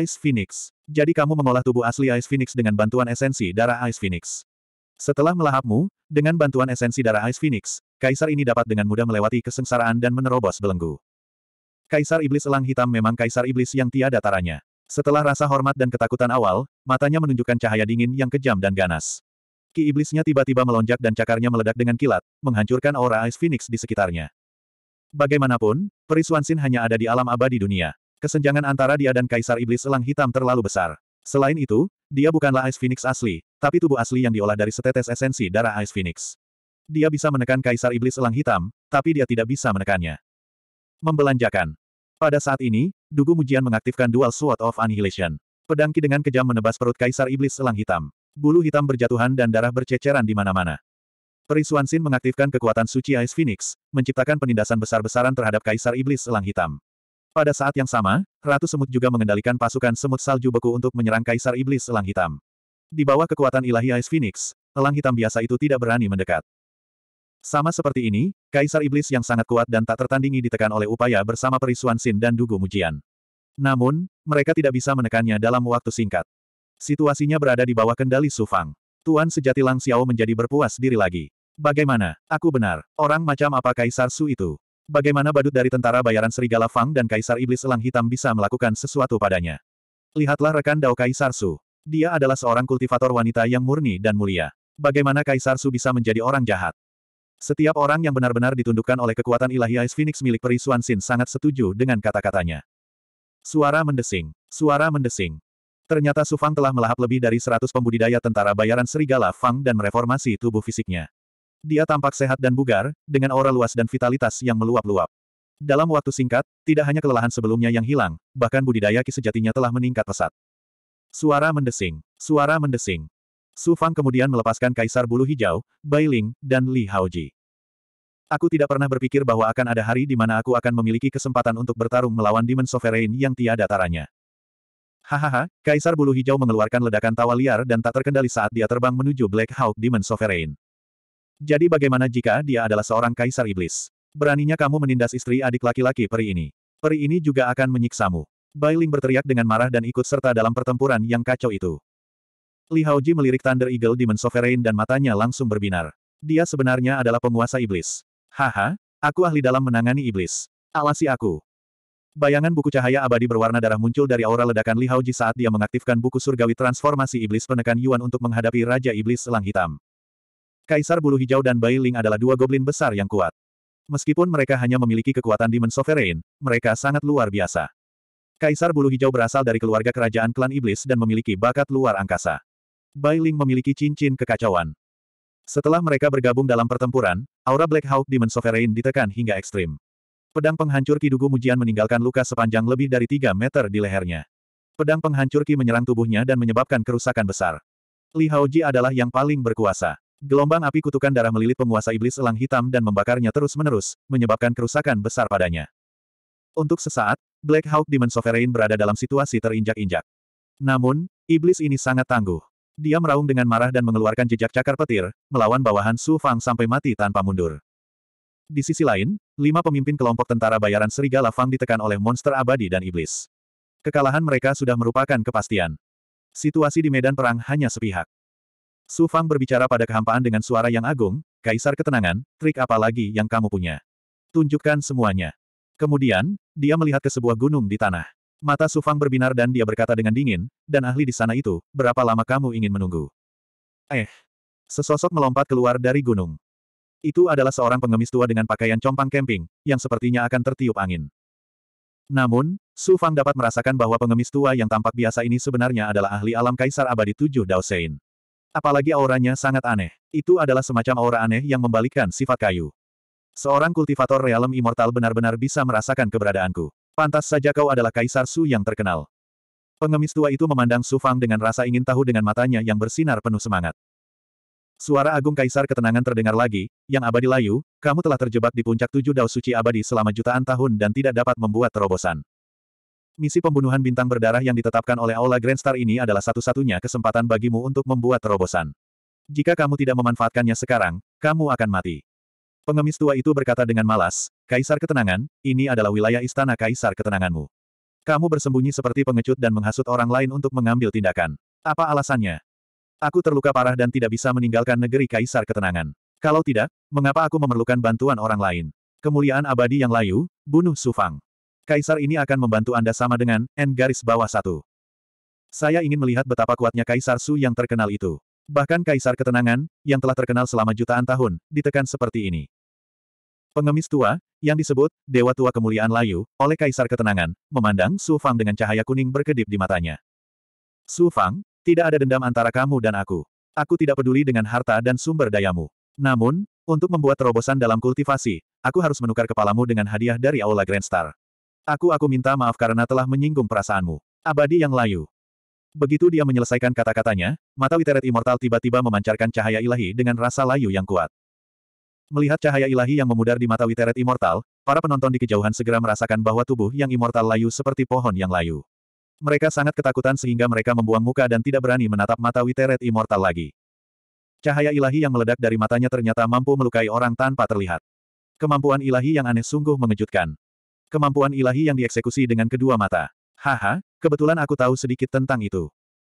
Ice Phoenix. Jadi kamu mengolah tubuh asli Ice Phoenix dengan bantuan esensi darah Ice Phoenix. Setelah melahapmu, dengan bantuan esensi darah Ice Phoenix, kaisar ini dapat dengan mudah melewati kesengsaraan dan menerobos belenggu. Kaisar Iblis Elang Hitam memang kaisar iblis yang tiada taranya. Setelah rasa hormat dan ketakutan awal, matanya menunjukkan cahaya dingin yang kejam dan ganas. Ki iblisnya tiba-tiba melonjak dan cakarnya meledak dengan kilat, menghancurkan aura Ice Phoenix di sekitarnya. Bagaimanapun, Perisuan Sin hanya ada di alam abadi dunia. Kesenjangan antara dia dan Kaisar Iblis Elang Hitam terlalu besar. Selain itu, dia bukanlah Ice Phoenix asli, tapi tubuh asli yang diolah dari setetes esensi darah Ice Phoenix. Dia bisa menekan Kaisar Iblis Elang Hitam, tapi dia tidak bisa menekannya. Membelanjakan. Pada saat ini, Dugu Mujian mengaktifkan Dual Sword of Annihilation. Pedangki dengan kejam menebas perut Kaisar Iblis Elang Hitam. Bulu hitam berjatuhan dan darah berceceran di mana-mana. Perisuan Sin mengaktifkan kekuatan suci Ice Phoenix, menciptakan penindasan besar-besaran terhadap Kaisar Iblis Elang Hitam. Pada saat yang sama, Ratu Semut juga mengendalikan pasukan semut salju beku untuk menyerang Kaisar Iblis Elang Hitam. Di bawah kekuatan ilahi Ice Phoenix, elang hitam biasa itu tidak berani mendekat. Sama seperti ini, Kaisar Iblis yang sangat kuat dan tak tertandingi ditekan oleh upaya bersama perisuan Sin dan Dugu Mujian. Namun, mereka tidak bisa menekannya dalam waktu singkat. Situasinya berada di bawah kendali Sufang. Tuan sejati Lang Xiao menjadi berpuas diri lagi. Bagaimana? Aku benar. Orang macam apa Kaisar Su itu? Bagaimana badut dari tentara bayaran Serigala Fang dan Kaisar Iblis Elang Hitam bisa melakukan sesuatu padanya? Lihatlah rekan Dao Kaisar Su. Dia adalah seorang kultivator wanita yang murni dan mulia. Bagaimana Kaisar Su bisa menjadi orang jahat? Setiap orang yang benar-benar ditundukkan oleh kekuatan ilahi Ice Phoenix milik Peri Suan Xin sangat setuju dengan kata-katanya. Suara mendesing. Suara mendesing. Ternyata Su Fang telah melahap lebih dari 100 pembudidaya tentara bayaran serigala Fang dan mereformasi tubuh fisiknya. Dia tampak sehat dan bugar, dengan aura luas dan vitalitas yang meluap-luap. Dalam waktu singkat, tidak hanya kelelahan sebelumnya yang hilang, bahkan budidaya ki sejatinya telah meningkat pesat. Suara mendesing. Suara mendesing. Su Fang kemudian melepaskan Kaisar Bulu Hijau, Bai Ling, dan Li Haoji. Aku tidak pernah berpikir bahwa akan ada hari di mana aku akan memiliki kesempatan untuk bertarung melawan Demon Sovereign yang tiada taranya. Hahaha, Kaisar Bulu Hijau mengeluarkan ledakan tawa liar dan tak terkendali saat dia terbang menuju Black Hawk Demon Sovereign. Jadi bagaimana jika dia adalah seorang kaisar iblis? Beraninya kamu menindas istri adik laki-laki peri ini. Peri ini juga akan menyiksamu. Bailing berteriak dengan marah dan ikut serta dalam pertempuran yang kacau itu. Li Haoji melirik Thunder Eagle Demon Sovereign dan matanya langsung berbinar. Dia sebenarnya adalah penguasa iblis. Haha, aku ahli dalam menangani iblis. Alasi aku. Bayangan buku cahaya abadi berwarna darah muncul dari aura ledakan Li Haoji saat dia mengaktifkan buku surgawi transformasi iblis penekan Yuan untuk menghadapi Raja Iblis Selang Hitam. Kaisar Bulu Hijau dan Bai Ling adalah dua goblin besar yang kuat. Meskipun mereka hanya memiliki kekuatan Demon Sovereign, mereka sangat luar biasa. Kaisar Bulu Hijau berasal dari keluarga kerajaan klan iblis dan memiliki bakat luar angkasa. Bai Ling memiliki cincin kekacauan. Setelah mereka bergabung dalam pertempuran, aura Black Hawk Demon Sovereign ditekan hingga ekstrim. Pedang penghancur Ki Dugu Mujian meninggalkan luka sepanjang lebih dari 3 meter di lehernya. Pedang penghancur Ki menyerang tubuhnya dan menyebabkan kerusakan besar. Li Haoji adalah yang paling berkuasa. Gelombang api kutukan darah melilit penguasa iblis elang hitam dan membakarnya terus-menerus, menyebabkan kerusakan besar padanya. Untuk sesaat, Black Hawk Demon Sovereign berada dalam situasi terinjak-injak. Namun, iblis ini sangat tangguh. Dia meraung dengan marah dan mengeluarkan jejak cakar petir, melawan bawahan Su Fang sampai mati tanpa mundur. Di sisi lain, lima pemimpin kelompok tentara bayaran Serigala Fang ditekan oleh monster abadi dan iblis. Kekalahan mereka sudah merupakan kepastian. Situasi di medan perang hanya sepihak. Su Fang berbicara pada kehampaan dengan suara yang agung, Kaisar Ketenangan, trik apa lagi yang kamu punya? Tunjukkan semuanya. Kemudian, dia melihat ke sebuah gunung di tanah. Mata Su Fang berbinar dan dia berkata dengan dingin, dan ahli di sana itu, berapa lama kamu ingin menunggu? Eh. Sesosok melompat keluar dari gunung. Itu adalah seorang pengemis tua dengan pakaian compang camping, yang sepertinya akan tertiup angin. Namun, Su Fang dapat merasakan bahwa pengemis tua yang tampak biasa ini sebenarnya adalah ahli alam Kaisar Abadi Tujuh Daosein. Apalagi auranya sangat aneh. Itu adalah semacam aura aneh yang membalikkan sifat kayu. Seorang kultivator realem immortal benar-benar bisa merasakan keberadaanku. Pantas saja kau adalah Kaisar Su yang terkenal. Pengemis tua itu memandang Su Fang dengan rasa ingin tahu dengan matanya yang bersinar penuh semangat. Suara agung Kaisar ketenangan terdengar lagi, yang abadi layu, kamu telah terjebak di puncak tujuh dao suci abadi selama jutaan tahun dan tidak dapat membuat terobosan. Misi pembunuhan bintang berdarah yang ditetapkan oleh Aula Grandstar ini adalah satu-satunya kesempatan bagimu untuk membuat terobosan. Jika kamu tidak memanfaatkannya sekarang, kamu akan mati. Pengemis tua itu berkata dengan malas, Kaisar Ketenangan, ini adalah wilayah istana Kaisar Ketenanganmu. Kamu bersembunyi seperti pengecut dan menghasut orang lain untuk mengambil tindakan. Apa alasannya? Aku terluka parah dan tidak bisa meninggalkan negeri Kaisar Ketenangan. Kalau tidak, mengapa aku memerlukan bantuan orang lain? Kemuliaan abadi yang layu, bunuh Sufang. Kaisar ini akan membantu Anda sama dengan N garis bawah satu. Saya ingin melihat betapa kuatnya Kaisar Su yang terkenal itu. Bahkan Kaisar Ketenangan, yang telah terkenal selama jutaan tahun, ditekan seperti ini. Pengemis tua, yang disebut Dewa Tua Kemuliaan Layu, oleh Kaisar Ketenangan, memandang Su Fang dengan cahaya kuning berkedip di matanya. Su Fang, tidak ada dendam antara kamu dan aku. Aku tidak peduli dengan harta dan sumber dayamu. Namun, untuk membuat terobosan dalam kultivasi, aku harus menukar kepalamu dengan hadiah dari Aula Grand Star. Aku-aku minta maaf karena telah menyinggung perasaanmu. Abadi yang layu. Begitu dia menyelesaikan kata-katanya, mata Witeret Immortal tiba-tiba memancarkan cahaya ilahi dengan rasa layu yang kuat. Melihat cahaya ilahi yang memudar di mata Witeret Immortal, para penonton di kejauhan segera merasakan bahwa tubuh yang immortal layu seperti pohon yang layu. Mereka sangat ketakutan sehingga mereka membuang muka dan tidak berani menatap mata Witeret Immortal lagi. Cahaya ilahi yang meledak dari matanya ternyata mampu melukai orang tanpa terlihat. Kemampuan ilahi yang aneh sungguh mengejutkan. Kemampuan ilahi yang dieksekusi dengan kedua mata. Haha, kebetulan aku tahu sedikit tentang itu.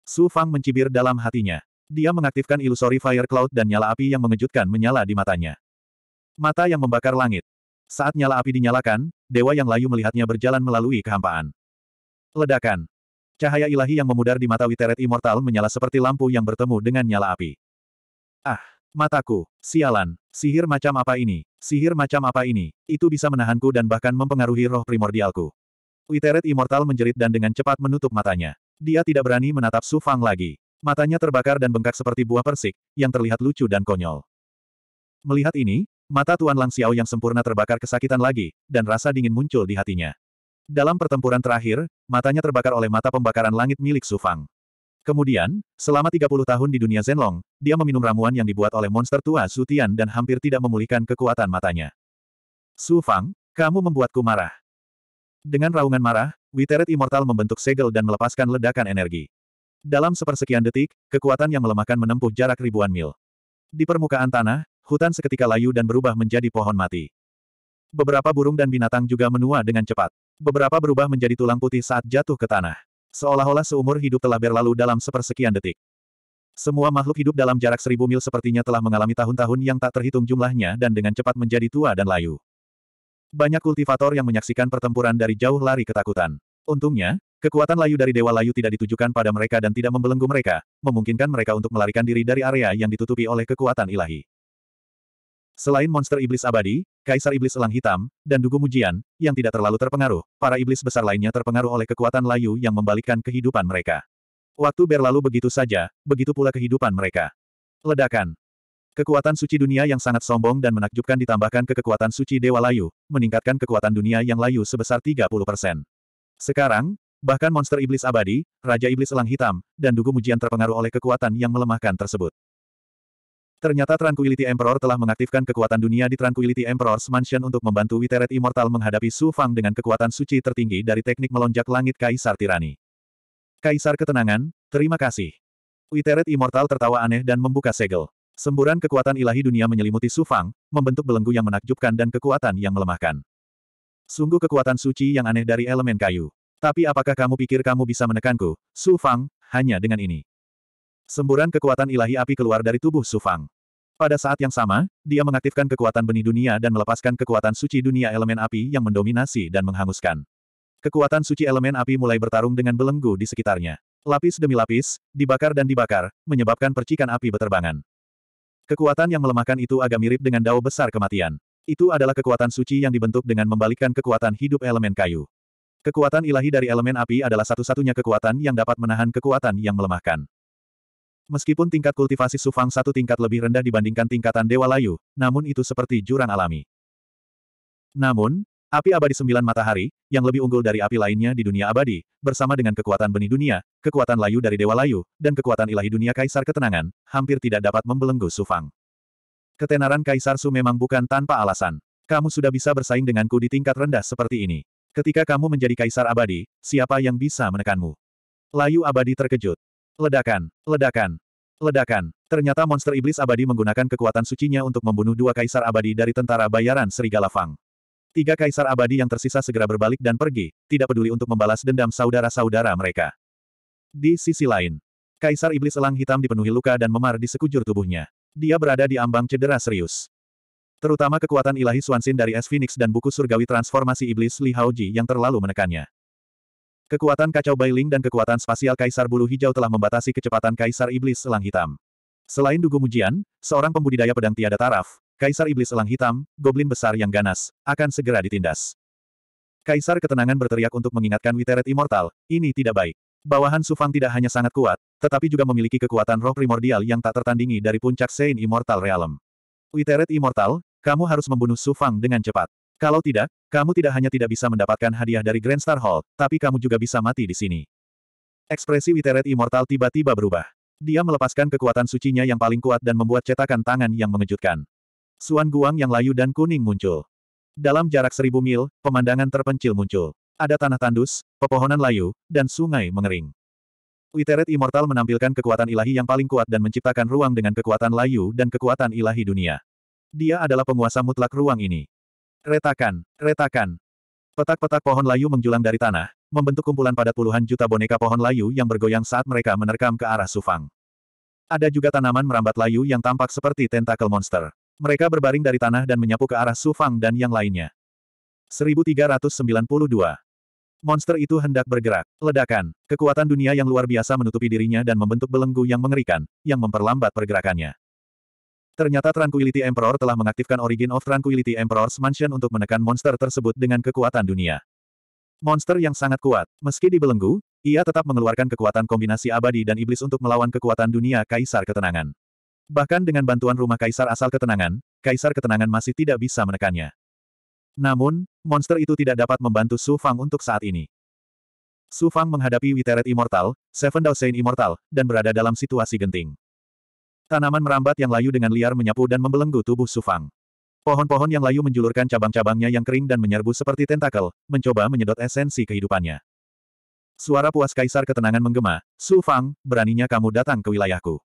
Su Fang mencibir dalam hatinya. Dia mengaktifkan ilusori fire cloud dan nyala api yang mengejutkan menyala di matanya. Mata yang membakar langit. Saat nyala api dinyalakan, dewa yang layu melihatnya berjalan melalui kehampaan. Ledakan. Cahaya ilahi yang memudar di mata Witeret Immortal menyala seperti lampu yang bertemu dengan nyala api. Ah! Mataku, sialan, sihir macam apa ini, sihir macam apa ini, itu bisa menahanku dan bahkan mempengaruhi roh primordialku. Witeret Immortal menjerit dan dengan cepat menutup matanya. Dia tidak berani menatap Su Fang lagi. Matanya terbakar dan bengkak seperti buah persik, yang terlihat lucu dan konyol. Melihat ini, mata Tuan Lang Xiao yang sempurna terbakar kesakitan lagi, dan rasa dingin muncul di hatinya. Dalam pertempuran terakhir, matanya terbakar oleh mata pembakaran langit milik Su Fang. Kemudian, selama 30 tahun di dunia Zenlong, dia meminum ramuan yang dibuat oleh monster tua Zutian dan hampir tidak memulihkan kekuatan matanya. Su Fang, kamu membuatku marah. Dengan raungan marah, Witeret Immortal membentuk segel dan melepaskan ledakan energi. Dalam sepersekian detik, kekuatan yang melemahkan menempuh jarak ribuan mil. Di permukaan tanah, hutan seketika layu dan berubah menjadi pohon mati. Beberapa burung dan binatang juga menua dengan cepat. Beberapa berubah menjadi tulang putih saat jatuh ke tanah. Seolah-olah seumur hidup telah berlalu dalam sepersekian detik. Semua makhluk hidup dalam jarak seribu mil sepertinya telah mengalami tahun-tahun yang tak terhitung jumlahnya dan dengan cepat menjadi tua dan layu. Banyak kultivator yang menyaksikan pertempuran dari jauh lari ketakutan. Untungnya, kekuatan layu dari Dewa Layu tidak ditujukan pada mereka dan tidak membelenggu mereka, memungkinkan mereka untuk melarikan diri dari area yang ditutupi oleh kekuatan ilahi. Selain monster iblis abadi, Kaisar Iblis Elang Hitam, dan Dugu Mujian, yang tidak terlalu terpengaruh, para iblis besar lainnya terpengaruh oleh kekuatan layu yang membalikkan kehidupan mereka. Waktu berlalu begitu saja, begitu pula kehidupan mereka. Ledakan. Kekuatan suci dunia yang sangat sombong dan menakjubkan ditambahkan ke kekuatan suci Dewa Layu, meningkatkan kekuatan dunia yang layu sebesar 30%. Sekarang, bahkan monster iblis abadi, Raja Iblis Elang Hitam, dan Dugu Mujian terpengaruh oleh kekuatan yang melemahkan tersebut. Ternyata Tranquility Emperor telah mengaktifkan kekuatan dunia di Tranquility Emperor's Mansion untuk membantu Witeret Immortal menghadapi Su Fang dengan kekuatan suci tertinggi dari teknik melonjak langit Kaisar Tirani. Kaisar Ketenangan, terima kasih. Witeret Immortal tertawa aneh dan membuka segel. Semburan kekuatan ilahi dunia menyelimuti Su Fang, membentuk belenggu yang menakjubkan dan kekuatan yang melemahkan. Sungguh kekuatan suci yang aneh dari elemen kayu. Tapi apakah kamu pikir kamu bisa menekanku, Su Fang, hanya dengan ini? Semburan kekuatan ilahi api keluar dari tubuh Sufang. Pada saat yang sama, dia mengaktifkan kekuatan benih dunia dan melepaskan kekuatan suci dunia elemen api yang mendominasi dan menghanguskan. Kekuatan suci elemen api mulai bertarung dengan belenggu di sekitarnya. Lapis demi lapis, dibakar dan dibakar, menyebabkan percikan api beterbangan. Kekuatan yang melemahkan itu agak mirip dengan dao besar kematian. Itu adalah kekuatan suci yang dibentuk dengan membalikkan kekuatan hidup elemen kayu. Kekuatan ilahi dari elemen api adalah satu-satunya kekuatan yang dapat menahan kekuatan yang melemahkan. Meskipun tingkat kultivasi Sufang satu tingkat lebih rendah dibandingkan tingkatan Dewa Layu, namun itu seperti jurang alami. Namun, api abadi sembilan matahari, yang lebih unggul dari api lainnya di dunia abadi, bersama dengan kekuatan benih dunia, kekuatan layu dari Dewa Layu, dan kekuatan ilahi dunia Kaisar Ketenangan, hampir tidak dapat membelenggu Sufang. Ketenaran Kaisar Su memang bukan tanpa alasan. Kamu sudah bisa bersaing denganku di tingkat rendah seperti ini. Ketika kamu menjadi Kaisar Abadi, siapa yang bisa menekanmu? Layu Abadi terkejut. Ledakan, ledakan, ledakan. Ternyata monster iblis abadi menggunakan kekuatan sucinya untuk membunuh dua kaisar abadi dari tentara bayaran Serigala Fang. Tiga kaisar abadi yang tersisa segera berbalik dan pergi, tidak peduli untuk membalas dendam saudara-saudara mereka. Di sisi lain, kaisar iblis elang hitam dipenuhi luka dan memar di sekujur tubuhnya. Dia berada di ambang cedera serius. Terutama kekuatan ilahi Suansin dari Es Phoenix dan buku surgawi transformasi iblis Li Haoji yang terlalu menekannya. Kekuatan kacau Bailing dan kekuatan spasial Kaisar Bulu Hijau telah membatasi kecepatan Kaisar Iblis Elang Hitam. Selain Dugu Mujian, seorang pembudidaya pedang tiada taraf, Kaisar Iblis Elang Hitam, Goblin Besar yang ganas, akan segera ditindas. Kaisar Ketenangan berteriak untuk mengingatkan Witeret Immortal, ini tidak baik. Bawahan Sufang tidak hanya sangat kuat, tetapi juga memiliki kekuatan roh primordial yang tak tertandingi dari puncak Sein Immortal Realm. Witeret Immortal, kamu harus membunuh Sufang dengan cepat. Kalau tidak, kamu tidak hanya tidak bisa mendapatkan hadiah dari Grand Star Hall, tapi kamu juga bisa mati di sini. Ekspresi Witeret Immortal tiba-tiba berubah. Dia melepaskan kekuatan sucinya yang paling kuat dan membuat cetakan tangan yang mengejutkan. Suan Guang yang layu dan kuning muncul. Dalam jarak seribu mil, pemandangan terpencil muncul. Ada tanah tandus, pepohonan layu, dan sungai mengering. Witeret Immortal menampilkan kekuatan ilahi yang paling kuat dan menciptakan ruang dengan kekuatan layu dan kekuatan ilahi dunia. Dia adalah penguasa mutlak ruang ini. Retakan, retakan. Petak-petak pohon layu menjulang dari tanah, membentuk kumpulan padat puluhan juta boneka pohon layu yang bergoyang saat mereka menerkam ke arah Sufang. Ada juga tanaman merambat layu yang tampak seperti tentakel monster. Mereka berbaring dari tanah dan menyapu ke arah Sufang dan yang lainnya. 1392. Monster itu hendak bergerak. Ledakan. Kekuatan dunia yang luar biasa menutupi dirinya dan membentuk belenggu yang mengerikan, yang memperlambat pergerakannya. Ternyata Tranquility Emperor telah mengaktifkan Origin of Tranquility Emperor's Mansion untuk menekan monster tersebut dengan kekuatan dunia. Monster yang sangat kuat. Meski dibelenggu, ia tetap mengeluarkan kekuatan kombinasi abadi dan iblis untuk melawan kekuatan dunia Kaisar Ketenangan. Bahkan dengan bantuan rumah Kaisar asal Ketenangan, Kaisar Ketenangan masih tidak bisa menekannya. Namun, monster itu tidak dapat membantu Su Fang untuk saat ini. Su Fang menghadapi Witeret Immortal, Seven Dao Immortal, dan berada dalam situasi genting. Tanaman merambat yang layu dengan liar menyapu dan membelenggu tubuh Sufang. Pohon-pohon yang layu menjulurkan cabang-cabangnya yang kering dan menyerbu seperti tentakel, mencoba menyedot esensi kehidupannya. Suara puas kaisar ketenangan menggema, Su Fang, beraninya kamu datang ke wilayahku.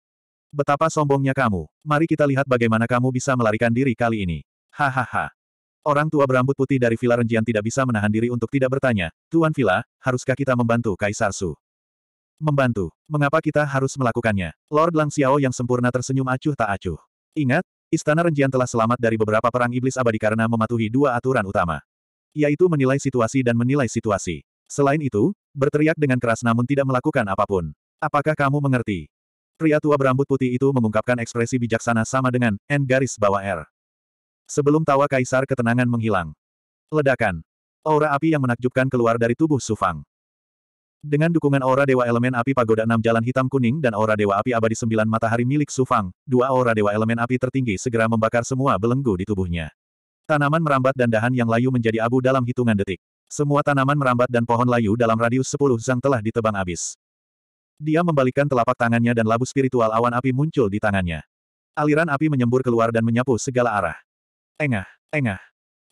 Betapa sombongnya kamu, mari kita lihat bagaimana kamu bisa melarikan diri kali ini. Hahaha. Orang tua berambut putih dari Villa Renjian tidak bisa menahan diri untuk tidak bertanya, Tuan Villa, haruskah kita membantu Kaisar Su? Membantu. Mengapa kita harus melakukannya? Lord Lang Xiao yang sempurna tersenyum acuh tak acuh. Ingat, Istana Renjian telah selamat dari beberapa perang iblis abadi karena mematuhi dua aturan utama. Yaitu menilai situasi dan menilai situasi. Selain itu, berteriak dengan keras namun tidak melakukan apapun. Apakah kamu mengerti? Pria tua berambut putih itu mengungkapkan ekspresi bijaksana sama dengan N garis bawah R. Sebelum tawa kaisar ketenangan menghilang. Ledakan. Aura api yang menakjubkan keluar dari tubuh Sufang. Dengan dukungan aura Dewa Elemen Api Pagoda enam Jalan Hitam Kuning dan aura Dewa Api Abadi sembilan Matahari milik Sufang, dua aura Dewa Elemen Api tertinggi segera membakar semua belenggu di tubuhnya. Tanaman merambat dan dahan yang layu menjadi abu dalam hitungan detik. Semua tanaman merambat dan pohon layu dalam radius 10 zang telah ditebang abis. Dia membalikkan telapak tangannya dan labu spiritual awan api muncul di tangannya. Aliran api menyembur keluar dan menyapu segala arah. Engah, engah.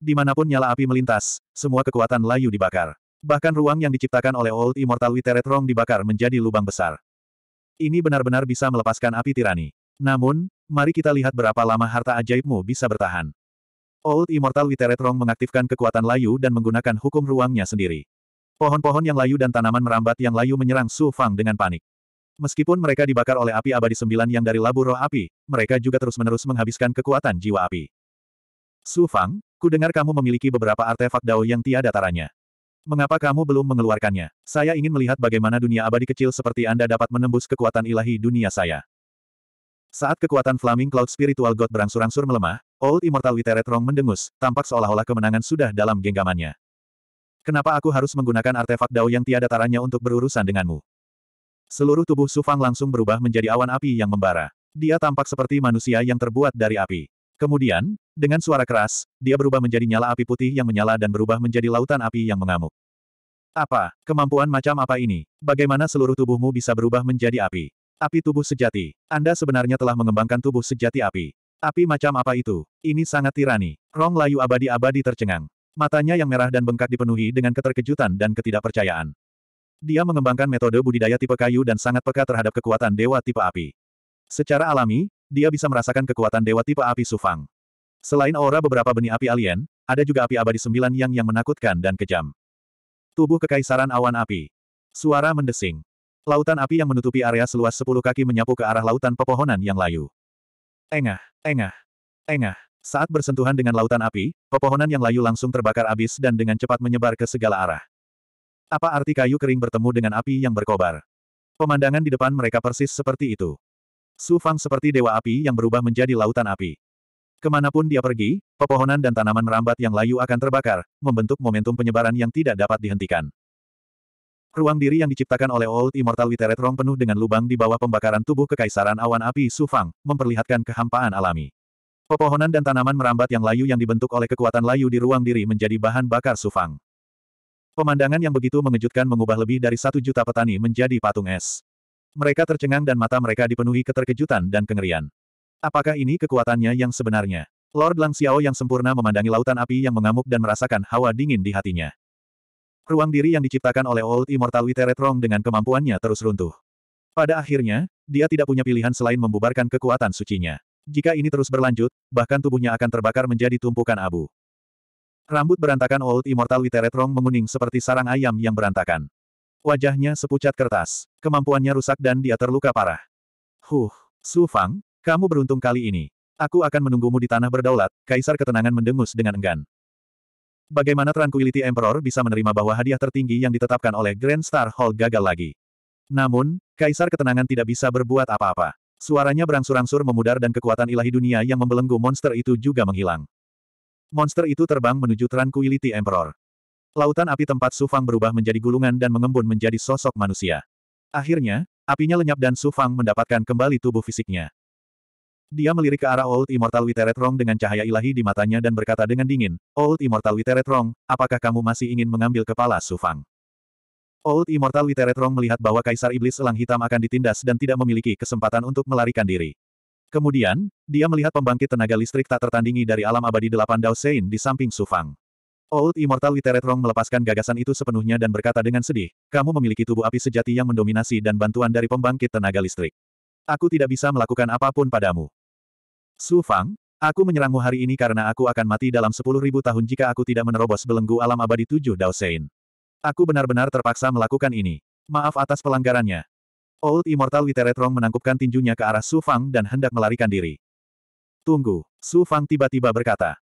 Dimanapun nyala api melintas, semua kekuatan layu dibakar. Bahkan ruang yang diciptakan oleh Old Immortal Witeret Rong dibakar menjadi lubang besar. Ini benar-benar bisa melepaskan api tirani. Namun, mari kita lihat berapa lama harta ajaibmu bisa bertahan. Old Immortal Witeret Rong mengaktifkan kekuatan layu dan menggunakan hukum ruangnya sendiri. Pohon-pohon yang layu dan tanaman merambat yang layu menyerang Su Fang dengan panik. Meskipun mereka dibakar oleh api abadi sembilan yang dari labu roh api, mereka juga terus-menerus menghabiskan kekuatan jiwa api. Su Fang, ku dengar kamu memiliki beberapa artefak dao yang tiada taranya. Mengapa kamu belum mengeluarkannya? Saya ingin melihat bagaimana dunia abadi kecil seperti Anda dapat menembus kekuatan ilahi dunia saya. Saat kekuatan Flaming Cloud Spiritual God berangsur-angsur melemah, Old Immortal Literature Rong mendengus, tampak seolah-olah kemenangan sudah dalam genggamannya. Kenapa aku harus menggunakan artefak dao yang tiada taranya untuk berurusan denganmu? Seluruh tubuh Sufang langsung berubah menjadi awan api yang membara. Dia tampak seperti manusia yang terbuat dari api. Kemudian, dengan suara keras, dia berubah menjadi nyala api putih yang menyala dan berubah menjadi lautan api yang mengamuk. Apa, kemampuan macam apa ini? Bagaimana seluruh tubuhmu bisa berubah menjadi api? Api tubuh sejati. Anda sebenarnya telah mengembangkan tubuh sejati api. Api macam apa itu? Ini sangat tirani. Rong layu abadi-abadi tercengang. Matanya yang merah dan bengkak dipenuhi dengan keterkejutan dan ketidakpercayaan. Dia mengembangkan metode budidaya tipe kayu dan sangat peka terhadap kekuatan dewa tipe api. Secara alami, dia bisa merasakan kekuatan dewa tipe api Sufang. Selain aura beberapa benih api alien, ada juga api abadi sembilan yang yang menakutkan dan kejam. Tubuh kekaisaran awan api. Suara mendesing. Lautan api yang menutupi area seluas sepuluh kaki menyapu ke arah lautan pepohonan yang layu. Engah, engah, engah. Saat bersentuhan dengan lautan api, pepohonan yang layu langsung terbakar abis dan dengan cepat menyebar ke segala arah. Apa arti kayu kering bertemu dengan api yang berkobar? Pemandangan di depan mereka persis seperti itu. Su Fang seperti dewa api yang berubah menjadi lautan api. Kemanapun dia pergi, pepohonan dan tanaman merambat yang layu akan terbakar, membentuk momentum penyebaran yang tidak dapat dihentikan. Ruang diri yang diciptakan oleh Old Immortal Witeret Rong penuh dengan lubang di bawah pembakaran tubuh kekaisaran awan api Su Fang, memperlihatkan kehampaan alami. Pepohonan dan tanaman merambat yang layu yang dibentuk oleh kekuatan layu di ruang diri menjadi bahan bakar Su Fang. Pemandangan yang begitu mengejutkan mengubah lebih dari satu juta petani menjadi patung es. Mereka tercengang dan mata mereka dipenuhi keterkejutan dan kengerian. Apakah ini kekuatannya yang sebenarnya? Lord Lang Xiao yang sempurna memandangi lautan api yang mengamuk dan merasakan hawa dingin di hatinya. Ruang diri yang diciptakan oleh Old Immortal Witeretrong dengan kemampuannya terus runtuh. Pada akhirnya, dia tidak punya pilihan selain membubarkan kekuatan sucinya. Jika ini terus berlanjut, bahkan tubuhnya akan terbakar menjadi tumpukan abu. Rambut berantakan Old Immortal Witeretrong menguning seperti sarang ayam yang berantakan. Wajahnya sepucat kertas. Kemampuannya rusak dan dia terluka parah. Huh, Su Fang, kamu beruntung kali ini. Aku akan menunggumu di tanah berdaulat, Kaisar Ketenangan mendengus dengan enggan. Bagaimana Tranquility Emperor bisa menerima bahwa hadiah tertinggi yang ditetapkan oleh Grand Star Hall gagal lagi? Namun, Kaisar Ketenangan tidak bisa berbuat apa-apa. Suaranya berangsur-angsur memudar dan kekuatan ilahi dunia yang membelenggu monster itu juga menghilang. Monster itu terbang menuju Tranquility Emperor. Lautan api tempat Sufang berubah menjadi gulungan dan mengembun menjadi sosok manusia. Akhirnya, apinya lenyap dan Sufang mendapatkan kembali tubuh fisiknya. Dia melirik ke arah Old Immortal Witeret Rong dengan cahaya ilahi di matanya dan berkata dengan dingin, Old Immortal Witeret Rong, apakah kamu masih ingin mengambil kepala Sufang? Old Immortal Witeret Rong melihat bahwa Kaisar Iblis Elang Hitam akan ditindas dan tidak memiliki kesempatan untuk melarikan diri. Kemudian, dia melihat pembangkit tenaga listrik tak tertandingi dari alam abadi delapan Sein di samping Sufang. Old Immortal Literetrong melepaskan gagasan itu sepenuhnya dan berkata dengan sedih, kamu memiliki tubuh api sejati yang mendominasi dan bantuan dari pembangkit tenaga listrik. Aku tidak bisa melakukan apapun padamu. Su Fang, aku menyerangmu hari ini karena aku akan mati dalam sepuluh ribu tahun jika aku tidak menerobos belenggu alam abadi tujuh Sein. Aku benar-benar terpaksa melakukan ini. Maaf atas pelanggarannya. Old Immortal Literetrong menangkupkan tinjunya ke arah Su Fang dan hendak melarikan diri. Tunggu, Su Fang tiba-tiba berkata.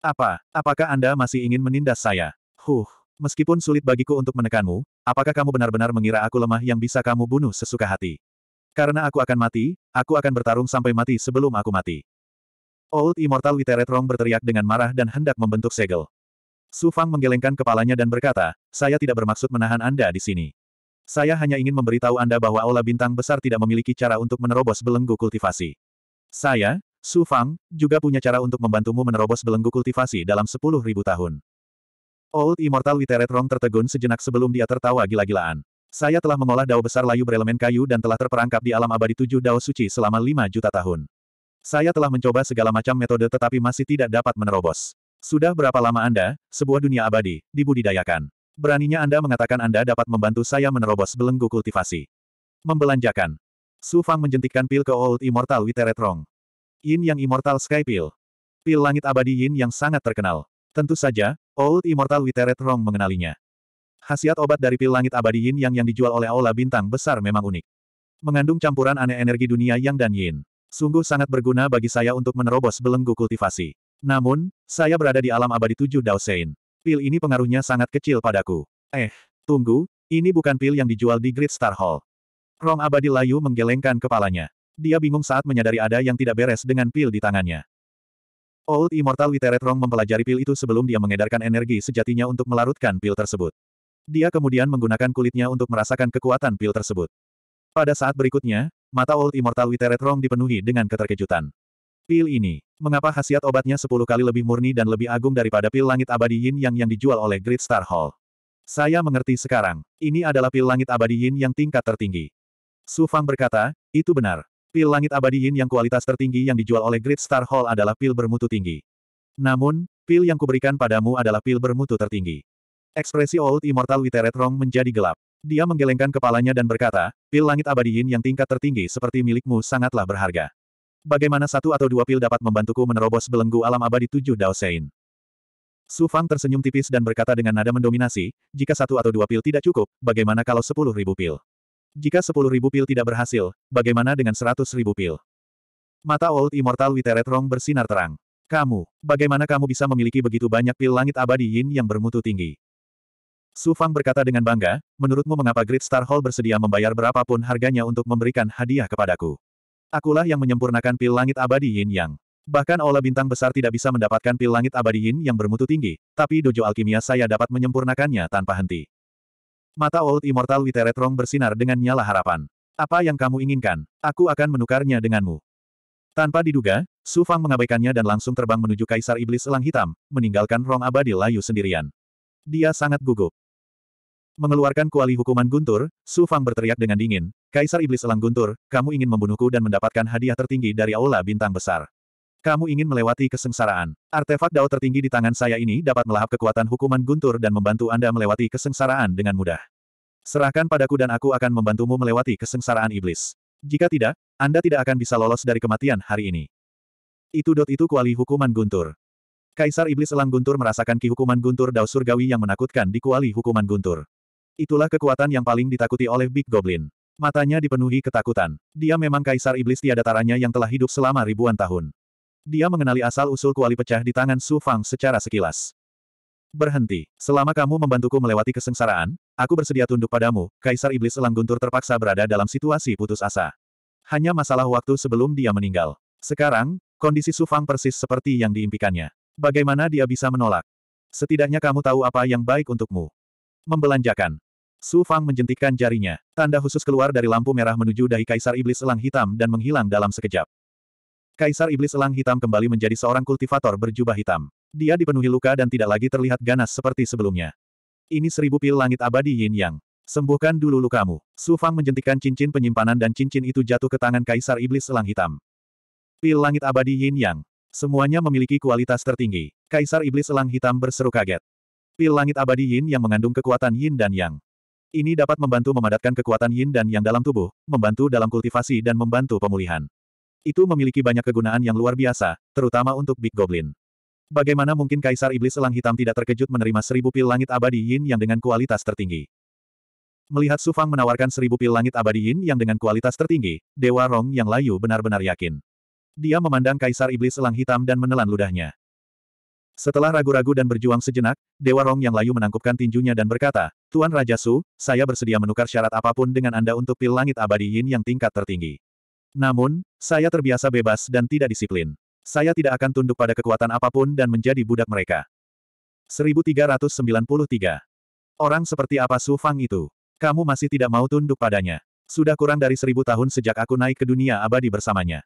Apa, apakah Anda masih ingin menindas saya? Huh, meskipun sulit bagiku untuk menekanmu, apakah kamu benar-benar mengira aku lemah yang bisa kamu bunuh sesuka hati? Karena aku akan mati, aku akan bertarung sampai mati sebelum aku mati. Old Immortal Witeret Rong berteriak dengan marah dan hendak membentuk segel. Su Fang menggelengkan kepalanya dan berkata, saya tidak bermaksud menahan Anda di sini. Saya hanya ingin memberitahu Anda bahwa Aula Bintang Besar tidak memiliki cara untuk menerobos belenggu kultivasi. Saya, Su Fang, juga punya cara untuk membantumu menerobos belenggu kultivasi dalam sepuluh ribu tahun. Old Immortal Witeret Rong tertegun sejenak sebelum dia tertawa gila-gilaan. Saya telah mengolah dao besar layu berelemen kayu dan telah terperangkap di alam abadi tujuh dao suci selama lima juta tahun. Saya telah mencoba segala macam metode tetapi masih tidak dapat menerobos. Sudah berapa lama Anda, sebuah dunia abadi, dibudidayakan? Beraninya Anda mengatakan Anda dapat membantu saya menerobos belenggu kultivasi. Membelanjakan. Su Fang menjentikkan pil ke Old Immortal Witeret Rong. Yin Yang Immortal Sky Pill. Pil langit abadi Yin yang sangat terkenal. Tentu saja, Old Immortal Withered Rong mengenalinya. Khasiat obat dari pil langit abadi Yin Yang yang dijual oleh Aula Bintang Besar memang unik. Mengandung campuran aneh energi dunia Yang dan Yin. Sungguh sangat berguna bagi saya untuk menerobos belenggu kultivasi. Namun, saya berada di alam abadi tujuh Daosein. Pil ini pengaruhnya sangat kecil padaku. Eh, tunggu, ini bukan pil yang dijual di Great Star Hall. Rong abadi layu menggelengkan kepalanya. Dia bingung saat menyadari ada yang tidak beres dengan pil di tangannya. Old Immortal Literate Rong mempelajari pil itu sebelum dia mengedarkan energi sejatinya untuk melarutkan pil tersebut. Dia kemudian menggunakan kulitnya untuk merasakan kekuatan pil tersebut. Pada saat berikutnya, mata Old Immortal Literate Rong dipenuhi dengan keterkejutan. Pil ini, mengapa khasiat obatnya sepuluh kali lebih murni dan lebih agung daripada pil langit abadi Yin yang yang dijual oleh Great Star Hall? Saya mengerti sekarang, ini adalah pil langit abadi Yin yang tingkat tertinggi. Su Fang berkata, itu benar. Pil langit abadi Yin yang kualitas tertinggi yang dijual oleh Great Star Hall adalah pil bermutu tinggi. Namun, pil yang kuberikan padamu adalah pil bermutu tertinggi. Ekspresi Old Immortal Witeret Rong menjadi gelap. Dia menggelengkan kepalanya dan berkata, pil langit abadi Yin yang tingkat tertinggi seperti milikmu sangatlah berharga. Bagaimana satu atau dua pil dapat membantuku menerobos belenggu alam abadi tujuh Dao Sein? Su Fang tersenyum tipis dan berkata dengan nada mendominasi, jika satu atau dua pil tidak cukup, bagaimana kalau sepuluh ribu pil? Jika 10.000 pil tidak berhasil, bagaimana dengan 100.000 pil? Mata Old Immortal Witeret Rong bersinar terang. Kamu, bagaimana kamu bisa memiliki begitu banyak pil langit abadi yin yang bermutu tinggi? Su Fang berkata dengan bangga, menurutmu mengapa Great Star Hall bersedia membayar berapapun harganya untuk memberikan hadiah kepadaku? Akulah yang menyempurnakan pil langit abadi yin yang. Bahkan Ola Bintang Besar tidak bisa mendapatkan pil langit abadi yin yang bermutu tinggi, tapi dojo alkimia saya dapat menyempurnakannya tanpa henti. Mata Old Immortal Witeretrong bersinar dengan nyala harapan. Apa yang kamu inginkan? Aku akan menukarnya denganmu. Tanpa diduga, Su Fang mengabaikannya dan langsung terbang menuju Kaisar Iblis Elang Hitam, meninggalkan Rong Abadi Layu sendirian. Dia sangat gugup. Mengeluarkan kuali hukuman guntur, Su Fang berteriak dengan dingin, Kaisar Iblis Elang Guntur, kamu ingin membunuhku dan mendapatkan hadiah tertinggi dari Aula Bintang Besar. Kamu ingin melewati kesengsaraan. Artefak Dao tertinggi di tangan saya ini dapat melahap kekuatan hukuman guntur dan membantu Anda melewati kesengsaraan dengan mudah. Serahkan padaku dan aku akan membantumu melewati kesengsaraan iblis. Jika tidak, Anda tidak akan bisa lolos dari kematian hari ini. Itu dot itu kuali hukuman guntur. Kaisar Iblis Elang Guntur merasakan ki hukuman guntur Dao Surgawi yang menakutkan di kuali hukuman guntur. Itulah kekuatan yang paling ditakuti oleh Big Goblin. Matanya dipenuhi ketakutan. Dia memang Kaisar Iblis tiada taranya yang telah hidup selama ribuan tahun. Dia mengenali asal-usul kuali pecah di tangan Su Fang secara sekilas. Berhenti. Selama kamu membantuku melewati kesengsaraan, aku bersedia tunduk padamu, Kaisar Iblis Elang Guntur terpaksa berada dalam situasi putus asa. Hanya masalah waktu sebelum dia meninggal. Sekarang, kondisi Su Fang persis seperti yang diimpikannya. Bagaimana dia bisa menolak? Setidaknya kamu tahu apa yang baik untukmu. Membelanjakan. Su Fang menjentikkan jarinya. Tanda khusus keluar dari lampu merah menuju dahi Kaisar Iblis Elang Hitam dan menghilang dalam sekejap. Kaisar Iblis Elang Hitam kembali menjadi seorang kultivator berjubah hitam. Dia dipenuhi luka dan tidak lagi terlihat ganas seperti sebelumnya. Ini seribu pil langit abadi Yin Yang. Sembuhkan dulu lukamu. Su Fang menjentikan cincin penyimpanan dan cincin itu jatuh ke tangan Kaisar Iblis Elang Hitam. Pil langit abadi Yin Yang. Semuanya memiliki kualitas tertinggi. Kaisar Iblis Elang Hitam berseru kaget. Pil langit abadi Yin yang mengandung kekuatan Yin dan Yang. Ini dapat membantu memadatkan kekuatan Yin dan Yang dalam tubuh, membantu dalam kultivasi dan membantu pemulihan. Itu memiliki banyak kegunaan yang luar biasa, terutama untuk Big Goblin. Bagaimana mungkin Kaisar Iblis Selang Hitam tidak terkejut menerima seribu pil langit abadi yin yang dengan kualitas tertinggi? Melihat Sufang menawarkan seribu pil langit abadi yin yang dengan kualitas tertinggi, Dewa Rong yang layu benar-benar yakin. Dia memandang Kaisar Iblis Selang Hitam dan menelan ludahnya. Setelah ragu-ragu dan berjuang sejenak, Dewa Rong yang layu menangkupkan tinjunya dan berkata, Tuan Raja Su, saya bersedia menukar syarat apapun dengan Anda untuk pil langit abadi yin yang tingkat tertinggi. Namun, saya terbiasa bebas dan tidak disiplin. Saya tidak akan tunduk pada kekuatan apapun dan menjadi budak mereka. 1393. Orang seperti apa Su Fang itu? Kamu masih tidak mau tunduk padanya. Sudah kurang dari seribu tahun sejak aku naik ke dunia abadi bersamanya.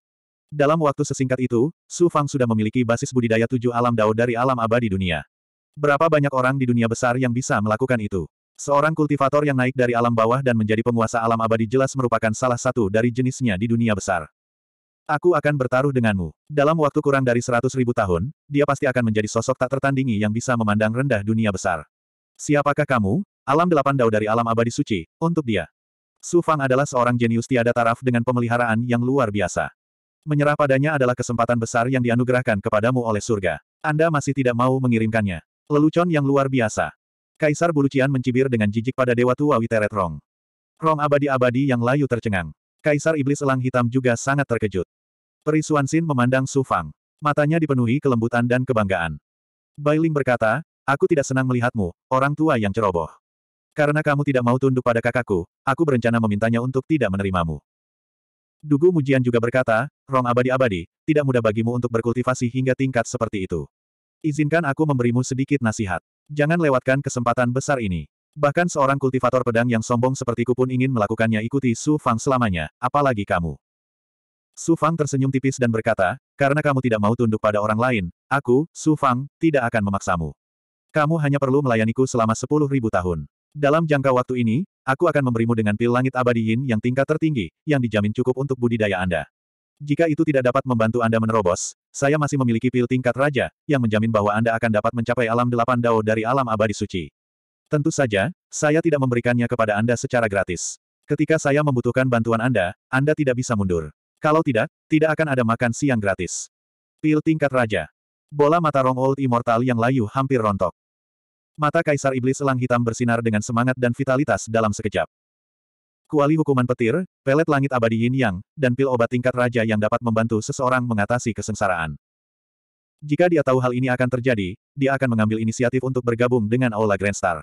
Dalam waktu sesingkat itu, Su Fang sudah memiliki basis budidaya tujuh alam dao dari alam abadi dunia. Berapa banyak orang di dunia besar yang bisa melakukan itu? Seorang kultivator yang naik dari alam bawah dan menjadi penguasa alam abadi jelas merupakan salah satu dari jenisnya di dunia besar. Aku akan bertaruh denganmu. Dalam waktu kurang dari seratus ribu tahun, dia pasti akan menjadi sosok tak tertandingi yang bisa memandang rendah dunia besar. Siapakah kamu? Alam delapan dao dari alam abadi suci, untuk dia. Su Fang adalah seorang jenius tiada taraf dengan pemeliharaan yang luar biasa. Menyerah padanya adalah kesempatan besar yang dianugerahkan kepadamu oleh surga. Anda masih tidak mau mengirimkannya. Lelucon yang luar biasa. Kaisar Bulucian mencibir dengan jijik pada Dewa Tua Witeret Rong. Rong abadi-abadi yang layu tercengang. Kaisar Iblis Elang Hitam juga sangat terkejut. Perisuan Sin memandang Su Fang. Matanya dipenuhi kelembutan dan kebanggaan. Bailing berkata, aku tidak senang melihatmu, orang tua yang ceroboh. Karena kamu tidak mau tunduk pada kakakku, aku berencana memintanya untuk tidak menerimamu. Dugu Mujian juga berkata, Rong abadi-abadi, tidak mudah bagimu untuk berkultivasi hingga tingkat seperti itu. Izinkan aku memberimu sedikit nasihat. Jangan lewatkan kesempatan besar ini. Bahkan seorang kultivator pedang yang sombong sepertiku pun ingin melakukannya ikuti Su Fang selamanya, apalagi kamu. Su Fang tersenyum tipis dan berkata, karena kamu tidak mau tunduk pada orang lain, aku, Su Fang, tidak akan memaksamu. Kamu hanya perlu melayaniku selama sepuluh ribu tahun. Dalam jangka waktu ini, aku akan memberimu dengan pil langit abadi yin yang tingkat tertinggi, yang dijamin cukup untuk budidaya Anda. Jika itu tidak dapat membantu Anda menerobos, saya masih memiliki pil tingkat raja, yang menjamin bahwa Anda akan dapat mencapai alam delapan dao dari alam abadi suci. Tentu saja, saya tidak memberikannya kepada Anda secara gratis. Ketika saya membutuhkan bantuan Anda, Anda tidak bisa mundur. Kalau tidak, tidak akan ada makan siang gratis. Pil tingkat raja. Bola mata Rong Old Immortal yang layu hampir rontok. Mata Kaisar Iblis Elang Hitam bersinar dengan semangat dan vitalitas dalam sekejap. Kuali hukuman petir, pelet langit abadi yin yang, dan pil obat tingkat raja yang dapat membantu seseorang mengatasi kesengsaraan. Jika dia tahu hal ini akan terjadi, dia akan mengambil inisiatif untuk bergabung dengan Aula Grandstar.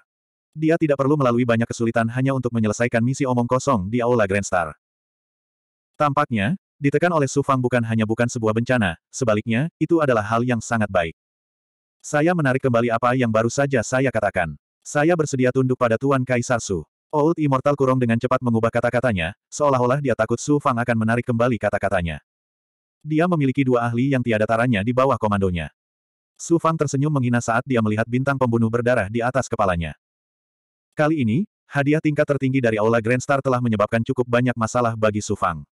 Dia tidak perlu melalui banyak kesulitan hanya untuk menyelesaikan misi omong kosong di Aula Grandstar. Tampaknya, ditekan oleh Sufang bukan hanya bukan sebuah bencana, sebaliknya, itu adalah hal yang sangat baik. Saya menarik kembali apa yang baru saja saya katakan. Saya bersedia tunduk pada Tuan Kaisar Su. Old Immortal Kurong dengan cepat mengubah kata-katanya, seolah-olah dia takut Su Fang akan menarik kembali kata-katanya. Dia memiliki dua ahli yang tiada taranya di bawah komandonya. Su Fang tersenyum menghina saat dia melihat bintang pembunuh berdarah di atas kepalanya. Kali ini, hadiah tingkat tertinggi dari Aula Grand Star telah menyebabkan cukup banyak masalah bagi Su Fang.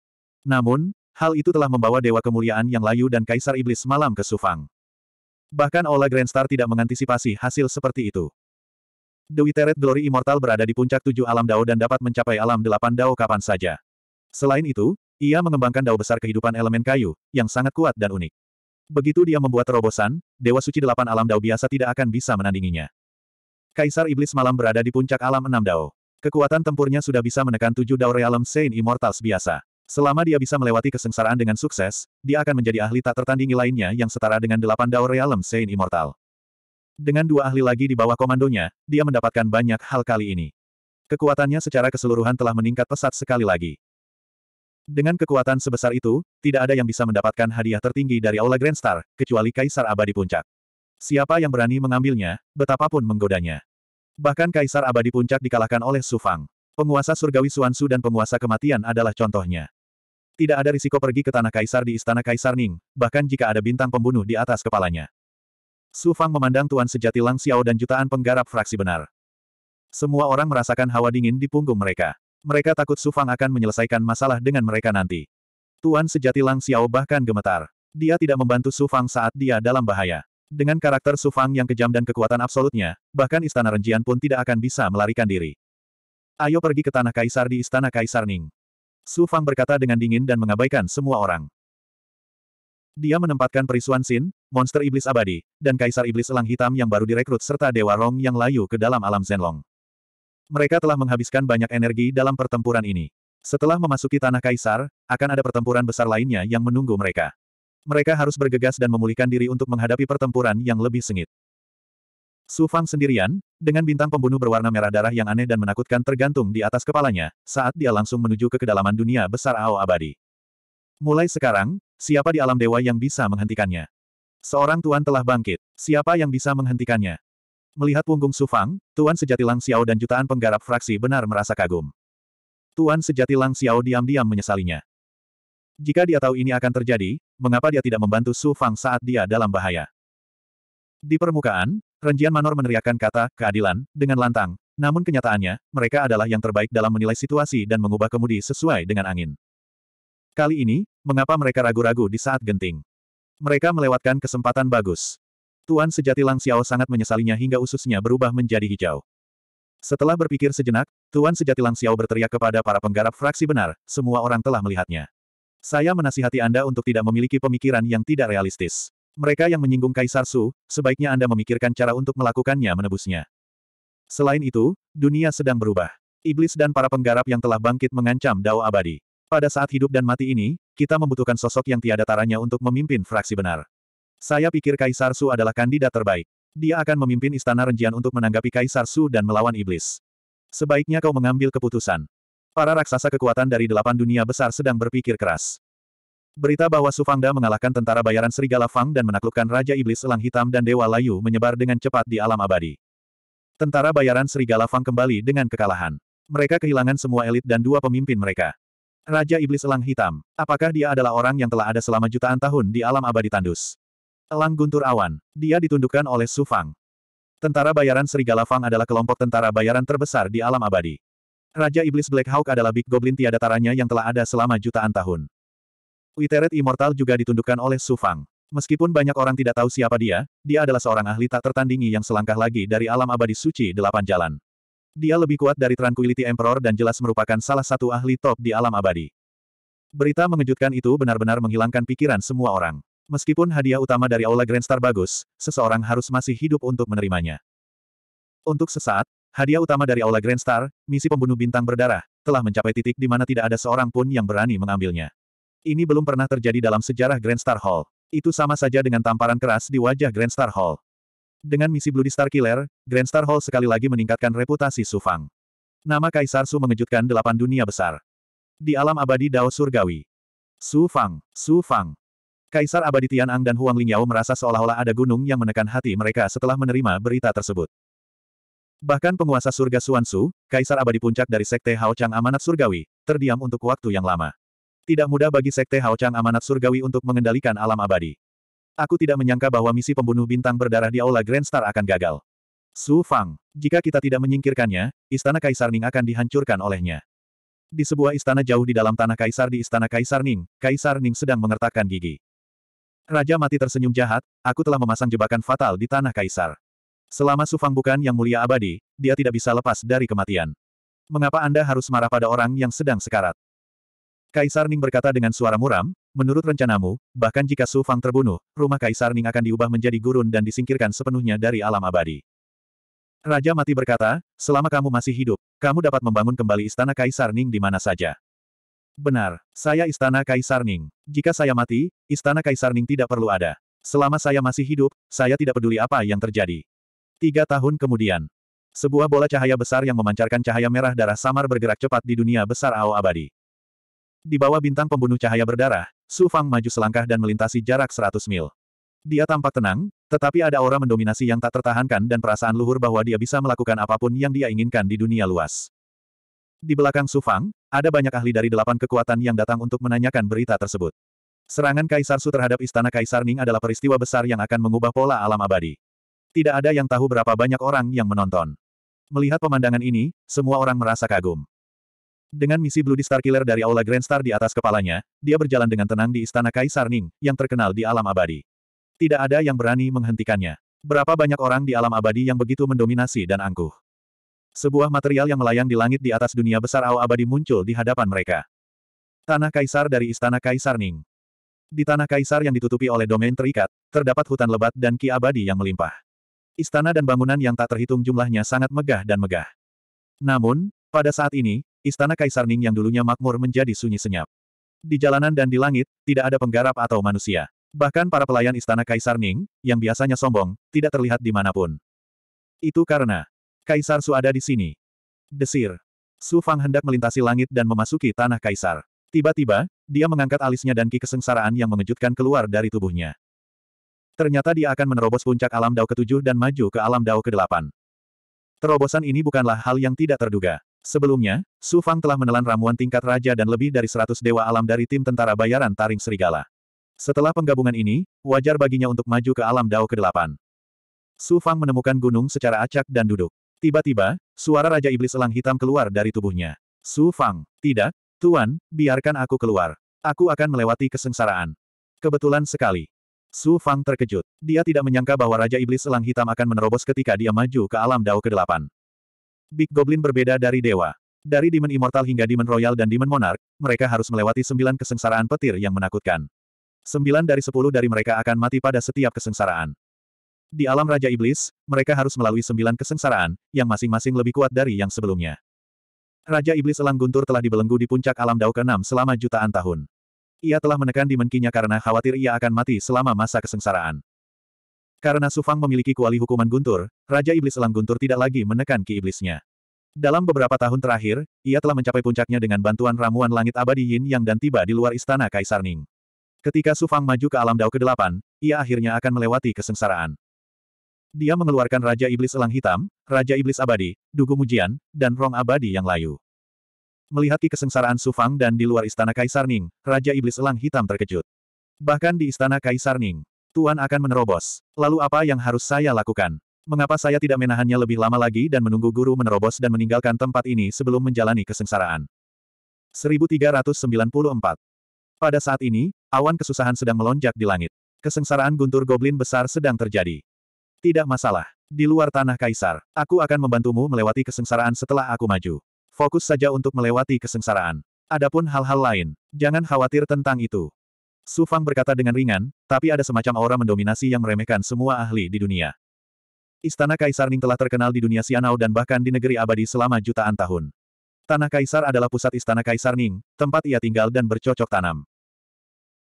Namun, hal itu telah membawa Dewa Kemuliaan yang layu dan Kaisar Iblis malam ke Su Fang. Bahkan Aula Grand Star tidak mengantisipasi hasil seperti itu. Dewi Teret Glory Immortal berada di puncak tujuh alam dao dan dapat mencapai alam delapan dao kapan saja. Selain itu, ia mengembangkan dao besar kehidupan elemen kayu, yang sangat kuat dan unik. Begitu dia membuat terobosan, Dewa Suci Delapan Alam Dao biasa tidak akan bisa menandinginya. Kaisar Iblis Malam berada di puncak alam enam Dao. Kekuatan tempurnya sudah bisa menekan tujuh Dao Realm Saint Immortals biasa. Selama dia bisa melewati kesengsaraan dengan sukses, dia akan menjadi ahli tak tertandingi lainnya yang setara dengan delapan Dao Realm Saint Immortal. Dengan dua ahli lagi di bawah komandonya, dia mendapatkan banyak hal kali ini. Kekuatannya secara keseluruhan telah meningkat pesat sekali lagi. Dengan kekuatan sebesar itu, tidak ada yang bisa mendapatkan hadiah tertinggi dari Aula Grand Star, kecuali Kaisar Abadi Puncak. Siapa yang berani mengambilnya, betapapun menggodanya. Bahkan Kaisar Abadi Puncak dikalahkan oleh Sufang. Penguasa surgawi Suansu dan penguasa kematian adalah contohnya. Tidak ada risiko pergi ke tanah Kaisar di Istana Kaisar Ning, bahkan jika ada bintang pembunuh di atas kepalanya. Su Fang memandang Tuan Sejati Lang Xiao dan jutaan penggarap fraksi benar. Semua orang merasakan hawa dingin di punggung mereka. Mereka takut Su Fang akan menyelesaikan masalah dengan mereka nanti. Tuan Sejati Lang Xiao bahkan gemetar. Dia tidak membantu Su Fang saat dia dalam bahaya. Dengan karakter Su Fang yang kejam dan kekuatan absolutnya, bahkan Istana Renjian pun tidak akan bisa melarikan diri. Ayo pergi ke Tanah Kaisar di Istana Kaisar Ning. Su Fang berkata dengan dingin dan mengabaikan semua orang. Dia menempatkan perisuan Sin, monster iblis abadi, dan kaisar iblis elang hitam yang baru direkrut serta dewa Rong yang layu ke dalam alam Zenlong. Mereka telah menghabiskan banyak energi dalam pertempuran ini. Setelah memasuki tanah kaisar, akan ada pertempuran besar lainnya yang menunggu mereka. Mereka harus bergegas dan memulihkan diri untuk menghadapi pertempuran yang lebih sengit. Su Fang sendirian, dengan bintang pembunuh berwarna merah darah yang aneh dan menakutkan tergantung di atas kepalanya, saat dia langsung menuju ke kedalaman dunia besar Ao abadi. Mulai sekarang, Siapa di alam dewa yang bisa menghentikannya? Seorang tuan telah bangkit. Siapa yang bisa menghentikannya? Melihat punggung Sufang, Tuan Sejati Lang Xiao dan jutaan penggarap fraksi benar merasa kagum. Tuan Sejati Lang Xiao diam-diam menyesalinya. Jika dia tahu ini akan terjadi, mengapa dia tidak membantu Su Fang saat dia dalam bahaya? Di permukaan, Renjian Manor meneriakkan kata keadilan dengan lantang, namun kenyataannya, mereka adalah yang terbaik dalam menilai situasi dan mengubah kemudi sesuai dengan angin. Kali ini, mengapa mereka ragu-ragu di saat genting? Mereka melewatkan kesempatan bagus. Tuan sejati Lang Xiao sangat menyesalinya hingga ususnya berubah menjadi hijau. Setelah berpikir sejenak, Tuan sejati Lang Xiao berteriak kepada para penggarap fraksi benar, semua orang telah melihatnya. Saya menasihati Anda untuk tidak memiliki pemikiran yang tidak realistis. Mereka yang menyinggung Kaisar Su, sebaiknya Anda memikirkan cara untuk melakukannya menebusnya. Selain itu, dunia sedang berubah. Iblis dan para penggarap yang telah bangkit mengancam Dao Abadi. Pada saat hidup dan mati ini, kita membutuhkan sosok yang tiada taranya untuk memimpin fraksi benar. Saya pikir Kaisar Su adalah kandidat terbaik. Dia akan memimpin istana renjian untuk menanggapi Kaisar Su dan melawan iblis. Sebaiknya kau mengambil keputusan. Para raksasa kekuatan dari delapan dunia besar sedang berpikir keras. Berita bahwa Sufangda mengalahkan tentara bayaran Serigala Fang dan menaklukkan Raja Iblis Elang Hitam dan Dewa Layu menyebar dengan cepat di alam abadi. Tentara bayaran Serigala Fang kembali dengan kekalahan. Mereka kehilangan semua elit dan dua pemimpin mereka. Raja Iblis Elang Hitam. Apakah dia adalah orang yang telah ada selama jutaan tahun di alam abadi tandus? Elang Guntur Awan. Dia ditundukkan oleh Su Fang. Tentara bayaran Serigala Fang adalah kelompok tentara bayaran terbesar di alam abadi. Raja Iblis Black Hawk adalah Big Goblin tiada taranya yang telah ada selama jutaan tahun. Witeret Immortal juga ditundukkan oleh Su Fang. Meskipun banyak orang tidak tahu siapa dia, dia adalah seorang ahli tak tertandingi yang selangkah lagi dari alam abadi suci delapan jalan. Dia lebih kuat dari Tranquility Emperor dan jelas merupakan salah satu ahli top di alam abadi. Berita mengejutkan itu benar-benar menghilangkan pikiran semua orang. Meskipun hadiah utama dari Aula Grandstar bagus, seseorang harus masih hidup untuk menerimanya. Untuk sesaat, hadiah utama dari Aula Grandstar, misi pembunuh bintang berdarah, telah mencapai titik di mana tidak ada seorang pun yang berani mengambilnya. Ini belum pernah terjadi dalam sejarah Grandstar Hall. Itu sama saja dengan tamparan keras di wajah Grandstar Hall. Dengan misi Bloody Star Killer, Grand Star Hall sekali lagi meningkatkan reputasi Sufang. Nama Kaisar Su mengejutkan delapan dunia besar. Di alam abadi Dao Surgawi. Su Fang, Su Fang. Kaisar abadi Tianang dan Huang Lingyao merasa seolah-olah ada gunung yang menekan hati mereka setelah menerima berita tersebut. Bahkan penguasa surga Suan Su, Kaisar abadi puncak dari Sekte Hao Chang Amanat Surgawi, terdiam untuk waktu yang lama. Tidak mudah bagi Sekte Hao Chang Amanat Surgawi untuk mengendalikan alam abadi. Aku tidak menyangka bahwa misi pembunuh bintang berdarah di Aula Grand Star akan gagal. Su Fang, jika kita tidak menyingkirkannya, istana Kaisar Ning akan dihancurkan olehnya. Di sebuah istana jauh di dalam tanah Kaisar di istana Kaisar Ning, Kaisar Ning sedang mengertakkan gigi. Raja mati tersenyum jahat, aku telah memasang jebakan fatal di tanah Kaisar. Selama Su Fang bukan yang mulia abadi, dia tidak bisa lepas dari kematian. Mengapa Anda harus marah pada orang yang sedang sekarat? Kaisar Ning berkata dengan suara muram, Menurut rencanamu, bahkan jika Su Fang terbunuh, rumah Kaisar Ning akan diubah menjadi gurun dan disingkirkan sepenuhnya dari alam abadi. Raja Mati berkata, selama kamu masih hidup, kamu dapat membangun kembali istana Kaisar Ning di mana saja. Benar, saya istana Kaisar Ning. Jika saya mati, istana Kaisar Ning tidak perlu ada. Selama saya masih hidup, saya tidak peduli apa yang terjadi. Tiga tahun kemudian, sebuah bola cahaya besar yang memancarkan cahaya merah darah samar bergerak cepat di dunia besar Ao abadi. Di bawah bintang pembunuh cahaya berdarah, Su Fang maju selangkah dan melintasi jarak 100 mil. Dia tampak tenang, tetapi ada aura mendominasi yang tak tertahankan dan perasaan luhur bahwa dia bisa melakukan apapun yang dia inginkan di dunia luas. Di belakang Su Fang, ada banyak ahli dari delapan kekuatan yang datang untuk menanyakan berita tersebut. Serangan Kaisar Su terhadap Istana Kaisar Ning adalah peristiwa besar yang akan mengubah pola alam abadi. Tidak ada yang tahu berapa banyak orang yang menonton. Melihat pemandangan ini, semua orang merasa kagum. Dengan misi Blue Star Killer dari Aula Grand Star di atas kepalanya, dia berjalan dengan tenang di Istana Kaisar Ning, yang terkenal di alam abadi. Tidak ada yang berani menghentikannya. Berapa banyak orang di alam abadi yang begitu mendominasi dan angkuh. Sebuah material yang melayang di langit di atas dunia besar Ao abadi muncul di hadapan mereka. Tanah Kaisar dari Istana Kaisar Ning. Di Tanah Kaisar yang ditutupi oleh domain terikat, terdapat hutan lebat dan ki abadi yang melimpah. Istana dan bangunan yang tak terhitung jumlahnya sangat megah dan megah. Namun, pada saat ini, istana Kaisar Ning yang dulunya makmur menjadi sunyi senyap. Di jalanan dan di langit, tidak ada penggarap atau manusia. Bahkan para pelayan istana Kaisar Ning, yang biasanya sombong, tidak terlihat di dimanapun. Itu karena Kaisar Su ada di sini. Desir. Su Fang hendak melintasi langit dan memasuki tanah Kaisar. Tiba-tiba, dia mengangkat alisnya dan ki kesengsaraan yang mengejutkan keluar dari tubuhnya. Ternyata dia akan menerobos puncak alam Dao ke-7 dan maju ke alam Dao ke-8. Terobosan ini bukanlah hal yang tidak terduga. Sebelumnya, Su Fang telah menelan ramuan tingkat raja dan lebih dari 100 dewa alam dari tim tentara bayaran Taring Serigala. Setelah penggabungan ini, wajar baginya untuk maju ke alam Dao ke-8. Su Fang menemukan gunung secara acak dan duduk. Tiba-tiba, suara Raja Iblis Elang Hitam keluar dari tubuhnya. Su Fang, tidak, Tuan, biarkan aku keluar. Aku akan melewati kesengsaraan. Kebetulan sekali. Su Fang terkejut. Dia tidak menyangka bahwa Raja Iblis Elang Hitam akan menerobos ketika dia maju ke alam Dao ke-8. Big Goblin berbeda dari dewa. Dari Demon Immortal hingga Demon Royal dan Demon Monarch, mereka harus melewati sembilan kesengsaraan petir yang menakutkan. Sembilan dari sepuluh dari mereka akan mati pada setiap kesengsaraan. Di alam Raja Iblis, mereka harus melalui sembilan kesengsaraan, yang masing-masing lebih kuat dari yang sebelumnya. Raja Iblis Elang Guntur telah dibelenggu di puncak alam Dao ke-6 selama jutaan tahun. Ia telah menekan dimenkinya karena khawatir ia akan mati selama masa kesengsaraan. Karena Sufang memiliki kuali hukuman guntur, Raja Iblis Elang Guntur tidak lagi menekan ki iblisnya. Dalam beberapa tahun terakhir, ia telah mencapai puncaknya dengan bantuan ramuan langit abadi Yin Yang dan tiba di luar istana Kaisar Ning. Ketika Sufang maju ke alam dao ke-8, ia akhirnya akan melewati kesengsaraan. Dia mengeluarkan Raja Iblis Elang Hitam, Raja Iblis Abadi, Dugu Mujian, dan Rong Abadi yang layu. Melihat ki kesengsaraan Sufang dan di luar istana Kaisar Ning, Raja Iblis Elang Hitam terkejut. Bahkan di istana Kaisar Ning, Tuan akan menerobos. Lalu apa yang harus saya lakukan? Mengapa saya tidak menahannya lebih lama lagi dan menunggu guru menerobos dan meninggalkan tempat ini sebelum menjalani kesengsaraan? 1394 Pada saat ini, awan kesusahan sedang melonjak di langit. Kesengsaraan guntur goblin besar sedang terjadi. Tidak masalah. Di luar tanah kaisar, aku akan membantumu melewati kesengsaraan setelah aku maju. Fokus saja untuk melewati kesengsaraan. Adapun hal-hal lain, jangan khawatir tentang itu. Su Fang berkata dengan ringan, tapi ada semacam aura mendominasi yang meremehkan semua ahli di dunia. Istana Kaisar Ning telah terkenal di dunia Sianau dan bahkan di negeri abadi selama jutaan tahun. Tanah Kaisar adalah pusat Istana Kaisar Ning, tempat ia tinggal dan bercocok tanam.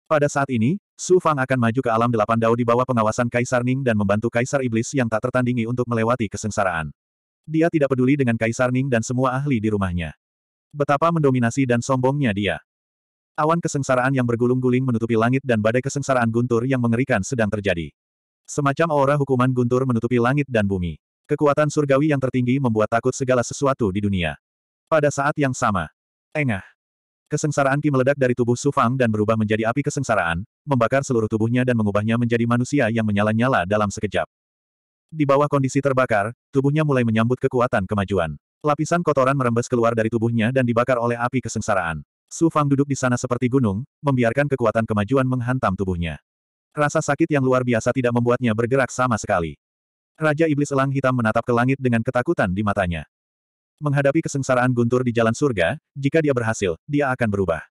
Pada saat ini, Su Fang akan maju ke alam delapan dao di bawah pengawasan Kaisar Ning dan membantu Kaisar Iblis yang tak tertandingi untuk melewati kesengsaraan. Dia tidak peduli dengan Kaisar Ning dan semua ahli di rumahnya. Betapa mendominasi dan sombongnya dia. Awan kesengsaraan yang bergulung-guling menutupi langit dan badai kesengsaraan guntur yang mengerikan sedang terjadi. Semacam aura hukuman guntur menutupi langit dan bumi. Kekuatan surgawi yang tertinggi membuat takut segala sesuatu di dunia. Pada saat yang sama, engah. Kesengsaraan Ki meledak dari tubuh Sufang dan berubah menjadi api kesengsaraan, membakar seluruh tubuhnya dan mengubahnya menjadi manusia yang menyala-nyala dalam sekejap. Di bawah kondisi terbakar, tubuhnya mulai menyambut kekuatan kemajuan. Lapisan kotoran merembes keluar dari tubuhnya dan dibakar oleh api kesengsaraan. Su Fang duduk di sana seperti gunung, membiarkan kekuatan kemajuan menghantam tubuhnya. Rasa sakit yang luar biasa tidak membuatnya bergerak sama sekali. Raja Iblis Elang Hitam menatap ke langit dengan ketakutan di matanya. Menghadapi kesengsaraan guntur di jalan surga, jika dia berhasil, dia akan berubah.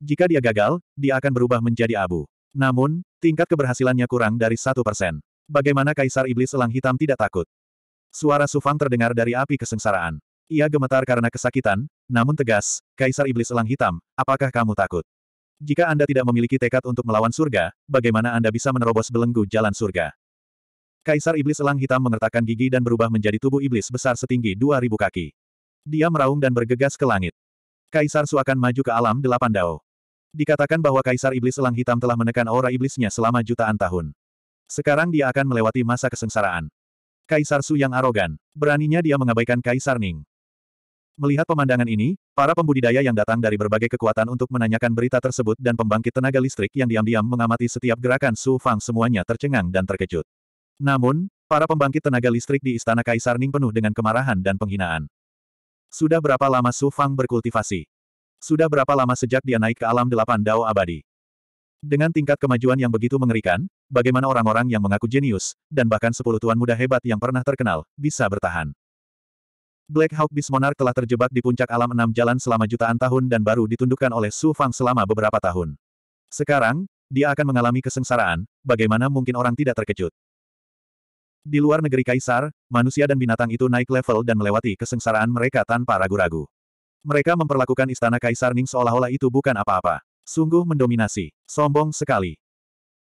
Jika dia gagal, dia akan berubah menjadi abu. Namun, tingkat keberhasilannya kurang dari satu persen. Bagaimana Kaisar Iblis Elang Hitam tidak takut? Suara Sufang terdengar dari api kesengsaraan. Ia gemetar karena kesakitan, namun tegas, Kaisar Iblis Elang Hitam, apakah kamu takut? Jika Anda tidak memiliki tekad untuk melawan surga, bagaimana Anda bisa menerobos belenggu jalan surga? Kaisar Iblis Elang Hitam mengertakkan gigi dan berubah menjadi tubuh iblis besar setinggi 2000 kaki. Dia meraung dan bergegas ke langit. Kaisar Su akan maju ke alam delapan dao. Dikatakan bahwa Kaisar Iblis Elang Hitam telah menekan aura iblisnya selama jutaan tahun. Sekarang dia akan melewati masa kesengsaraan. Kaisar Su yang arogan. Beraninya dia mengabaikan Kaisar Ning. Melihat pemandangan ini, para pembudidaya yang datang dari berbagai kekuatan untuk menanyakan berita tersebut dan pembangkit tenaga listrik yang diam-diam mengamati setiap gerakan Su Fang semuanya tercengang dan terkejut. Namun, para pembangkit tenaga listrik di Istana Kaisar Ning penuh dengan kemarahan dan penghinaan. Sudah berapa lama Su Fang berkultivasi? Sudah berapa lama sejak dia naik ke alam delapan dao abadi? Dengan tingkat kemajuan yang begitu mengerikan, bagaimana orang-orang yang mengaku jenius, dan bahkan sepuluh tuan muda hebat yang pernah terkenal, bisa bertahan? Black Hawk Beast telah terjebak di puncak alam enam jalan selama jutaan tahun dan baru ditundukkan oleh Su Fang selama beberapa tahun. Sekarang, dia akan mengalami kesengsaraan, bagaimana mungkin orang tidak terkejut. Di luar negeri Kaisar, manusia dan binatang itu naik level dan melewati kesengsaraan mereka tanpa ragu-ragu. Mereka memperlakukan istana Kaisar Ning seolah-olah itu bukan apa-apa. Sungguh mendominasi. Sombong sekali.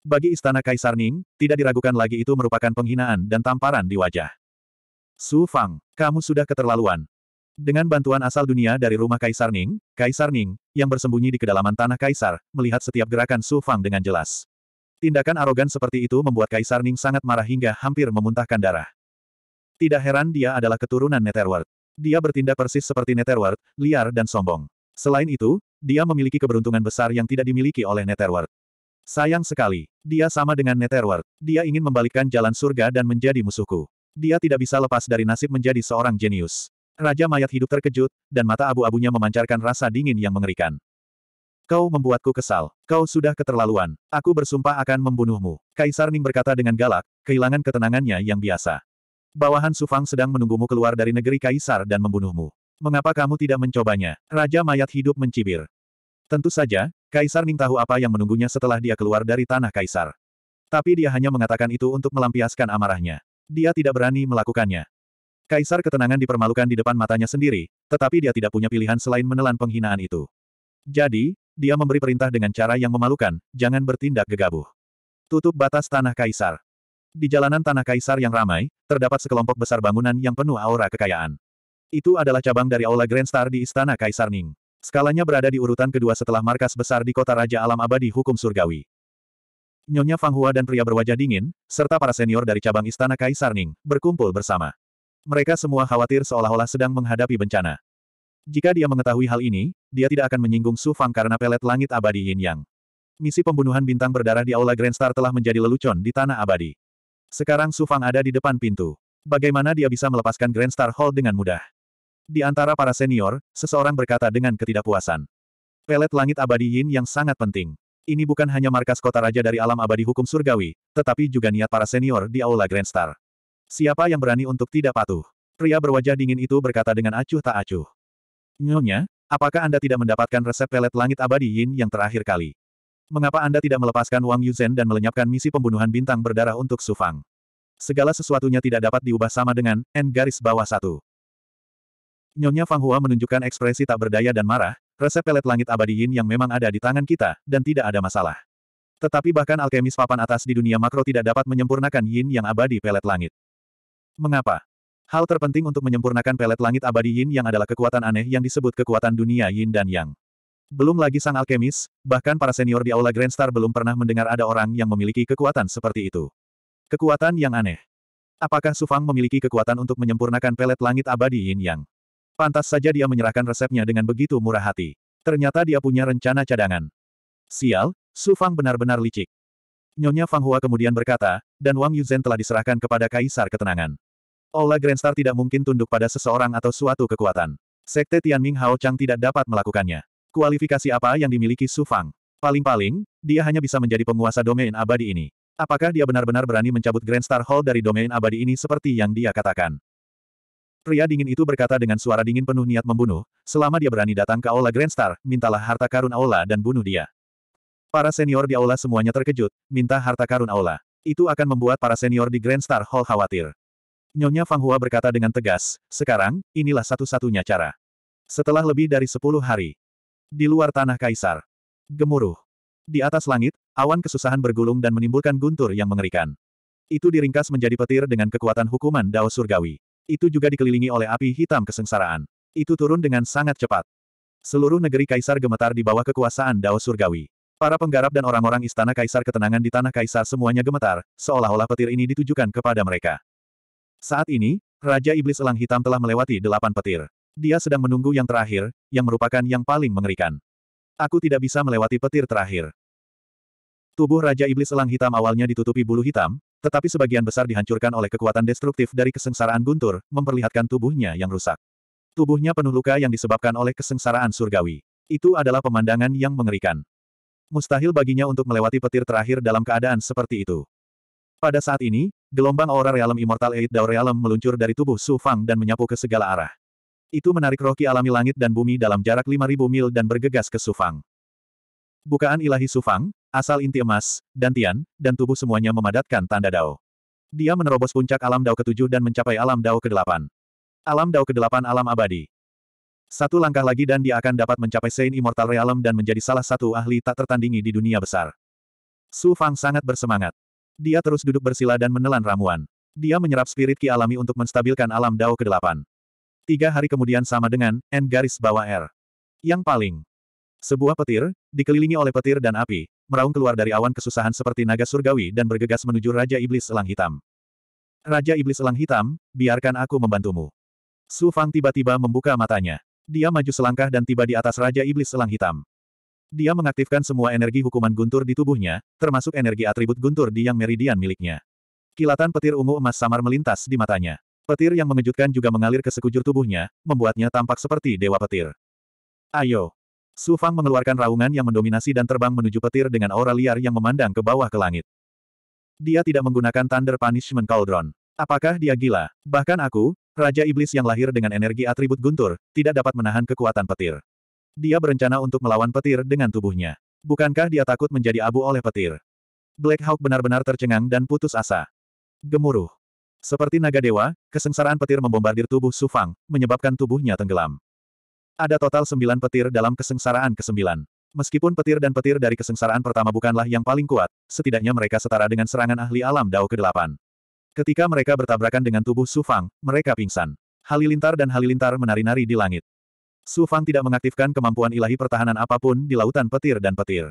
Bagi istana Kaisar Ning, tidak diragukan lagi itu merupakan penghinaan dan tamparan di wajah. Su Fang. Kamu sudah keterlaluan. Dengan bantuan asal dunia dari rumah Kaisar Ning, Kaisar Ning, yang bersembunyi di kedalaman tanah Kaisar, melihat setiap gerakan Su Fang dengan jelas. Tindakan arogan seperti itu membuat Kaisar Ning sangat marah hingga hampir memuntahkan darah. Tidak heran dia adalah keturunan Netherworld. Dia bertindak persis seperti Netherworld, liar dan sombong. Selain itu, dia memiliki keberuntungan besar yang tidak dimiliki oleh Netherworld. Sayang sekali, dia sama dengan Netherworld. Dia ingin membalikkan jalan surga dan menjadi musuhku. Dia tidak bisa lepas dari nasib menjadi seorang jenius. Raja mayat hidup terkejut, dan mata abu-abunya memancarkan rasa dingin yang mengerikan. Kau membuatku kesal. Kau sudah keterlaluan. Aku bersumpah akan membunuhmu. Kaisar Ning berkata dengan galak, kehilangan ketenangannya yang biasa. Bawahan Sufang sedang menunggumu keluar dari negeri Kaisar dan membunuhmu. Mengapa kamu tidak mencobanya? Raja mayat hidup mencibir. Tentu saja, Kaisar Ning tahu apa yang menunggunya setelah dia keluar dari tanah Kaisar. Tapi dia hanya mengatakan itu untuk melampiaskan amarahnya. Dia tidak berani melakukannya. Kaisar ketenangan dipermalukan di depan matanya sendiri, tetapi dia tidak punya pilihan selain menelan penghinaan itu. Jadi, dia memberi perintah dengan cara yang memalukan, jangan bertindak gegabah. Tutup batas tanah kaisar. Di jalanan tanah kaisar yang ramai, terdapat sekelompok besar bangunan yang penuh aura kekayaan. Itu adalah cabang dari Aula Grand Star di Istana Kaisar Ning. Skalanya berada di urutan kedua setelah markas besar di kota Raja Alam Abadi Hukum Surgawi. Nyonya Fang Hua dan pria berwajah dingin, serta para senior dari cabang Istana Kaisar Ning, berkumpul bersama. Mereka semua khawatir seolah-olah sedang menghadapi bencana. Jika dia mengetahui hal ini, dia tidak akan menyinggung Su Fang karena pelet langit abadi Yin Yang. Misi pembunuhan bintang berdarah di Aula Grand Star telah menjadi lelucon di Tanah Abadi. Sekarang Su Fang ada di depan pintu. Bagaimana dia bisa melepaskan Grand Star Hall dengan mudah? Di antara para senior, seseorang berkata dengan ketidakpuasan. Pelet langit abadi Yin yang sangat penting. Ini bukan hanya markas kota raja dari alam abadi hukum surgawi, tetapi juga niat para senior di Aula Grand Star. Siapa yang berani untuk tidak patuh? Pria berwajah dingin itu berkata dengan acuh tak acuh. Nyonya, apakah Anda tidak mendapatkan resep pelet langit abadi yin yang terakhir kali? Mengapa Anda tidak melepaskan Wang Yuzhen dan melenyapkan misi pembunuhan bintang berdarah untuk Sufang? Segala sesuatunya tidak dapat diubah sama dengan N garis bawah satu. Nyonya Fang Hua menunjukkan ekspresi tak berdaya dan marah, Resep pelet langit abadi yin yang memang ada di tangan kita, dan tidak ada masalah. Tetapi bahkan alkemis papan atas di dunia makro tidak dapat menyempurnakan yin yang abadi pelet langit. Mengapa? Hal terpenting untuk menyempurnakan pelet langit abadi yin yang adalah kekuatan aneh yang disebut kekuatan dunia yin dan yang. Belum lagi sang alkemis, bahkan para senior di Aula Grand Star belum pernah mendengar ada orang yang memiliki kekuatan seperti itu. Kekuatan yang aneh. Apakah Sufang memiliki kekuatan untuk menyempurnakan pelet langit abadi yin yang? Pantas saja dia menyerahkan resepnya dengan begitu murah hati. Ternyata dia punya rencana cadangan. Sial, Su Fang benar-benar licik. Nyonya Fang Hua kemudian berkata, dan Wang Yuzhen telah diserahkan kepada Kaisar Ketenangan. Ola Grandstar tidak mungkin tunduk pada seseorang atau suatu kekuatan. Sekte Tianming Hao Chang tidak dapat melakukannya. Kualifikasi apa yang dimiliki Su Fang? Paling-paling, dia hanya bisa menjadi penguasa domain abadi ini. Apakah dia benar-benar berani mencabut Grandstar Hall dari domain abadi ini seperti yang dia katakan? Pria dingin itu berkata dengan suara dingin penuh niat membunuh, selama dia berani datang ke Aula Grandstar, mintalah harta karun Aula dan bunuh dia. Para senior di Aula semuanya terkejut, minta harta karun Aula. Itu akan membuat para senior di Grandstar Hall khawatir. Nyonya Fang Hua berkata dengan tegas, sekarang, inilah satu-satunya cara. Setelah lebih dari sepuluh hari. Di luar tanah Kaisar. Gemuruh. Di atas langit, awan kesusahan bergulung dan menimbulkan guntur yang mengerikan. Itu diringkas menjadi petir dengan kekuatan hukuman Dao Surgawi. Itu juga dikelilingi oleh api hitam kesengsaraan. Itu turun dengan sangat cepat. Seluruh negeri kaisar gemetar di bawah kekuasaan Dao Surgawi. Para penggarap dan orang-orang istana kaisar ketenangan di tanah kaisar semuanya gemetar, seolah-olah petir ini ditujukan kepada mereka. Saat ini, Raja Iblis Elang Hitam telah melewati delapan petir. Dia sedang menunggu yang terakhir, yang merupakan yang paling mengerikan. Aku tidak bisa melewati petir terakhir. Tubuh Raja Iblis Elang Hitam awalnya ditutupi bulu hitam, tetapi sebagian besar dihancurkan oleh kekuatan destruktif dari kesengsaraan guntur, memperlihatkan tubuhnya yang rusak. Tubuhnya penuh luka yang disebabkan oleh kesengsaraan surgawi. Itu adalah pemandangan yang mengerikan. Mustahil baginya untuk melewati petir terakhir dalam keadaan seperti itu. Pada saat ini, gelombang aura realem immortal Eight Dao realem meluncur dari tubuh Su Fang dan menyapu ke segala arah. Itu menarik roki alami langit dan bumi dalam jarak 5000 mil dan bergegas ke Su Fang. Bukaan ilahi Su Fang, Asal inti emas, dan tian, dan tubuh semuanya memadatkan tanda dao. Dia menerobos puncak alam dao ketujuh dan mencapai alam dao kedelapan. Alam dao kedelapan alam abadi. Satu langkah lagi dan dia akan dapat mencapai Saint Immortal Realm dan menjadi salah satu ahli tak tertandingi di dunia besar. Su Fang sangat bersemangat. Dia terus duduk bersila dan menelan ramuan. Dia menyerap spirit ki alami untuk menstabilkan alam Dao kedelapan. Tiga hari kemudian sama dengan N garis bawah R. Yang paling. Sebuah petir, dikelilingi oleh petir dan api, meraung keluar dari awan kesusahan seperti naga surgawi dan bergegas menuju Raja Iblis Selang Hitam. Raja Iblis Selang Hitam, biarkan aku membantumu. Su Fang tiba-tiba membuka matanya. Dia maju selangkah dan tiba di atas Raja Iblis Selang Hitam. Dia mengaktifkan semua energi hukuman guntur di tubuhnya, termasuk energi atribut guntur di yang meridian miliknya. Kilatan petir ungu emas samar melintas di matanya. Petir yang mengejutkan juga mengalir ke sekujur tubuhnya, membuatnya tampak seperti dewa petir. Ayo, Su Fang mengeluarkan raungan yang mendominasi dan terbang menuju petir dengan aura liar yang memandang ke bawah ke langit. Dia tidak menggunakan Thunder Punishment Cauldron. Apakah dia gila? Bahkan aku, Raja Iblis yang lahir dengan energi atribut guntur, tidak dapat menahan kekuatan petir. Dia berencana untuk melawan petir dengan tubuhnya. Bukankah dia takut menjadi abu oleh petir? Black Hawk benar-benar tercengang dan putus asa. Gemuruh. Seperti naga dewa, kesengsaraan petir membombardir tubuh Sufang, menyebabkan tubuhnya tenggelam. Ada total sembilan petir dalam kesengsaraan kesembilan. Meskipun petir dan petir dari kesengsaraan pertama bukanlah yang paling kuat, setidaknya mereka setara dengan serangan ahli alam Dao ke-8. Ketika mereka bertabrakan dengan tubuh Su Fang, mereka pingsan. Halilintar dan halilintar menari-nari di langit. Su Fang tidak mengaktifkan kemampuan ilahi pertahanan apapun di lautan petir dan petir.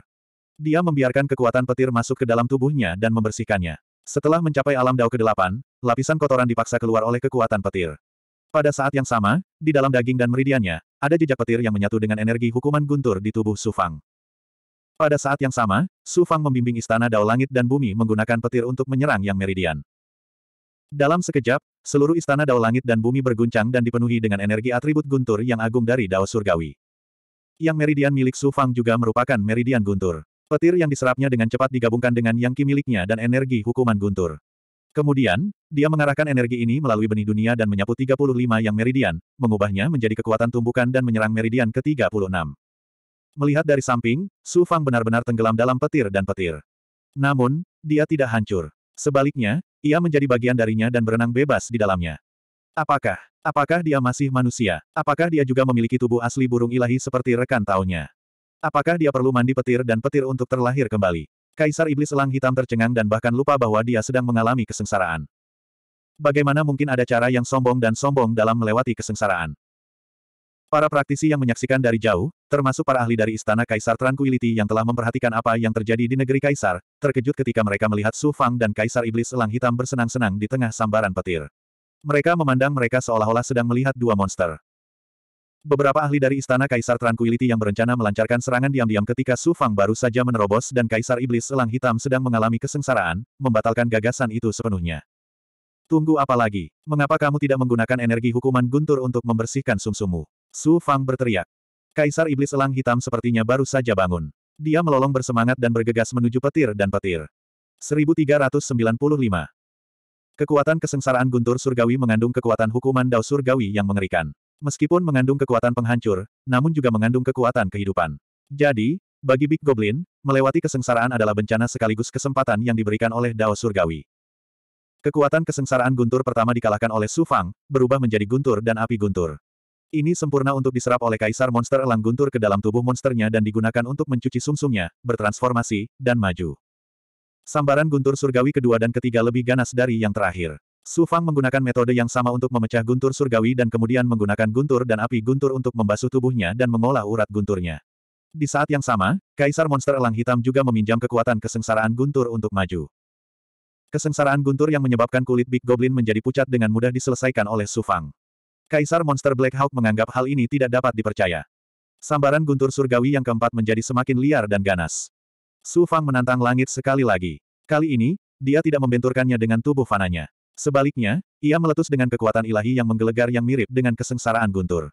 Dia membiarkan kekuatan petir masuk ke dalam tubuhnya dan membersihkannya. Setelah mencapai alam Dao ke-8, lapisan kotoran dipaksa keluar oleh kekuatan petir. Pada saat yang sama, di dalam daging dan meridiannya, ada jejak petir yang menyatu dengan energi hukuman guntur di tubuh Sufang. Pada saat yang sama, Sufang membimbing istana Dao Langit dan Bumi menggunakan petir untuk menyerang yang meridian. Dalam sekejap, seluruh istana Dao Langit dan Bumi berguncang dan dipenuhi dengan energi atribut guntur yang agung dari Dao Surgawi. Yang meridian milik Sufang juga merupakan meridian guntur. Petir yang diserapnya dengan cepat digabungkan dengan yang ki miliknya dan energi hukuman guntur. Kemudian, dia mengarahkan energi ini melalui benih dunia dan menyapu 35 yang meridian, mengubahnya menjadi kekuatan tumbukan dan menyerang meridian ke-36. Melihat dari samping, Su Fang benar-benar tenggelam dalam petir dan petir. Namun, dia tidak hancur. Sebaliknya, ia menjadi bagian darinya dan berenang bebas di dalamnya. Apakah, apakah dia masih manusia? Apakah dia juga memiliki tubuh asli burung ilahi seperti rekan taunya? Apakah dia perlu mandi petir dan petir untuk terlahir kembali? Kaisar Iblis Elang Hitam tercengang dan bahkan lupa bahwa dia sedang mengalami kesengsaraan. Bagaimana mungkin ada cara yang sombong dan sombong dalam melewati kesengsaraan? Para praktisi yang menyaksikan dari jauh, termasuk para ahli dari Istana Kaisar Tranquility yang telah memperhatikan apa yang terjadi di negeri Kaisar, terkejut ketika mereka melihat Su Fang dan Kaisar Iblis Elang Hitam bersenang-senang di tengah sambaran petir. Mereka memandang mereka seolah-olah sedang melihat dua monster. Beberapa ahli dari Istana Kaisar Tranquility yang berencana melancarkan serangan diam-diam ketika Su Fang baru saja menerobos dan Kaisar Iblis Selang Hitam sedang mengalami kesengsaraan, membatalkan gagasan itu sepenuhnya. Tunggu apa lagi? Mengapa kamu tidak menggunakan energi hukuman guntur untuk membersihkan sumsumu? Su Fang berteriak. Kaisar Iblis Selang Hitam sepertinya baru saja bangun. Dia melolong bersemangat dan bergegas menuju petir dan petir. 1395 Kekuatan kesengsaraan guntur surgawi mengandung kekuatan hukuman dao surgawi yang mengerikan. Meskipun mengandung kekuatan penghancur, namun juga mengandung kekuatan kehidupan. Jadi, bagi Big Goblin, melewati kesengsaraan adalah bencana sekaligus kesempatan yang diberikan oleh Dao Surgawi. Kekuatan kesengsaraan guntur pertama dikalahkan oleh Su Fang, berubah menjadi guntur dan api guntur. Ini sempurna untuk diserap oleh kaisar monster elang guntur ke dalam tubuh monsternya dan digunakan untuk mencuci sumsumnya, bertransformasi, dan maju. Sambaran guntur surgawi kedua dan ketiga lebih ganas dari yang terakhir. Su Fang menggunakan metode yang sama untuk memecah guntur surgawi dan kemudian menggunakan guntur dan api guntur untuk membasuh tubuhnya dan mengolah urat gunturnya. Di saat yang sama, Kaisar Monster Elang Hitam juga meminjam kekuatan kesengsaraan guntur untuk maju. Kesengsaraan guntur yang menyebabkan kulit Big Goblin menjadi pucat dengan mudah diselesaikan oleh Su Fang. Kaisar Monster Black Hawk menganggap hal ini tidak dapat dipercaya. Sambaran guntur surgawi yang keempat menjadi semakin liar dan ganas. Su Fang menantang langit sekali lagi. Kali ini, dia tidak membenturkannya dengan tubuh fananya. Sebaliknya, ia meletus dengan kekuatan ilahi yang menggelegar yang mirip dengan kesengsaraan guntur.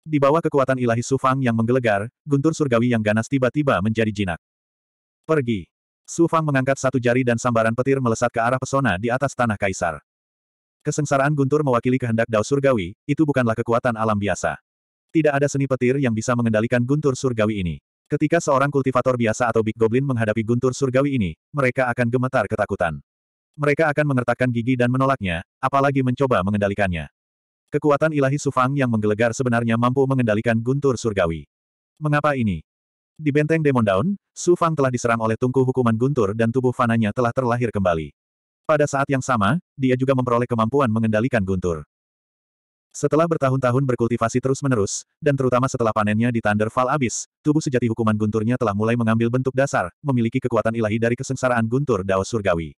Di bawah kekuatan ilahi Sufang yang menggelegar, guntur surgawi yang ganas tiba-tiba menjadi jinak. Pergi. Sufang mengangkat satu jari dan sambaran petir melesat ke arah pesona di atas tanah kaisar. Kesengsaraan guntur mewakili kehendak dao surgawi, itu bukanlah kekuatan alam biasa. Tidak ada seni petir yang bisa mengendalikan guntur surgawi ini. Ketika seorang kultivator biasa atau Big Goblin menghadapi guntur surgawi ini, mereka akan gemetar ketakutan mereka akan mengertakkan gigi dan menolaknya, apalagi mencoba mengendalikannya. Kekuatan ilahi Sufang yang menggelegar sebenarnya mampu mengendalikan guntur surgawi. Mengapa ini? Di benteng Demon Daun, Sufang telah diserang oleh tungku hukuman guntur dan tubuh fananya telah terlahir kembali. Pada saat yang sama, dia juga memperoleh kemampuan mengendalikan guntur. Setelah bertahun-tahun berkultivasi terus-menerus, dan terutama setelah panennya di Thunderfall abis, tubuh sejati hukuman gunturnya telah mulai mengambil bentuk dasar, memiliki kekuatan ilahi dari kesengsaraan guntur Dao Surgawi.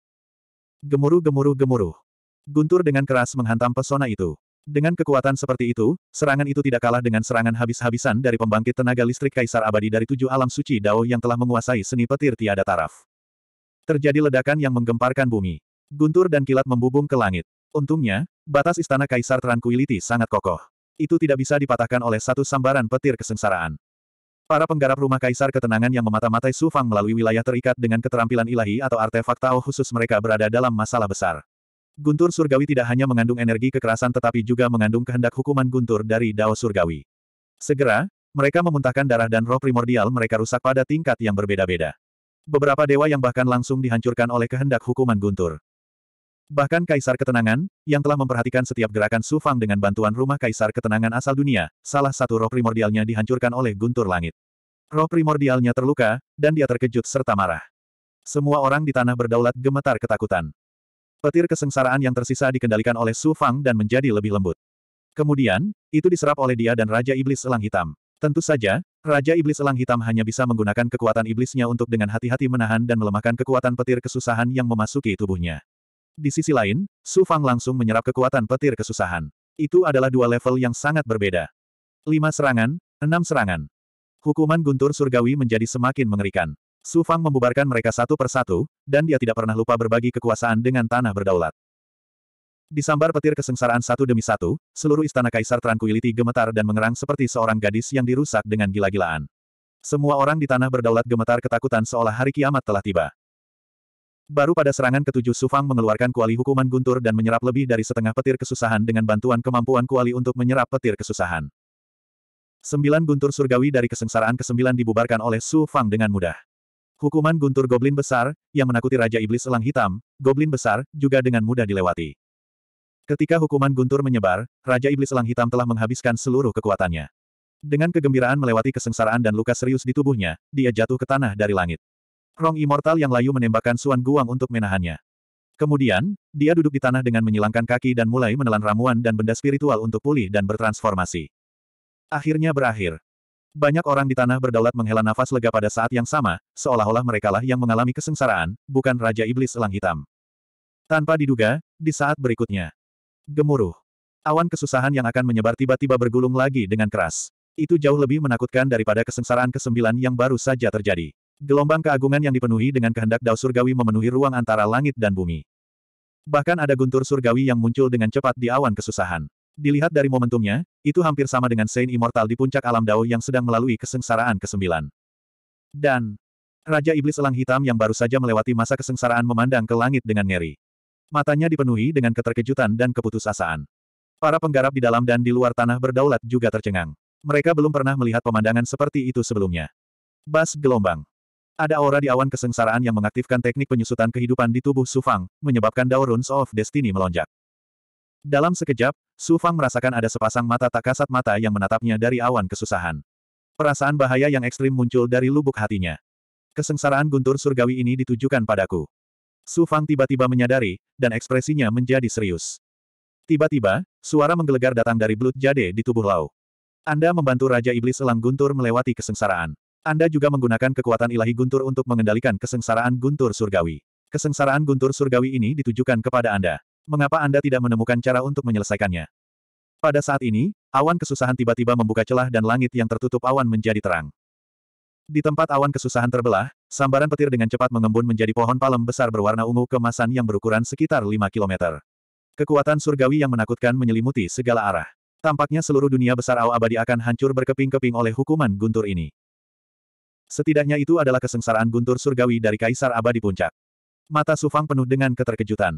Gemuruh gemuruh gemuruh. Guntur dengan keras menghantam pesona itu. Dengan kekuatan seperti itu, serangan itu tidak kalah dengan serangan habis-habisan dari pembangkit tenaga listrik Kaisar Abadi dari tujuh alam suci Dao yang telah menguasai seni petir tiada taraf. Terjadi ledakan yang menggemparkan bumi. Guntur dan kilat membubung ke langit. Untungnya, batas istana Kaisar Tranquility sangat kokoh. Itu tidak bisa dipatahkan oleh satu sambaran petir kesengsaraan. Para penggarap rumah kaisar ketenangan yang memata-matai Su Fang melalui wilayah terikat dengan keterampilan ilahi atau artefak Tao khusus mereka berada dalam masalah besar. Guntur surgawi tidak hanya mengandung energi kekerasan tetapi juga mengandung kehendak hukuman guntur dari Dao surgawi. Segera, mereka memuntahkan darah dan roh primordial mereka rusak pada tingkat yang berbeda-beda. Beberapa dewa yang bahkan langsung dihancurkan oleh kehendak hukuman guntur. Bahkan Kaisar Ketenangan, yang telah memperhatikan setiap gerakan Su Fang dengan bantuan rumah Kaisar Ketenangan asal dunia, salah satu roh primordialnya dihancurkan oleh guntur langit. Roh primordialnya terluka, dan dia terkejut serta marah. Semua orang di tanah berdaulat gemetar ketakutan. Petir kesengsaraan yang tersisa dikendalikan oleh Su Fang dan menjadi lebih lembut. Kemudian, itu diserap oleh dia dan Raja Iblis Elang Hitam. Tentu saja, Raja Iblis Elang Hitam hanya bisa menggunakan kekuatan iblisnya untuk dengan hati-hati menahan dan melemahkan kekuatan petir kesusahan yang memasuki tubuhnya. Di sisi lain, Su Fang langsung menyerap kekuatan petir kesusahan. Itu adalah dua level yang sangat berbeda. Lima serangan, enam serangan. Hukuman guntur surgawi menjadi semakin mengerikan. Su Fang membubarkan mereka satu persatu, dan dia tidak pernah lupa berbagi kekuasaan dengan tanah berdaulat. Disambar petir kesengsaraan satu demi satu, seluruh istana Kaisar Tranquility gemetar dan mengerang seperti seorang gadis yang dirusak dengan gila-gilaan. Semua orang di tanah berdaulat gemetar ketakutan seolah hari kiamat telah tiba. Baru pada serangan ketujuh Sufang mengeluarkan kuali hukuman guntur dan menyerap lebih dari setengah petir kesusahan dengan bantuan kemampuan kuali untuk menyerap petir kesusahan. Sembilan guntur surgawi dari kesengsaraan kesembilan dibubarkan oleh Su Fang dengan mudah. Hukuman guntur goblin besar, yang menakuti Raja Iblis Elang Hitam, goblin besar, juga dengan mudah dilewati. Ketika hukuman guntur menyebar, Raja Iblis Elang Hitam telah menghabiskan seluruh kekuatannya. Dengan kegembiraan melewati kesengsaraan dan luka serius di tubuhnya, dia jatuh ke tanah dari langit. Rong Immortal yang layu menembakkan Suan Guang untuk menahannya. Kemudian, dia duduk di tanah dengan menyilangkan kaki dan mulai menelan ramuan dan benda spiritual untuk pulih dan bertransformasi. Akhirnya berakhir. Banyak orang di tanah berdaulat menghela nafas lega pada saat yang sama, seolah-olah merekalah yang mengalami kesengsaraan, bukan Raja Iblis Elang Hitam. Tanpa diduga, di saat berikutnya. Gemuruh. Awan kesusahan yang akan menyebar tiba-tiba bergulung lagi dengan keras. Itu jauh lebih menakutkan daripada kesengsaraan kesembilan yang baru saja terjadi. Gelombang keagungan yang dipenuhi dengan kehendak dao surgawi memenuhi ruang antara langit dan bumi. Bahkan ada guntur surgawi yang muncul dengan cepat di awan kesusahan. Dilihat dari momentumnya, itu hampir sama dengan Saint Immortal di puncak alam Dao yang sedang melalui kesengsaraan ke-9. Dan, Raja Iblis Elang Hitam yang baru saja melewati masa kesengsaraan memandang ke langit dengan ngeri. Matanya dipenuhi dengan keterkejutan dan keputusasaan. Para penggarap di dalam dan di luar tanah berdaulat juga tercengang. Mereka belum pernah melihat pemandangan seperti itu sebelumnya. Bas gelombang. Ada aura di awan kesengsaraan yang mengaktifkan teknik penyusutan kehidupan di tubuh Su Fang, menyebabkan Dao Runes of Destiny melonjak. Dalam sekejap, Su Fang merasakan ada sepasang mata tak kasat mata yang menatapnya dari awan kesusahan. Perasaan bahaya yang ekstrim muncul dari lubuk hatinya. Kesengsaraan guntur surgawi ini ditujukan padaku. Su Fang tiba-tiba menyadari, dan ekspresinya menjadi serius. Tiba-tiba, suara menggelegar datang dari belut jade di tubuh Lau. Anda membantu Raja Iblis Elang Guntur melewati kesengsaraan. Anda juga menggunakan kekuatan ilahi guntur untuk mengendalikan kesengsaraan guntur surgawi. Kesengsaraan guntur surgawi ini ditujukan kepada Anda. Mengapa Anda tidak menemukan cara untuk menyelesaikannya? Pada saat ini, awan kesusahan tiba-tiba membuka celah dan langit yang tertutup awan menjadi terang. Di tempat awan kesusahan terbelah, sambaran petir dengan cepat mengembun menjadi pohon palem besar berwarna ungu kemasan yang berukuran sekitar 5 kilometer. Kekuatan surgawi yang menakutkan menyelimuti segala arah. Tampaknya seluruh dunia besar Ao abadi akan hancur berkeping-keping oleh hukuman guntur ini. Setidaknya itu adalah kesengsaraan guntur surgawi dari Kaisar Abadi puncak. Mata Sufang penuh dengan keterkejutan.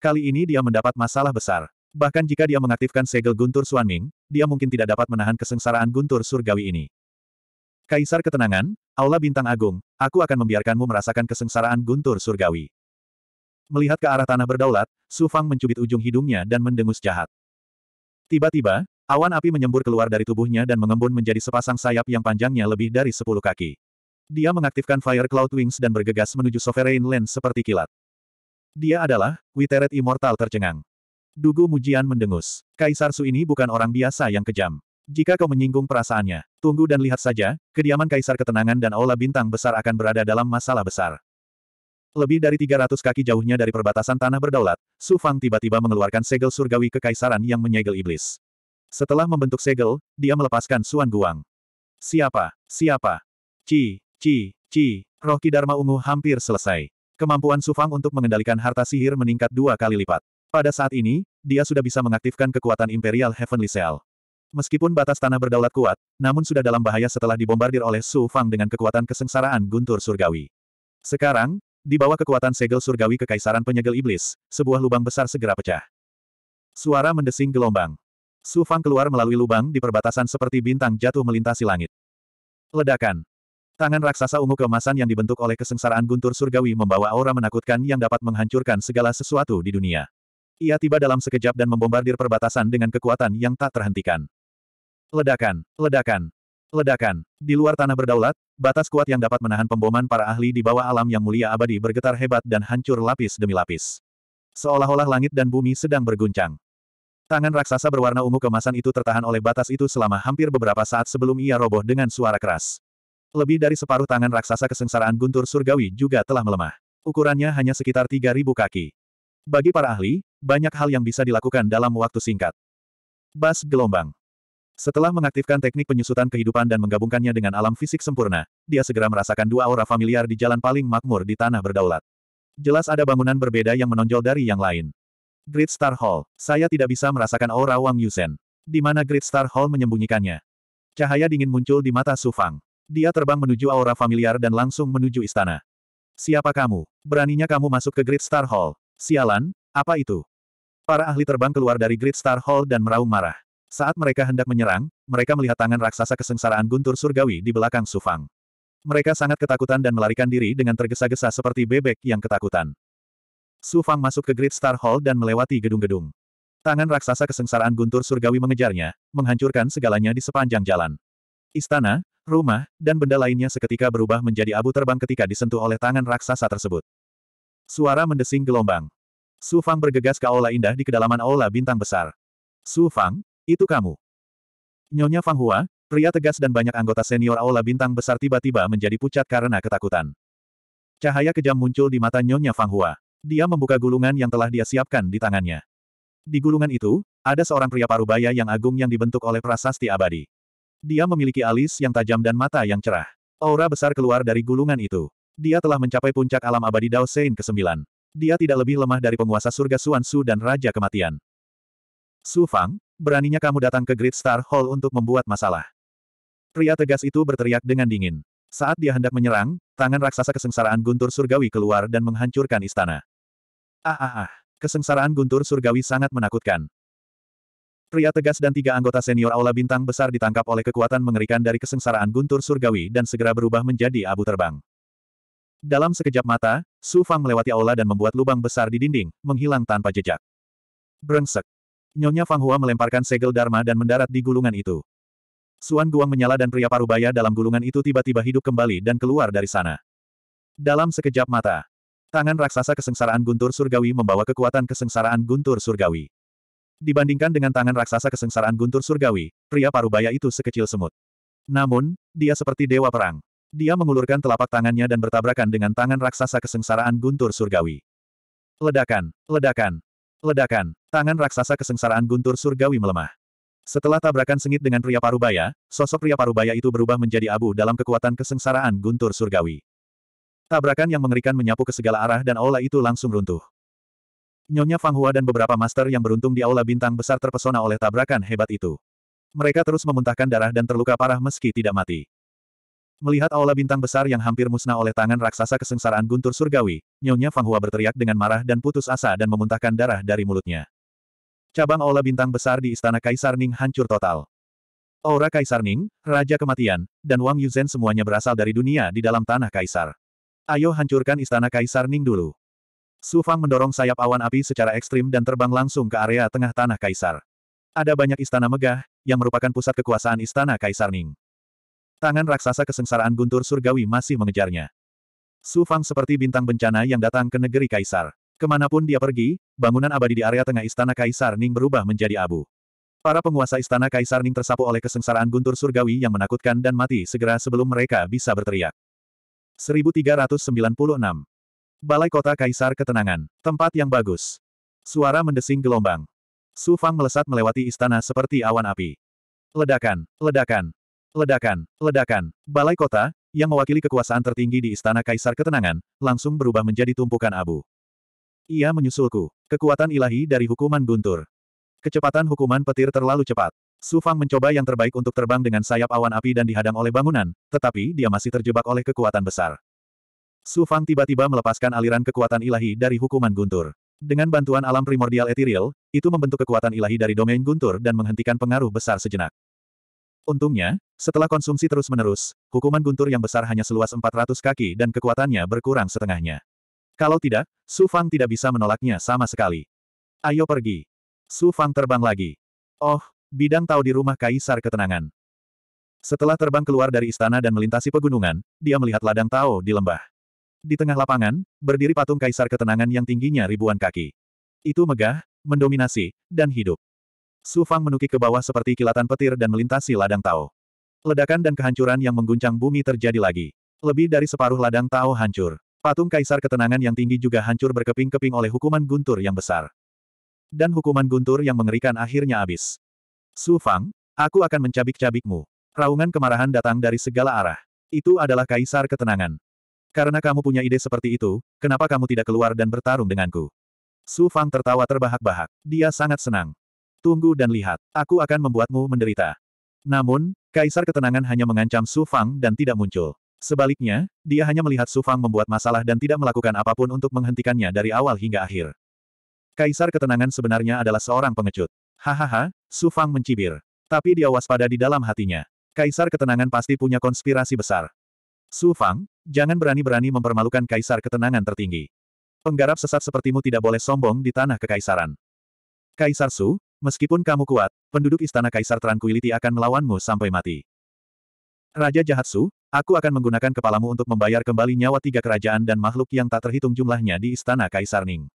Kali ini dia mendapat masalah besar. Bahkan jika dia mengaktifkan segel guntur Suanming, dia mungkin tidak dapat menahan kesengsaraan guntur surgawi ini. Kaisar Ketenangan, Aula Bintang Agung, aku akan membiarkanmu merasakan kesengsaraan guntur surgawi. Melihat ke arah tanah berdaulat, Sufang mencubit ujung hidungnya dan mendengus jahat. Tiba-tiba, Awan api menyembur keluar dari tubuhnya dan mengembun menjadi sepasang sayap yang panjangnya lebih dari sepuluh kaki. Dia mengaktifkan Fire Cloud Wings dan bergegas menuju Sovereign Land seperti kilat. Dia adalah, Witeret Immortal tercengang. Dugu mujian mendengus. Kaisar Su ini bukan orang biasa yang kejam. Jika kau menyinggung perasaannya, tunggu dan lihat saja, kediaman Kaisar Ketenangan dan Aula Bintang Besar akan berada dalam masalah besar. Lebih dari 300 kaki jauhnya dari perbatasan tanah berdaulat, Su Fang tiba-tiba mengeluarkan segel surgawi kekaisaran yang menyegel iblis. Setelah membentuk segel, dia melepaskan Suan Guang. Siapa? Siapa? Ci, ci, ci. Roh Kidarma Ungu hampir selesai. Kemampuan Sufang untuk mengendalikan harta sihir meningkat dua kali lipat. Pada saat ini, dia sudah bisa mengaktifkan kekuatan Imperial Heavenly Cell. Meskipun batas tanah berdaulat kuat, namun sudah dalam bahaya setelah dibombardir oleh Su Fang dengan kekuatan kesengsaraan guntur surgawi. Sekarang, di bawah kekuatan segel surgawi kekaisaran penyegel iblis, sebuah lubang besar segera pecah. Suara mendesing gelombang. Su Fang keluar melalui lubang di perbatasan seperti bintang jatuh melintasi langit. Ledakan. Tangan raksasa ungu kemasan yang dibentuk oleh kesengsaraan guntur surgawi membawa aura menakutkan yang dapat menghancurkan segala sesuatu di dunia. Ia tiba dalam sekejap dan membombardir perbatasan dengan kekuatan yang tak terhentikan. Ledakan, ledakan, ledakan. Di luar tanah berdaulat, batas kuat yang dapat menahan pemboman para ahli di bawah alam yang mulia abadi bergetar hebat dan hancur lapis demi lapis. Seolah-olah langit dan bumi sedang berguncang. Tangan raksasa berwarna ungu kemasan itu tertahan oleh batas itu selama hampir beberapa saat sebelum ia roboh dengan suara keras. Lebih dari separuh tangan raksasa kesengsaraan guntur surgawi juga telah melemah. Ukurannya hanya sekitar 3.000 kaki. Bagi para ahli, banyak hal yang bisa dilakukan dalam waktu singkat. Bas gelombang. Setelah mengaktifkan teknik penyusutan kehidupan dan menggabungkannya dengan alam fisik sempurna, dia segera merasakan dua aura familiar di jalan paling makmur di tanah berdaulat. Jelas ada bangunan berbeda yang menonjol dari yang lain. Great Star Hall. Saya tidak bisa merasakan aura Wang Yusen. Di mana Great Star Hall menyembunyikannya. Cahaya dingin muncul di mata Su Fang. Dia terbang menuju aura familiar dan langsung menuju istana. Siapa kamu? Beraninya kamu masuk ke Great Star Hall? Sialan, apa itu? Para ahli terbang keluar dari Great Star Hall dan meraung marah. Saat mereka hendak menyerang, mereka melihat tangan raksasa kesengsaraan guntur surgawi di belakang Su Fang. Mereka sangat ketakutan dan melarikan diri dengan tergesa-gesa seperti bebek yang ketakutan. Su Fang masuk ke Great Star Hall dan melewati gedung-gedung. Tangan raksasa kesengsaraan guntur surgawi mengejarnya, menghancurkan segalanya di sepanjang jalan. Istana, rumah, dan benda lainnya seketika berubah menjadi abu terbang ketika disentuh oleh tangan raksasa tersebut. Suara mendesing gelombang. Su Fang bergegas ke aula indah di kedalaman aula bintang besar. Su Fang, itu kamu. Nyonya Fang Hua, pria tegas dan banyak anggota senior aula bintang besar tiba-tiba menjadi pucat karena ketakutan. Cahaya kejam muncul di mata Nyonya Fang Hua. Dia membuka gulungan yang telah dia siapkan di tangannya. Di gulungan itu, ada seorang pria parubaya yang agung yang dibentuk oleh prasasti abadi. Dia memiliki alis yang tajam dan mata yang cerah. Aura besar keluar dari gulungan itu. Dia telah mencapai puncak alam abadi Dao Sein ke-9. Dia tidak lebih lemah dari penguasa surga Suan Su dan Raja Kematian. Su Fang, beraninya kamu datang ke Great Star Hall untuk membuat masalah. Pria tegas itu berteriak dengan dingin. Saat dia hendak menyerang, tangan raksasa kesengsaraan guntur surgawi keluar dan menghancurkan istana. Ah ah ah. Kesengsaraan guntur surgawi sangat menakutkan. Pria tegas dan tiga anggota senior Aula Bintang Besar ditangkap oleh kekuatan mengerikan dari kesengsaraan guntur surgawi dan segera berubah menjadi abu terbang. Dalam sekejap mata, Su Fang melewati aula dan membuat lubang besar di dinding, menghilang tanpa jejak. Brengsek. Nyonya Fang Hua melemparkan segel Dharma dan mendarat di gulungan itu. Suan Guang menyala dan pria parubaya dalam gulungan itu tiba-tiba hidup kembali dan keluar dari sana. Dalam sekejap mata, Tangan raksasa kesengsaraan guntur surgawi membawa kekuatan kesengsaraan guntur surgawi. Dibandingkan dengan tangan raksasa kesengsaraan guntur surgawi, pria parubaya itu sekecil semut. Namun, dia seperti dewa perang. Dia mengulurkan telapak tangannya dan bertabrakan dengan tangan raksasa kesengsaraan guntur surgawi. Ledakan, ledakan, ledakan, tangan raksasa kesengsaraan guntur surgawi melemah. Setelah tabrakan sengit dengan pria parubaya, sosok pria parubaya itu berubah menjadi abu dalam kekuatan kesengsaraan guntur surgawi. Tabrakan yang mengerikan menyapu ke segala arah dan aula itu langsung runtuh. Nyonya Fang Hua dan beberapa master yang beruntung di aula bintang besar terpesona oleh tabrakan hebat itu. Mereka terus memuntahkan darah dan terluka parah meski tidak mati. Melihat aula bintang besar yang hampir musnah oleh tangan raksasa kesengsaraan guntur surgawi, Nyonya Fang Hua berteriak dengan marah dan putus asa dan memuntahkan darah dari mulutnya. Cabang aula bintang besar di istana Kaisar Ning hancur total. Aura Kaisar Ning, Raja Kematian, dan Wang Yuzhen semuanya berasal dari dunia di dalam tanah Kaisar. Ayo hancurkan istana Kaisar Ning dulu. Su Fang mendorong sayap awan api secara ekstrim dan terbang langsung ke area tengah tanah Kaisar. Ada banyak istana megah, yang merupakan pusat kekuasaan istana Kaisar Ning. Tangan raksasa kesengsaraan guntur surgawi masih mengejarnya. Su Fang seperti bintang bencana yang datang ke negeri Kaisar. Kemanapun dia pergi, bangunan abadi di area tengah istana Kaisar Ning berubah menjadi abu. Para penguasa istana Kaisar Ning tersapu oleh kesengsaraan guntur surgawi yang menakutkan dan mati segera sebelum mereka bisa berteriak. 1396. Balai Kota Kaisar Ketenangan. Tempat yang bagus. Suara mendesing gelombang. Su Fang melesat melewati istana seperti awan api. Ledakan, ledakan, ledakan, ledakan. Balai Kota, yang mewakili kekuasaan tertinggi di Istana Kaisar Ketenangan, langsung berubah menjadi tumpukan abu. Ia menyusulku. Kekuatan ilahi dari hukuman guntur. Kecepatan hukuman petir terlalu cepat. Su Fang mencoba yang terbaik untuk terbang dengan sayap awan api dan dihadang oleh bangunan, tetapi dia masih terjebak oleh kekuatan besar. Su Fang tiba-tiba melepaskan aliran kekuatan ilahi dari hukuman guntur. Dengan bantuan alam primordial etiril, itu membentuk kekuatan ilahi dari domain guntur dan menghentikan pengaruh besar sejenak. Untungnya, setelah konsumsi terus-menerus, hukuman guntur yang besar hanya seluas 400 kaki dan kekuatannya berkurang setengahnya. Kalau tidak, Su Fang tidak bisa menolaknya sama sekali. Ayo pergi. Su Fang terbang lagi. Oh, bidang tahu di rumah Kaisar Ketenangan. Setelah terbang keluar dari istana dan melintasi pegunungan, dia melihat ladang Tao di lembah. Di tengah lapangan, berdiri patung Kaisar Ketenangan yang tingginya ribuan kaki. Itu megah, mendominasi, dan hidup. Su Fang menukik ke bawah seperti kilatan petir dan melintasi ladang Tao. Ledakan dan kehancuran yang mengguncang bumi terjadi lagi. Lebih dari separuh ladang Tao hancur. Patung Kaisar Ketenangan yang tinggi juga hancur berkeping-keping oleh hukuman guntur yang besar. Dan hukuman guntur yang mengerikan akhirnya habis. Su Fang, aku akan mencabik-cabikmu. Raungan kemarahan datang dari segala arah. Itu adalah kaisar ketenangan. Karena kamu punya ide seperti itu, kenapa kamu tidak keluar dan bertarung denganku? Su Fang tertawa terbahak-bahak. Dia sangat senang. Tunggu dan lihat, aku akan membuatmu menderita. Namun, kaisar ketenangan hanya mengancam Su Fang dan tidak muncul. Sebaliknya, dia hanya melihat Su Fang membuat masalah dan tidak melakukan apapun untuk menghentikannya dari awal hingga akhir. Kaisar ketenangan sebenarnya adalah seorang pengecut. Hahaha, Su Fang mencibir. Tapi dia waspada di dalam hatinya. Kaisar Ketenangan pasti punya konspirasi besar. Su Fang, jangan berani-berani mempermalukan Kaisar Ketenangan tertinggi. Penggarap sesat sepertimu tidak boleh sombong di tanah kekaisaran. Kaisar Su, meskipun kamu kuat, penduduk Istana Kaisar Tranquility akan melawanmu sampai mati. Raja jahat Su, aku akan menggunakan kepalamu untuk membayar kembali nyawa tiga kerajaan dan makhluk yang tak terhitung jumlahnya di Istana Kaisar Ning.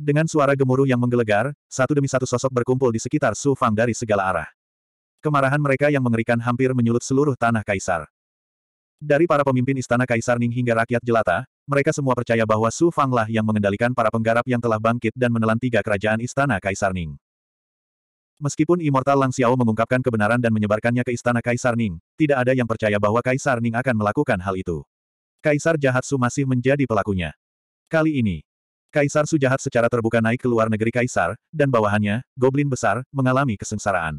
Dengan suara gemuruh yang menggelegar, satu demi satu sosok berkumpul di sekitar Su Fang dari segala arah. Kemarahan mereka yang mengerikan hampir menyulut seluruh tanah kaisar. Dari para pemimpin istana kaisar Ning hingga rakyat jelata, mereka semua percaya bahwa Su Fang lah yang mengendalikan para penggarap yang telah bangkit dan menelan tiga kerajaan istana kaisar Ning. Meskipun Immortal Lang Xiao mengungkapkan kebenaran dan menyebarkannya ke istana Kaisar Ning, tidak ada yang percaya bahwa Kaisar Ning akan melakukan hal itu. Kaisar Jahat Su masih menjadi pelakunya. Kali ini, Kaisar Sujahat secara terbuka naik ke luar negeri Kaisar, dan bawahannya, Goblin Besar, mengalami kesengsaraan.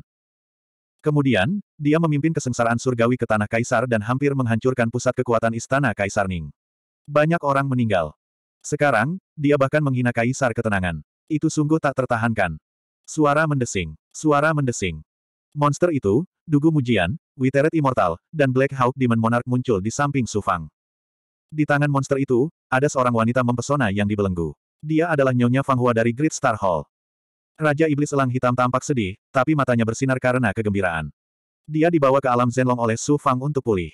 Kemudian, dia memimpin kesengsaraan surgawi ke tanah Kaisar dan hampir menghancurkan pusat kekuatan istana Kaisar Ning. Banyak orang meninggal. Sekarang, dia bahkan menghina Kaisar ketenangan. Itu sungguh tak tertahankan. Suara mendesing. Suara mendesing. Monster itu, Dugu Mujian, Witeret Immortal, dan Black Hawk Demon Monarch muncul di samping Sufang. Di tangan monster itu, ada seorang wanita mempesona yang dibelenggu. Dia adalah Nyonya Fang Hua dari Great Star Hall. Raja Iblis Elang Hitam tampak sedih, tapi matanya bersinar karena kegembiraan. Dia dibawa ke alam Zenlong oleh Su Fang untuk pulih.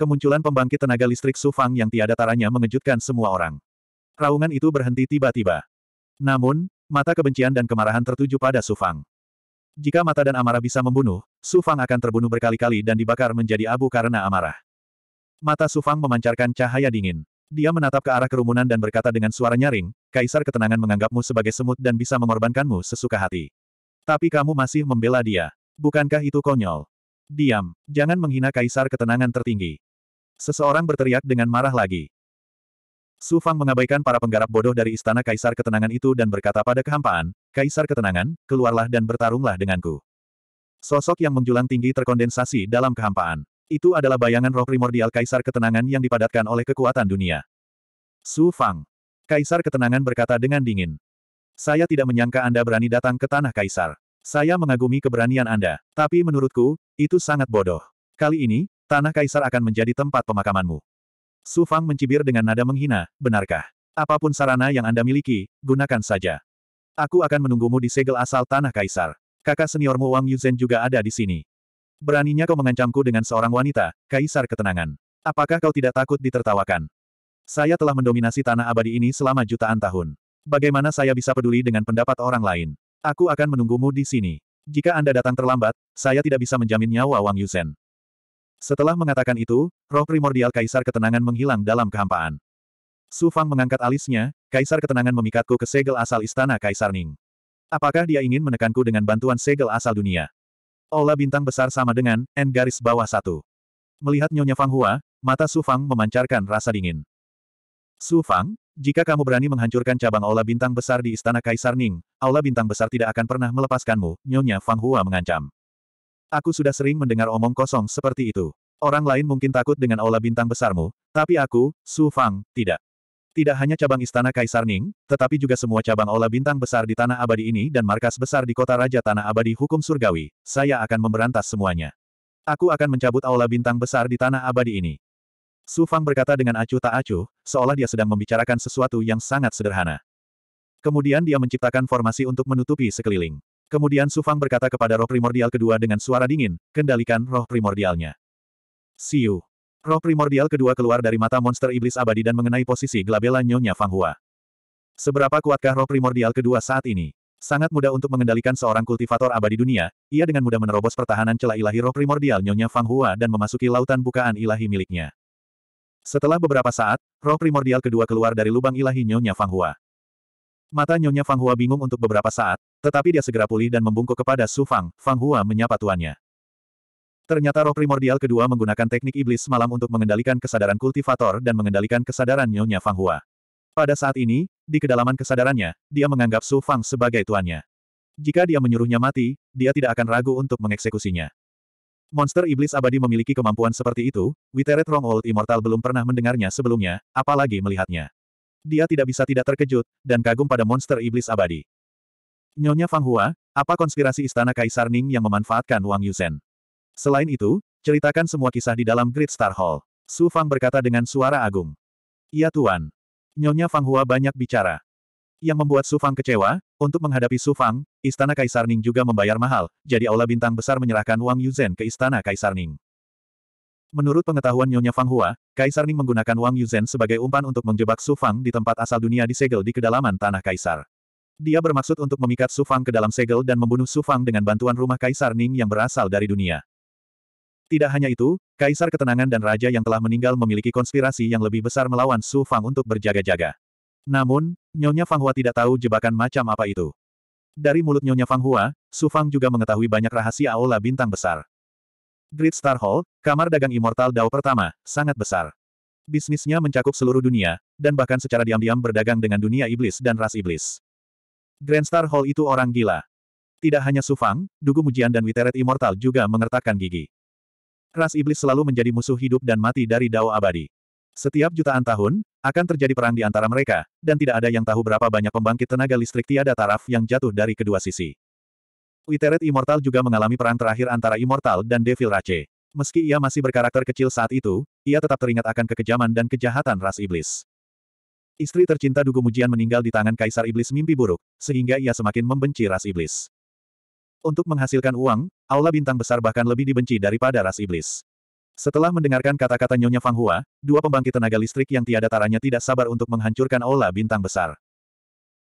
Kemunculan pembangkit tenaga listrik Su Fang yang tiada taranya mengejutkan semua orang. Raungan itu berhenti tiba-tiba. Namun, mata kebencian dan kemarahan tertuju pada Su Fang. Jika mata dan amarah bisa membunuh, Su Fang akan terbunuh berkali-kali dan dibakar menjadi abu karena amarah. Mata Su Fang memancarkan cahaya dingin. Dia menatap ke arah kerumunan dan berkata dengan suara nyaring, Kaisar Ketenangan menganggapmu sebagai semut dan bisa mengorbankanmu sesuka hati. Tapi kamu masih membela dia. Bukankah itu konyol? Diam, jangan menghina Kaisar Ketenangan tertinggi. Seseorang berteriak dengan marah lagi. Su Fang mengabaikan para penggarap bodoh dari istana Kaisar Ketenangan itu dan berkata pada kehampaan, Kaisar Ketenangan, keluarlah dan bertarunglah denganku. Sosok yang menjulang tinggi terkondensasi dalam kehampaan. Itu adalah bayangan roh primordial Kaisar Ketenangan yang dipadatkan oleh kekuatan dunia. Su Fang. Kaisar Ketenangan berkata dengan dingin. Saya tidak menyangka Anda berani datang ke Tanah Kaisar. Saya mengagumi keberanian Anda, tapi menurutku, itu sangat bodoh. Kali ini, Tanah Kaisar akan menjadi tempat pemakamanmu. Su Fang mencibir dengan nada menghina, benarkah? Apapun sarana yang Anda miliki, gunakan saja. Aku akan menunggumu di segel asal Tanah Kaisar. Kakak seniormu Wang Yuzhen juga ada di sini. Beraninya kau mengancamku dengan seorang wanita, Kaisar Ketenangan. Apakah kau tidak takut ditertawakan? Saya telah mendominasi tanah abadi ini selama jutaan tahun. Bagaimana saya bisa peduli dengan pendapat orang lain? Aku akan menunggumu di sini. Jika Anda datang terlambat, saya tidak bisa menjamin nyawa Wang Yusen. Setelah mengatakan itu, roh primordial Kaisar Ketenangan menghilang dalam kehampaan. Su Fang mengangkat alisnya, Kaisar Ketenangan memikatku ke segel asal istana Kaisar Ning. Apakah dia ingin menekanku dengan bantuan segel asal dunia? Ola bintang besar sama dengan, N garis bawah satu. Melihat Nyonya Fang Hua, mata Su Fang memancarkan rasa dingin. Su Fang, jika kamu berani menghancurkan cabang aula bintang besar di Istana Kaisar Ning, aula bintang besar tidak akan pernah melepaskanmu, Nyonya Fang Hua mengancam. Aku sudah sering mendengar omong kosong seperti itu. Orang lain mungkin takut dengan aula bintang besarmu, tapi aku, Su Fang, tidak. Tidak hanya cabang Istana Kaisar Ning, tetapi juga semua cabang aula bintang besar di Tanah Abadi ini dan markas besar di kota Raja Tanah Abadi Hukum Surgawi, saya akan memberantas semuanya. Aku akan mencabut aula bintang besar di Tanah Abadi ini. Su Fang berkata dengan acuh tak acuh, seolah dia sedang membicarakan sesuatu yang sangat sederhana. Kemudian dia menciptakan formasi untuk menutupi sekeliling. Kemudian Su Fang berkata kepada roh primordial kedua dengan suara dingin, kendalikan roh primordialnya. Siu. Roh primordial kedua keluar dari mata monster iblis abadi dan mengenai posisi glabella nyonya Fang Hua. Seberapa kuatkah roh primordial kedua saat ini? Sangat mudah untuk mengendalikan seorang kultivator abadi dunia, ia dengan mudah menerobos pertahanan celah ilahi roh primordial nyonya Fang Hua dan memasuki lautan bukaan ilahi miliknya. Setelah beberapa saat, roh primordial kedua keluar dari lubang ilahi Nyonya Fang Hua. Mata Nyonya Fang Hua bingung untuk beberapa saat, tetapi dia segera pulih dan membungkuk kepada Su Fang, Fang Hua menyapa tuannya. Ternyata roh primordial kedua menggunakan teknik iblis malam untuk mengendalikan kesadaran kultivator dan mengendalikan kesadaran Nyonya Fang Hua. Pada saat ini, di kedalaman kesadarannya, dia menganggap Su Fang sebagai tuannya. Jika dia menyuruhnya mati, dia tidak akan ragu untuk mengeksekusinya. Monster iblis abadi memiliki kemampuan seperti itu, Witeret Rongold Immortal belum pernah mendengarnya sebelumnya, apalagi melihatnya. Dia tidak bisa tidak terkejut, dan kagum pada monster iblis abadi. Nyonya Fang Hua, apa konspirasi istana Kaisar Ning yang memanfaatkan Wang Yuzhen? Selain itu, ceritakan semua kisah di dalam Great Star Hall. Su Fang berkata dengan suara agung. Iya Tuan. Nyonya Fang Hua banyak bicara. Yang membuat Su Fang kecewa, untuk menghadapi Su Fang, Istana Kaisar Ning juga membayar mahal, jadi Aula Bintang Besar menyerahkan Wang Yuzhen ke Istana Kaisar Ning. Menurut pengetahuan Nyonya Fang Hua, Kaisar Ning menggunakan Wang Yuzhen sebagai umpan untuk menjebak Su Fang di tempat asal dunia disegel di kedalaman tanah Kaisar. Dia bermaksud untuk memikat Su Fang ke dalam segel dan membunuh Su Fang dengan bantuan rumah Kaisar Ning yang berasal dari dunia. Tidak hanya itu, Kaisar Ketenangan dan Raja yang telah meninggal memiliki konspirasi yang lebih besar melawan Su Fang untuk berjaga-jaga. Namun, Nyonya Fang Hua tidak tahu jebakan macam apa itu. Dari mulut Nyonya Fang Hua, Su Fang juga mengetahui banyak rahasia aula bintang besar. Great Star Hall, kamar dagang Immortal Dao pertama, sangat besar. Bisnisnya mencakup seluruh dunia, dan bahkan secara diam-diam berdagang dengan dunia iblis dan ras iblis. Grand Star Hall itu orang gila. Tidak hanya Su Fang, Dugu Mujian dan Witeret Immortal juga mengertakkan gigi. Ras iblis selalu menjadi musuh hidup dan mati dari Dao abadi. Setiap jutaan tahun, akan terjadi perang di antara mereka, dan tidak ada yang tahu berapa banyak pembangkit tenaga listrik tiada taraf yang jatuh dari kedua sisi. Witeret Immortal juga mengalami perang terakhir antara Immortal dan Devil Rache. Meski ia masih berkarakter kecil saat itu, ia tetap teringat akan kekejaman dan kejahatan ras iblis. Istri tercinta Dugu Mujian meninggal di tangan Kaisar Iblis mimpi buruk, sehingga ia semakin membenci ras iblis. Untuk menghasilkan uang, Aula Bintang Besar bahkan lebih dibenci daripada ras iblis. Setelah mendengarkan kata-kata Nyonya Fang Hua, dua pembangkit tenaga listrik yang tiada taranya tidak sabar untuk menghancurkan aula bintang besar.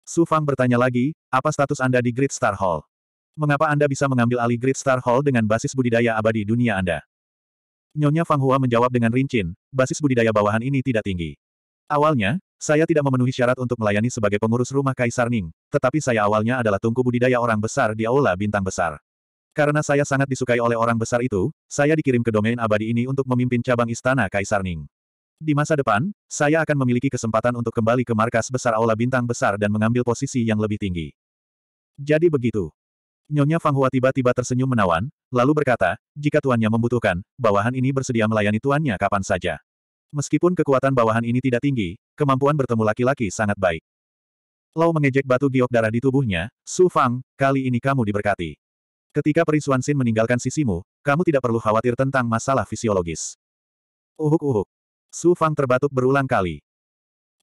Su Fang bertanya lagi, apa status Anda di Great Star Hall? Mengapa Anda bisa mengambil alih Great Star Hall dengan basis budidaya abadi dunia Anda? Nyonya Fang Hua menjawab dengan rincin, basis budidaya bawahan ini tidak tinggi. Awalnya, saya tidak memenuhi syarat untuk melayani sebagai pengurus rumah Kaisar Ning, tetapi saya awalnya adalah tungku budidaya orang besar di Aula Bintang Besar. Karena saya sangat disukai oleh orang besar itu, saya dikirim ke domain abadi ini untuk memimpin cabang istana Kaisar Ning. Di masa depan, saya akan memiliki kesempatan untuk kembali ke markas besar Aula Bintang Besar dan mengambil posisi yang lebih tinggi. Jadi begitu. Nyonya Fang Hua tiba-tiba tersenyum menawan, lalu berkata, jika tuannya membutuhkan, bawahan ini bersedia melayani tuannya kapan saja. Meskipun kekuatan bawahan ini tidak tinggi, kemampuan bertemu laki-laki sangat baik. Lau mengejek batu giok darah di tubuhnya, Su Fang, kali ini kamu diberkati. Ketika Peri Xuanxin meninggalkan sisimu, kamu tidak perlu khawatir tentang masalah fisiologis. Uhuk-uhuk. Su Fang terbatuk berulang kali.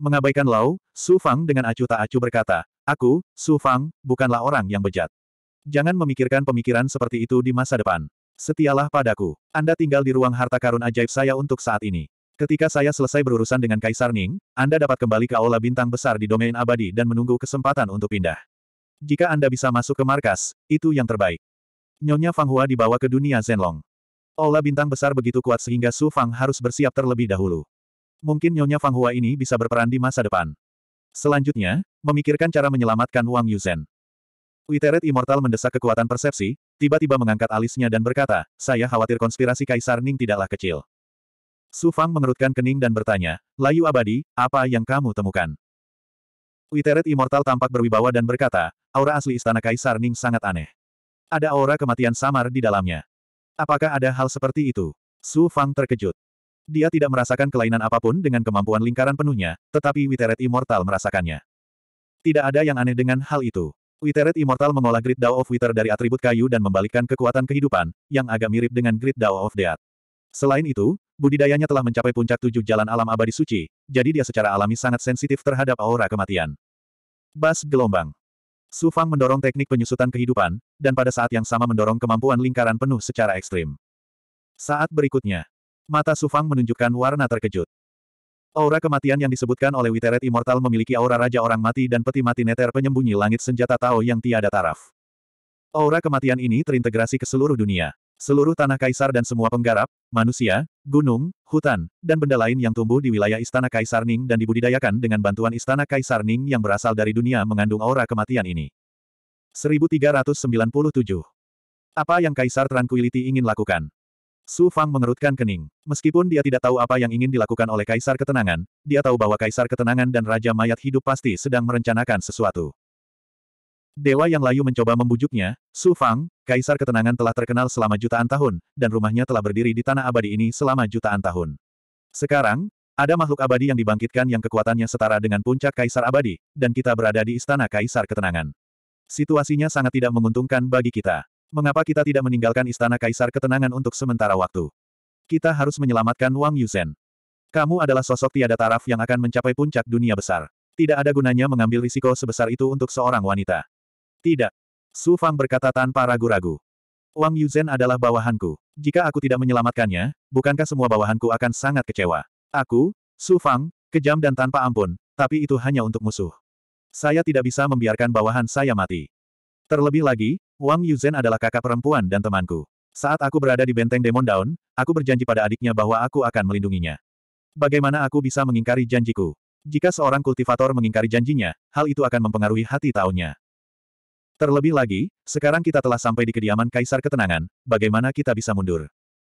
Mengabaikan Lau, Su Fang dengan acuh tak acuh berkata, Aku, Su Fang, bukanlah orang yang bejat. Jangan memikirkan pemikiran seperti itu di masa depan. Setialah padaku. Anda tinggal di ruang harta karun ajaib saya untuk saat ini. Ketika saya selesai berurusan dengan Kaisar Ning, Anda dapat kembali ke aula bintang besar di domain abadi dan menunggu kesempatan untuk pindah. Jika Anda bisa masuk ke markas, itu yang terbaik. Nyonya Fang Hua dibawa ke dunia Zenlong. Aula bintang besar begitu kuat sehingga Su Fang harus bersiap terlebih dahulu. Mungkin Nyonya Fang Hua ini bisa berperan di masa depan. Selanjutnya, memikirkan cara menyelamatkan Wang Yuzhen. Witeret Immortal mendesak kekuatan persepsi, tiba-tiba mengangkat alisnya dan berkata, saya khawatir konspirasi Kaisar Ning tidaklah kecil. Su Fang mengerutkan kening dan bertanya, Layu Abadi, apa yang kamu temukan? Witeret Immortal tampak berwibawa dan berkata, aura asli istana Kaisar Ning sangat aneh. Ada aura kematian samar di dalamnya. Apakah ada hal seperti itu? Su Fang terkejut. Dia tidak merasakan kelainan apapun dengan kemampuan lingkaran penuhnya, tetapi Witeret Immortal merasakannya. Tidak ada yang aneh dengan hal itu. Witeret Immortal mengolah Grid Dao of Wither dari atribut kayu dan membalikkan kekuatan kehidupan, yang agak mirip dengan Grid Dao of Death. Selain itu, budidayanya telah mencapai puncak tujuh jalan alam abadi suci, jadi dia secara alami sangat sensitif terhadap aura kematian. Bas gelombang. Su Fang mendorong teknik penyusutan kehidupan, dan pada saat yang sama mendorong kemampuan lingkaran penuh secara ekstrim. Saat berikutnya, mata Su Fang menunjukkan warna terkejut. Aura kematian yang disebutkan oleh Witeret Immortal memiliki aura Raja Orang Mati dan Peti Mati Neter penyembunyi langit senjata Tao yang tiada taraf. Aura kematian ini terintegrasi ke seluruh dunia, Seluruh tanah kaisar dan semua penggarap, manusia, gunung, hutan, dan benda lain yang tumbuh di wilayah istana kaisar Ning dan dibudidayakan dengan bantuan istana kaisar Ning yang berasal dari dunia mengandung aura kematian ini. 1397. Apa yang Kaisar Tranquility ingin lakukan? Su Fang mengerutkan kening. Meskipun dia tidak tahu apa yang ingin dilakukan oleh Kaisar Ketenangan, dia tahu bahwa Kaisar Ketenangan dan Raja Mayat Hidup pasti sedang merencanakan sesuatu. Dewa yang layu mencoba membujuknya, Su Fang, kaisar ketenangan telah terkenal selama jutaan tahun, dan rumahnya telah berdiri di tanah abadi ini selama jutaan tahun. Sekarang, ada makhluk abadi yang dibangkitkan yang kekuatannya setara dengan puncak kaisar abadi, dan kita berada di istana kaisar ketenangan. Situasinya sangat tidak menguntungkan bagi kita. Mengapa kita tidak meninggalkan istana kaisar ketenangan untuk sementara waktu? Kita harus menyelamatkan Wang Yuzhen. Kamu adalah sosok tiada taraf yang akan mencapai puncak dunia besar. Tidak ada gunanya mengambil risiko sebesar itu untuk seorang wanita. Tidak. Su Fang berkata tanpa ragu-ragu. Wang Yuzhen adalah bawahanku. Jika aku tidak menyelamatkannya, bukankah semua bawahanku akan sangat kecewa? Aku, Su Fang, kejam dan tanpa ampun, tapi itu hanya untuk musuh. Saya tidak bisa membiarkan bawahan saya mati. Terlebih lagi, Wang Yuzhen adalah kakak perempuan dan temanku. Saat aku berada di benteng Demon Down, aku berjanji pada adiknya bahwa aku akan melindunginya. Bagaimana aku bisa mengingkari janjiku? Jika seorang kultivator mengingkari janjinya, hal itu akan mempengaruhi hati taunya. Terlebih lagi, sekarang kita telah sampai di kediaman Kaisar Ketenangan, bagaimana kita bisa mundur?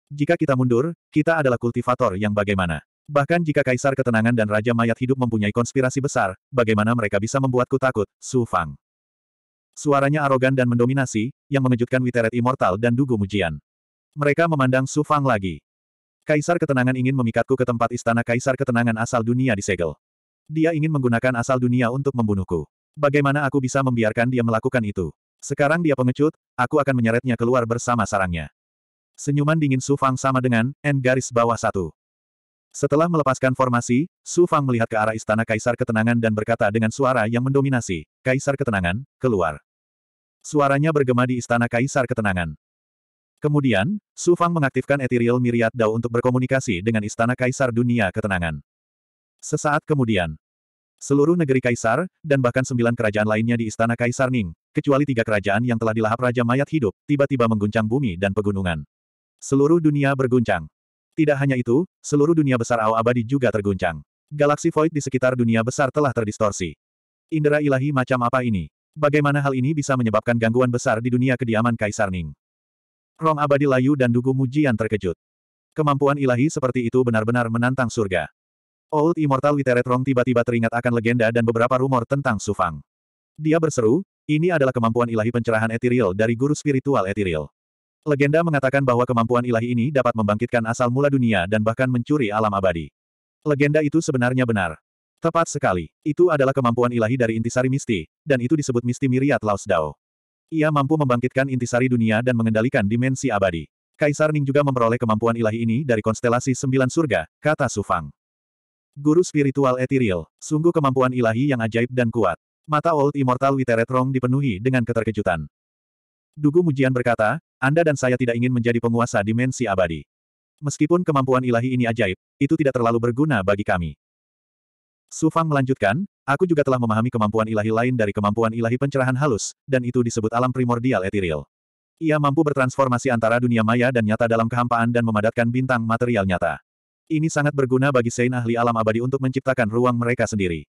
Jika kita mundur, kita adalah kultivator yang bagaimana? Bahkan jika Kaisar Ketenangan dan Raja Mayat Hidup mempunyai konspirasi besar, bagaimana mereka bisa membuatku takut, Su Fang? Suaranya arogan dan mendominasi, yang mengejutkan Witeret Immortal dan Dugu Mujian. Mereka memandang Su Fang lagi. Kaisar Ketenangan ingin memikatku ke tempat istana Kaisar Ketenangan asal dunia disegel. Dia ingin menggunakan asal dunia untuk membunuhku. Bagaimana aku bisa membiarkan dia melakukan itu? Sekarang dia pengecut, aku akan menyeretnya keluar bersama sarangnya. Senyuman dingin Su Fang sama dengan N garis bawah satu. Setelah melepaskan formasi, Su Fang melihat ke arah istana Kaisar Ketenangan dan berkata dengan suara yang mendominasi, Kaisar Ketenangan, keluar. Suaranya bergema di istana Kaisar Ketenangan. Kemudian, Su Fang mengaktifkan Ethereal Myriad Dao untuk berkomunikasi dengan Istana Kaisar Dunia Ketenangan. Sesaat kemudian, Seluruh negeri Kaisar, dan bahkan sembilan kerajaan lainnya di Istana Kaisar Ning, kecuali tiga kerajaan yang telah dilahap Raja Mayat hidup, tiba-tiba mengguncang bumi dan pegunungan. Seluruh dunia berguncang. Tidak hanya itu, seluruh dunia besar Ao Abadi juga terguncang. Galaksi Void di sekitar dunia besar telah terdistorsi. Indera ilahi macam apa ini? Bagaimana hal ini bisa menyebabkan gangguan besar di dunia kediaman Kaisar Ning? Rong Abadi layu dan Dugu Mujian terkejut. Kemampuan ilahi seperti itu benar-benar menantang surga. Old Immortal Witeretron tiba-tiba teringat akan legenda dan beberapa rumor tentang Sufang. Dia berseru, ini adalah kemampuan ilahi pencerahan etiril dari guru spiritual etiril. Legenda mengatakan bahwa kemampuan ilahi ini dapat membangkitkan asal mula dunia dan bahkan mencuri alam abadi. Legenda itu sebenarnya benar. Tepat sekali, itu adalah kemampuan ilahi dari intisari misti, dan itu disebut misti miriat Laos Dao. Ia mampu membangkitkan intisari dunia dan mengendalikan dimensi abadi. Kaisar Ning juga memperoleh kemampuan ilahi ini dari konstelasi sembilan surga, kata Sufang. Guru spiritual etiril, sungguh kemampuan ilahi yang ajaib dan kuat. Mata Old Immortal Rong dipenuhi dengan keterkejutan. Dugu Mujian berkata, Anda dan saya tidak ingin menjadi penguasa dimensi abadi. Meskipun kemampuan ilahi ini ajaib, itu tidak terlalu berguna bagi kami. Su Fang melanjutkan, aku juga telah memahami kemampuan ilahi lain dari kemampuan ilahi pencerahan halus, dan itu disebut alam primordial etiril. Ia mampu bertransformasi antara dunia maya dan nyata dalam kehampaan dan memadatkan bintang material nyata. Ini sangat berguna bagi Sein ahli alam abadi untuk menciptakan ruang mereka sendiri.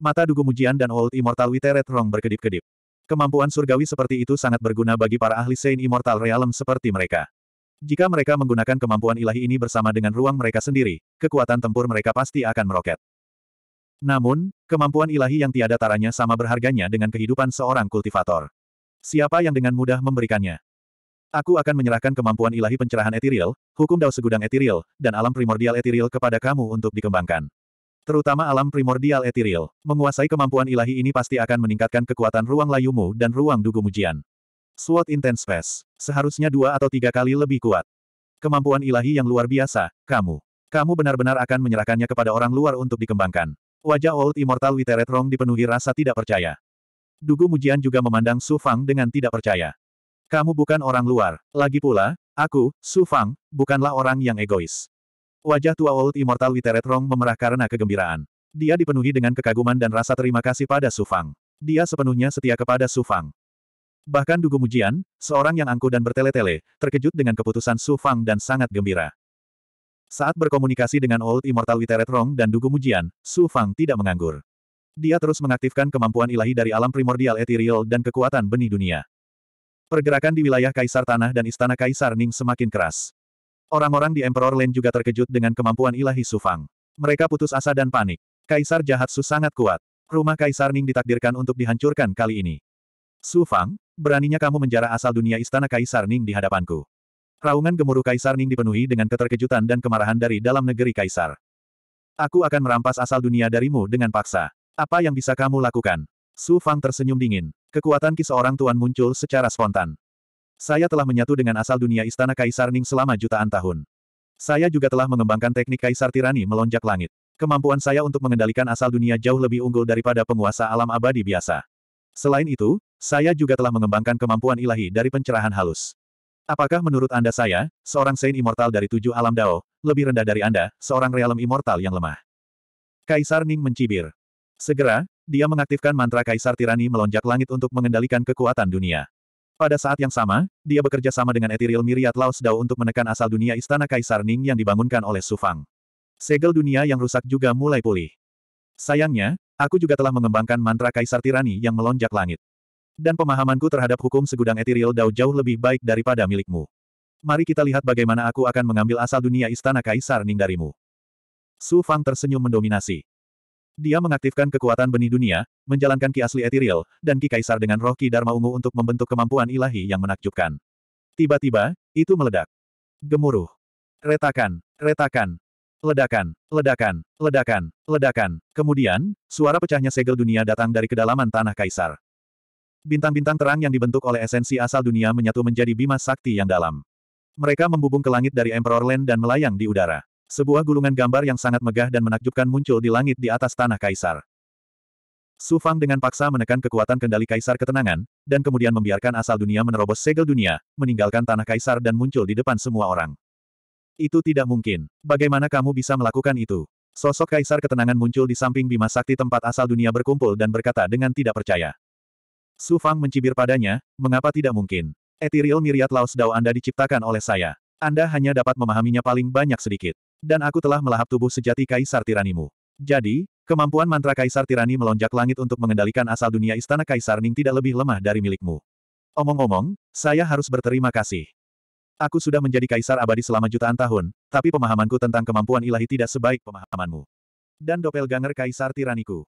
Mata Dugu Mujian dan Old Immortal Witeret Rong berkedip-kedip. Kemampuan surgawi seperti itu sangat berguna bagi para ahli Sein Immortal Realm seperti mereka. Jika mereka menggunakan kemampuan ilahi ini bersama dengan ruang mereka sendiri, kekuatan tempur mereka pasti akan meroket. Namun, kemampuan ilahi yang tiada taranya sama berharganya dengan kehidupan seorang kultivator. Siapa yang dengan mudah memberikannya? Aku akan menyerahkan kemampuan ilahi pencerahan etiril, hukum dao segudang etiril, dan alam primordial etiril kepada kamu untuk dikembangkan. Terutama alam primordial etiril. Menguasai kemampuan ilahi ini pasti akan meningkatkan kekuatan ruang layumu dan ruang dugu mujian. Sword Intense Space. Seharusnya dua atau tiga kali lebih kuat. Kemampuan ilahi yang luar biasa, kamu. Kamu benar-benar akan menyerahkannya kepada orang luar untuk dikembangkan. Wajah Old Immortal Witeret Rong dipenuhi rasa tidak percaya. Dugu Mujian juga memandang Su Fang dengan tidak percaya. Kamu bukan orang luar. Lagi pula, aku, Su Fang, bukanlah orang yang egois. Wajah tua Old Immortal Rong memerah karena kegembiraan. Dia dipenuhi dengan kekaguman dan rasa terima kasih pada Su Fang. Dia sepenuhnya setia kepada Su Fang. Bahkan Dugu Mujian, seorang yang angkuh dan bertele-tele, terkejut dengan keputusan Su Fang dan sangat gembira. Saat berkomunikasi dengan Old Immortal Rong dan Dugu Mujian, Su Fang tidak menganggur. Dia terus mengaktifkan kemampuan ilahi dari alam primordial ethereal dan kekuatan benih dunia. Pergerakan di wilayah Kaisar Tanah dan Istana Kaisar Ning semakin keras. Orang-orang di Emperor Land juga terkejut dengan kemampuan ilahi Sufang. Mereka putus asa dan panik. Kaisar Jahat Su sangat kuat. Rumah Kaisar Ning ditakdirkan untuk dihancurkan kali ini. Sufang, beraninya kamu menjarah asal dunia Istana Kaisar Ning di hadapanku. Raungan gemuruh Kaisar Ning dipenuhi dengan keterkejutan dan kemarahan dari dalam negeri Kaisar. Aku akan merampas asal dunia darimu dengan paksa. Apa yang bisa kamu lakukan? Su Fang tersenyum dingin. Kekuatan ki seorang tuan muncul secara spontan. Saya telah menyatu dengan asal dunia istana Kaisar Ning selama jutaan tahun. Saya juga telah mengembangkan teknik Kaisar Tirani melonjak langit. Kemampuan saya untuk mengendalikan asal dunia jauh lebih unggul daripada penguasa alam abadi biasa. Selain itu, saya juga telah mengembangkan kemampuan ilahi dari pencerahan halus. Apakah menurut Anda saya, seorang Saint Immortal dari tujuh alam Dao, lebih rendah dari Anda, seorang realem immortal yang lemah? Kaisar Ning mencibir. Segera, dia mengaktifkan mantra Kaisar Tirani melonjak langit untuk mengendalikan kekuatan dunia. Pada saat yang sama, dia bekerja sama dengan Ethereal Miriat Laos Dao untuk menekan asal dunia Istana Kaisar Ning yang dibangunkan oleh Sufang. Segel dunia yang rusak juga mulai pulih. Sayangnya, aku juga telah mengembangkan mantra Kaisar Tirani yang melonjak langit. Dan pemahamanku terhadap hukum segudang Ethereal Dao jauh lebih baik daripada milikmu. Mari kita lihat bagaimana aku akan mengambil asal dunia Istana Kaisar Ning darimu. Su Fang tersenyum mendominasi. Dia mengaktifkan kekuatan benih dunia, menjalankan ki asli etiril, dan ki kaisar dengan roh ki Dharma ungu untuk membentuk kemampuan ilahi yang menakjubkan. Tiba-tiba, itu meledak. Gemuruh. Retakan, retakan, Ledakan, ledakan, ledakan, ledakan. Kemudian, suara pecahnya segel dunia datang dari kedalaman tanah kaisar. Bintang-bintang terang yang dibentuk oleh esensi asal dunia menyatu menjadi bima sakti yang dalam. Mereka membubung ke langit dari Emperor Land dan melayang di udara. Sebuah gulungan gambar yang sangat megah dan menakjubkan muncul di langit di atas tanah kaisar. Su Fang dengan paksa menekan kekuatan kendali kaisar ketenangan, dan kemudian membiarkan asal dunia menerobos segel dunia, meninggalkan tanah kaisar dan muncul di depan semua orang. Itu tidak mungkin. Bagaimana kamu bisa melakukan itu? Sosok kaisar ketenangan muncul di samping Bima Sakti tempat asal dunia berkumpul dan berkata dengan tidak percaya. Su Fang mencibir padanya, mengapa tidak mungkin? Ethereal Myriad Laos Dao Anda diciptakan oleh saya. Anda hanya dapat memahaminya paling banyak sedikit. Dan aku telah melahap tubuh sejati Kaisar Tiranimu. Jadi, kemampuan mantra Kaisar Tirani melonjak langit untuk mengendalikan asal dunia istana Kaisar Ning tidak lebih lemah dari milikmu. Omong-omong, saya harus berterima kasih. Aku sudah menjadi kaisar abadi selama jutaan tahun, tapi pemahamanku tentang kemampuan ilahi tidak sebaik pemahamanmu. Dan doppelganger kaisar tiraniku.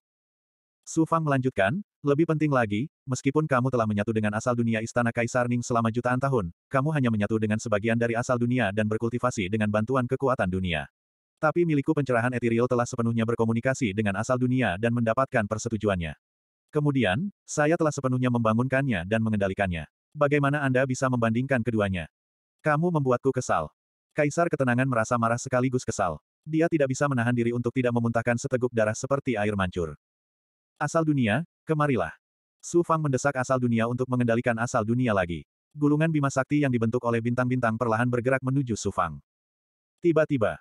Su Fang melanjutkan, lebih penting lagi, meskipun kamu telah menyatu dengan asal dunia Istana Kaisar Ning selama jutaan tahun, kamu hanya menyatu dengan sebagian dari asal dunia dan berkultivasi dengan bantuan kekuatan dunia. Tapi milikku pencerahan etiril telah sepenuhnya berkomunikasi dengan asal dunia dan mendapatkan persetujuannya. Kemudian, saya telah sepenuhnya membangunkannya dan mengendalikannya. Bagaimana Anda bisa membandingkan keduanya? Kamu membuatku kesal. Kaisar Ketenangan merasa marah sekaligus kesal. Dia tidak bisa menahan diri untuk tidak memuntahkan seteguk darah seperti air mancur. Asal dunia, kemarilah. Su Fang mendesak asal dunia untuk mengendalikan asal dunia lagi. Gulungan Bima Sakti yang dibentuk oleh bintang-bintang perlahan bergerak menuju Su Fang. Tiba-tiba,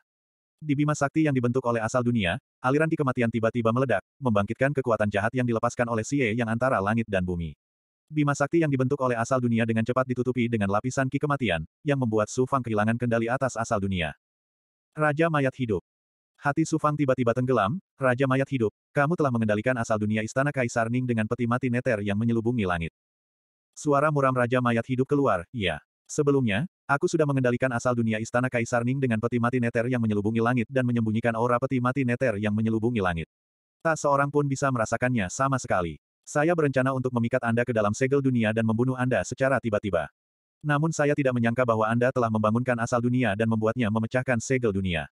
di Bima Sakti yang dibentuk oleh asal dunia, aliran di kematian tiba-tiba meledak, membangkitkan kekuatan jahat yang dilepaskan oleh Xie yang antara langit dan bumi. Bima Sakti yang dibentuk oleh asal dunia dengan cepat ditutupi dengan lapisan ki kematian, yang membuat Su Fang kehilangan kendali atas asal dunia. Raja Mayat Hidup Hati Sufang tiba-tiba tenggelam, Raja Mayat Hidup, kamu telah mengendalikan asal dunia Istana Kaisar Ning dengan peti mati neter yang menyelubungi langit. Suara muram Raja Mayat Hidup keluar, iya. Sebelumnya, aku sudah mengendalikan asal dunia Istana Kaisar Ning dengan peti mati neter yang menyelubungi langit dan menyembunyikan aura peti mati neter yang menyelubungi langit. Tak seorang pun bisa merasakannya sama sekali. Saya berencana untuk memikat Anda ke dalam segel dunia dan membunuh Anda secara tiba-tiba. Namun saya tidak menyangka bahwa Anda telah membangunkan asal dunia dan membuatnya memecahkan segel dunia.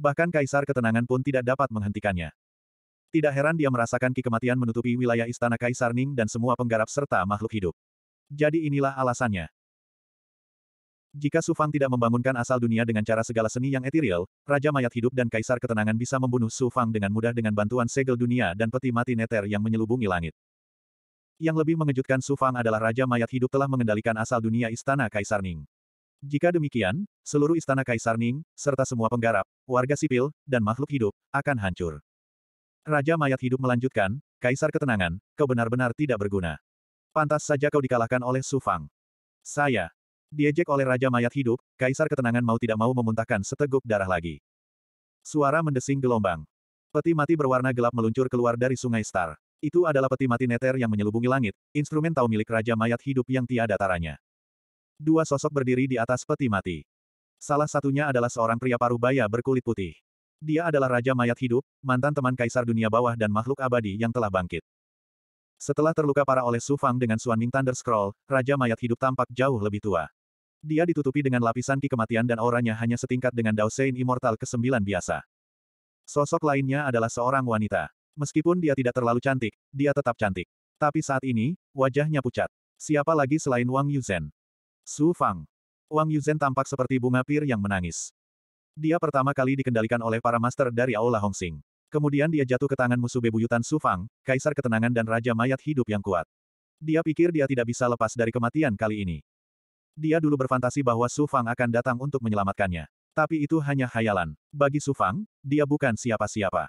Bahkan Kaisar Ketenangan pun tidak dapat menghentikannya. Tidak heran dia merasakan ki kematian menutupi wilayah istana Kaisar Ning dan semua penggarap serta makhluk hidup. Jadi inilah alasannya. Jika Su Fang tidak membangunkan asal dunia dengan cara segala seni yang etiril, Raja Mayat Hidup dan Kaisar Ketenangan bisa membunuh Su Fang dengan mudah dengan bantuan segel dunia dan peti mati neter yang menyelubungi langit. Yang lebih mengejutkan Su Fang adalah Raja Mayat Hidup telah mengendalikan asal dunia istana Kaisar Ning. Jika demikian, seluruh istana Kaisar Ning, serta semua penggarap, warga sipil, dan makhluk hidup, akan hancur. Raja Mayat Hidup melanjutkan, Kaisar Ketenangan, kau benar-benar tidak berguna. Pantas saja kau dikalahkan oleh Su Fang. Saya. Diejek oleh Raja Mayat Hidup, Kaisar Ketenangan mau tidak mau memuntahkan seteguk darah lagi. Suara mendesing gelombang. Peti mati berwarna gelap meluncur keluar dari sungai Star. Itu adalah peti mati neter yang menyelubungi langit, instrumen tahu milik Raja Mayat Hidup yang tiada taranya dua sosok berdiri di atas peti mati. Salah satunya adalah seorang pria parubaya berkulit putih. Dia adalah Raja Mayat Hidup, mantan teman Kaisar Dunia Bawah dan makhluk abadi yang telah bangkit. Setelah terluka parah oleh Su Fang dengan Suan Ming Thunder Scroll, Raja Mayat Hidup tampak jauh lebih tua. Dia ditutupi dengan lapisan ki kematian dan auranya hanya setingkat dengan Dao Sein Immortal ke-9 biasa. Sosok lainnya adalah seorang wanita. Meskipun dia tidak terlalu cantik, dia tetap cantik. Tapi saat ini, wajahnya pucat. Siapa lagi selain Wang Yuzhen? Su Fang. Wang Yuzhen tampak seperti bunga pir yang menangis. Dia pertama kali dikendalikan oleh para master dari Aula Hongxing. Kemudian dia jatuh ke tangan musuh bebuyutan Su Fang, kaisar ketenangan dan raja mayat hidup yang kuat. Dia pikir dia tidak bisa lepas dari kematian kali ini. Dia dulu berfantasi bahwa Su Fang akan datang untuk menyelamatkannya. Tapi itu hanya khayalan. Bagi Su Fang, dia bukan siapa-siapa.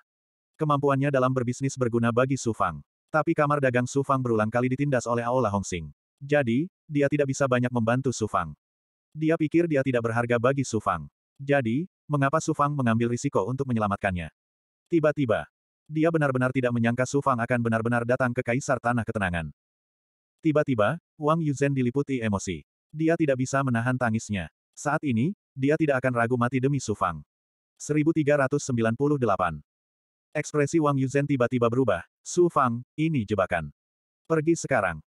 Kemampuannya dalam berbisnis berguna bagi Su Fang. Tapi kamar dagang Su Fang berulang kali ditindas oleh Aula Hongxing. Jadi, dia tidak bisa banyak membantu Sufang. Dia pikir dia tidak berharga bagi Sufang. Jadi, mengapa Sufang mengambil risiko untuk menyelamatkannya? Tiba-tiba, dia benar-benar tidak menyangka Sufang akan benar-benar datang ke Kaisar Tanah Ketenangan. Tiba-tiba, Wang Yuzhen diliputi emosi. Dia tidak bisa menahan tangisnya. Saat ini, dia tidak akan ragu mati demi Sufang. 1398 Ekspresi Wang Yuzhen tiba-tiba berubah. Sufang, ini jebakan. Pergi sekarang.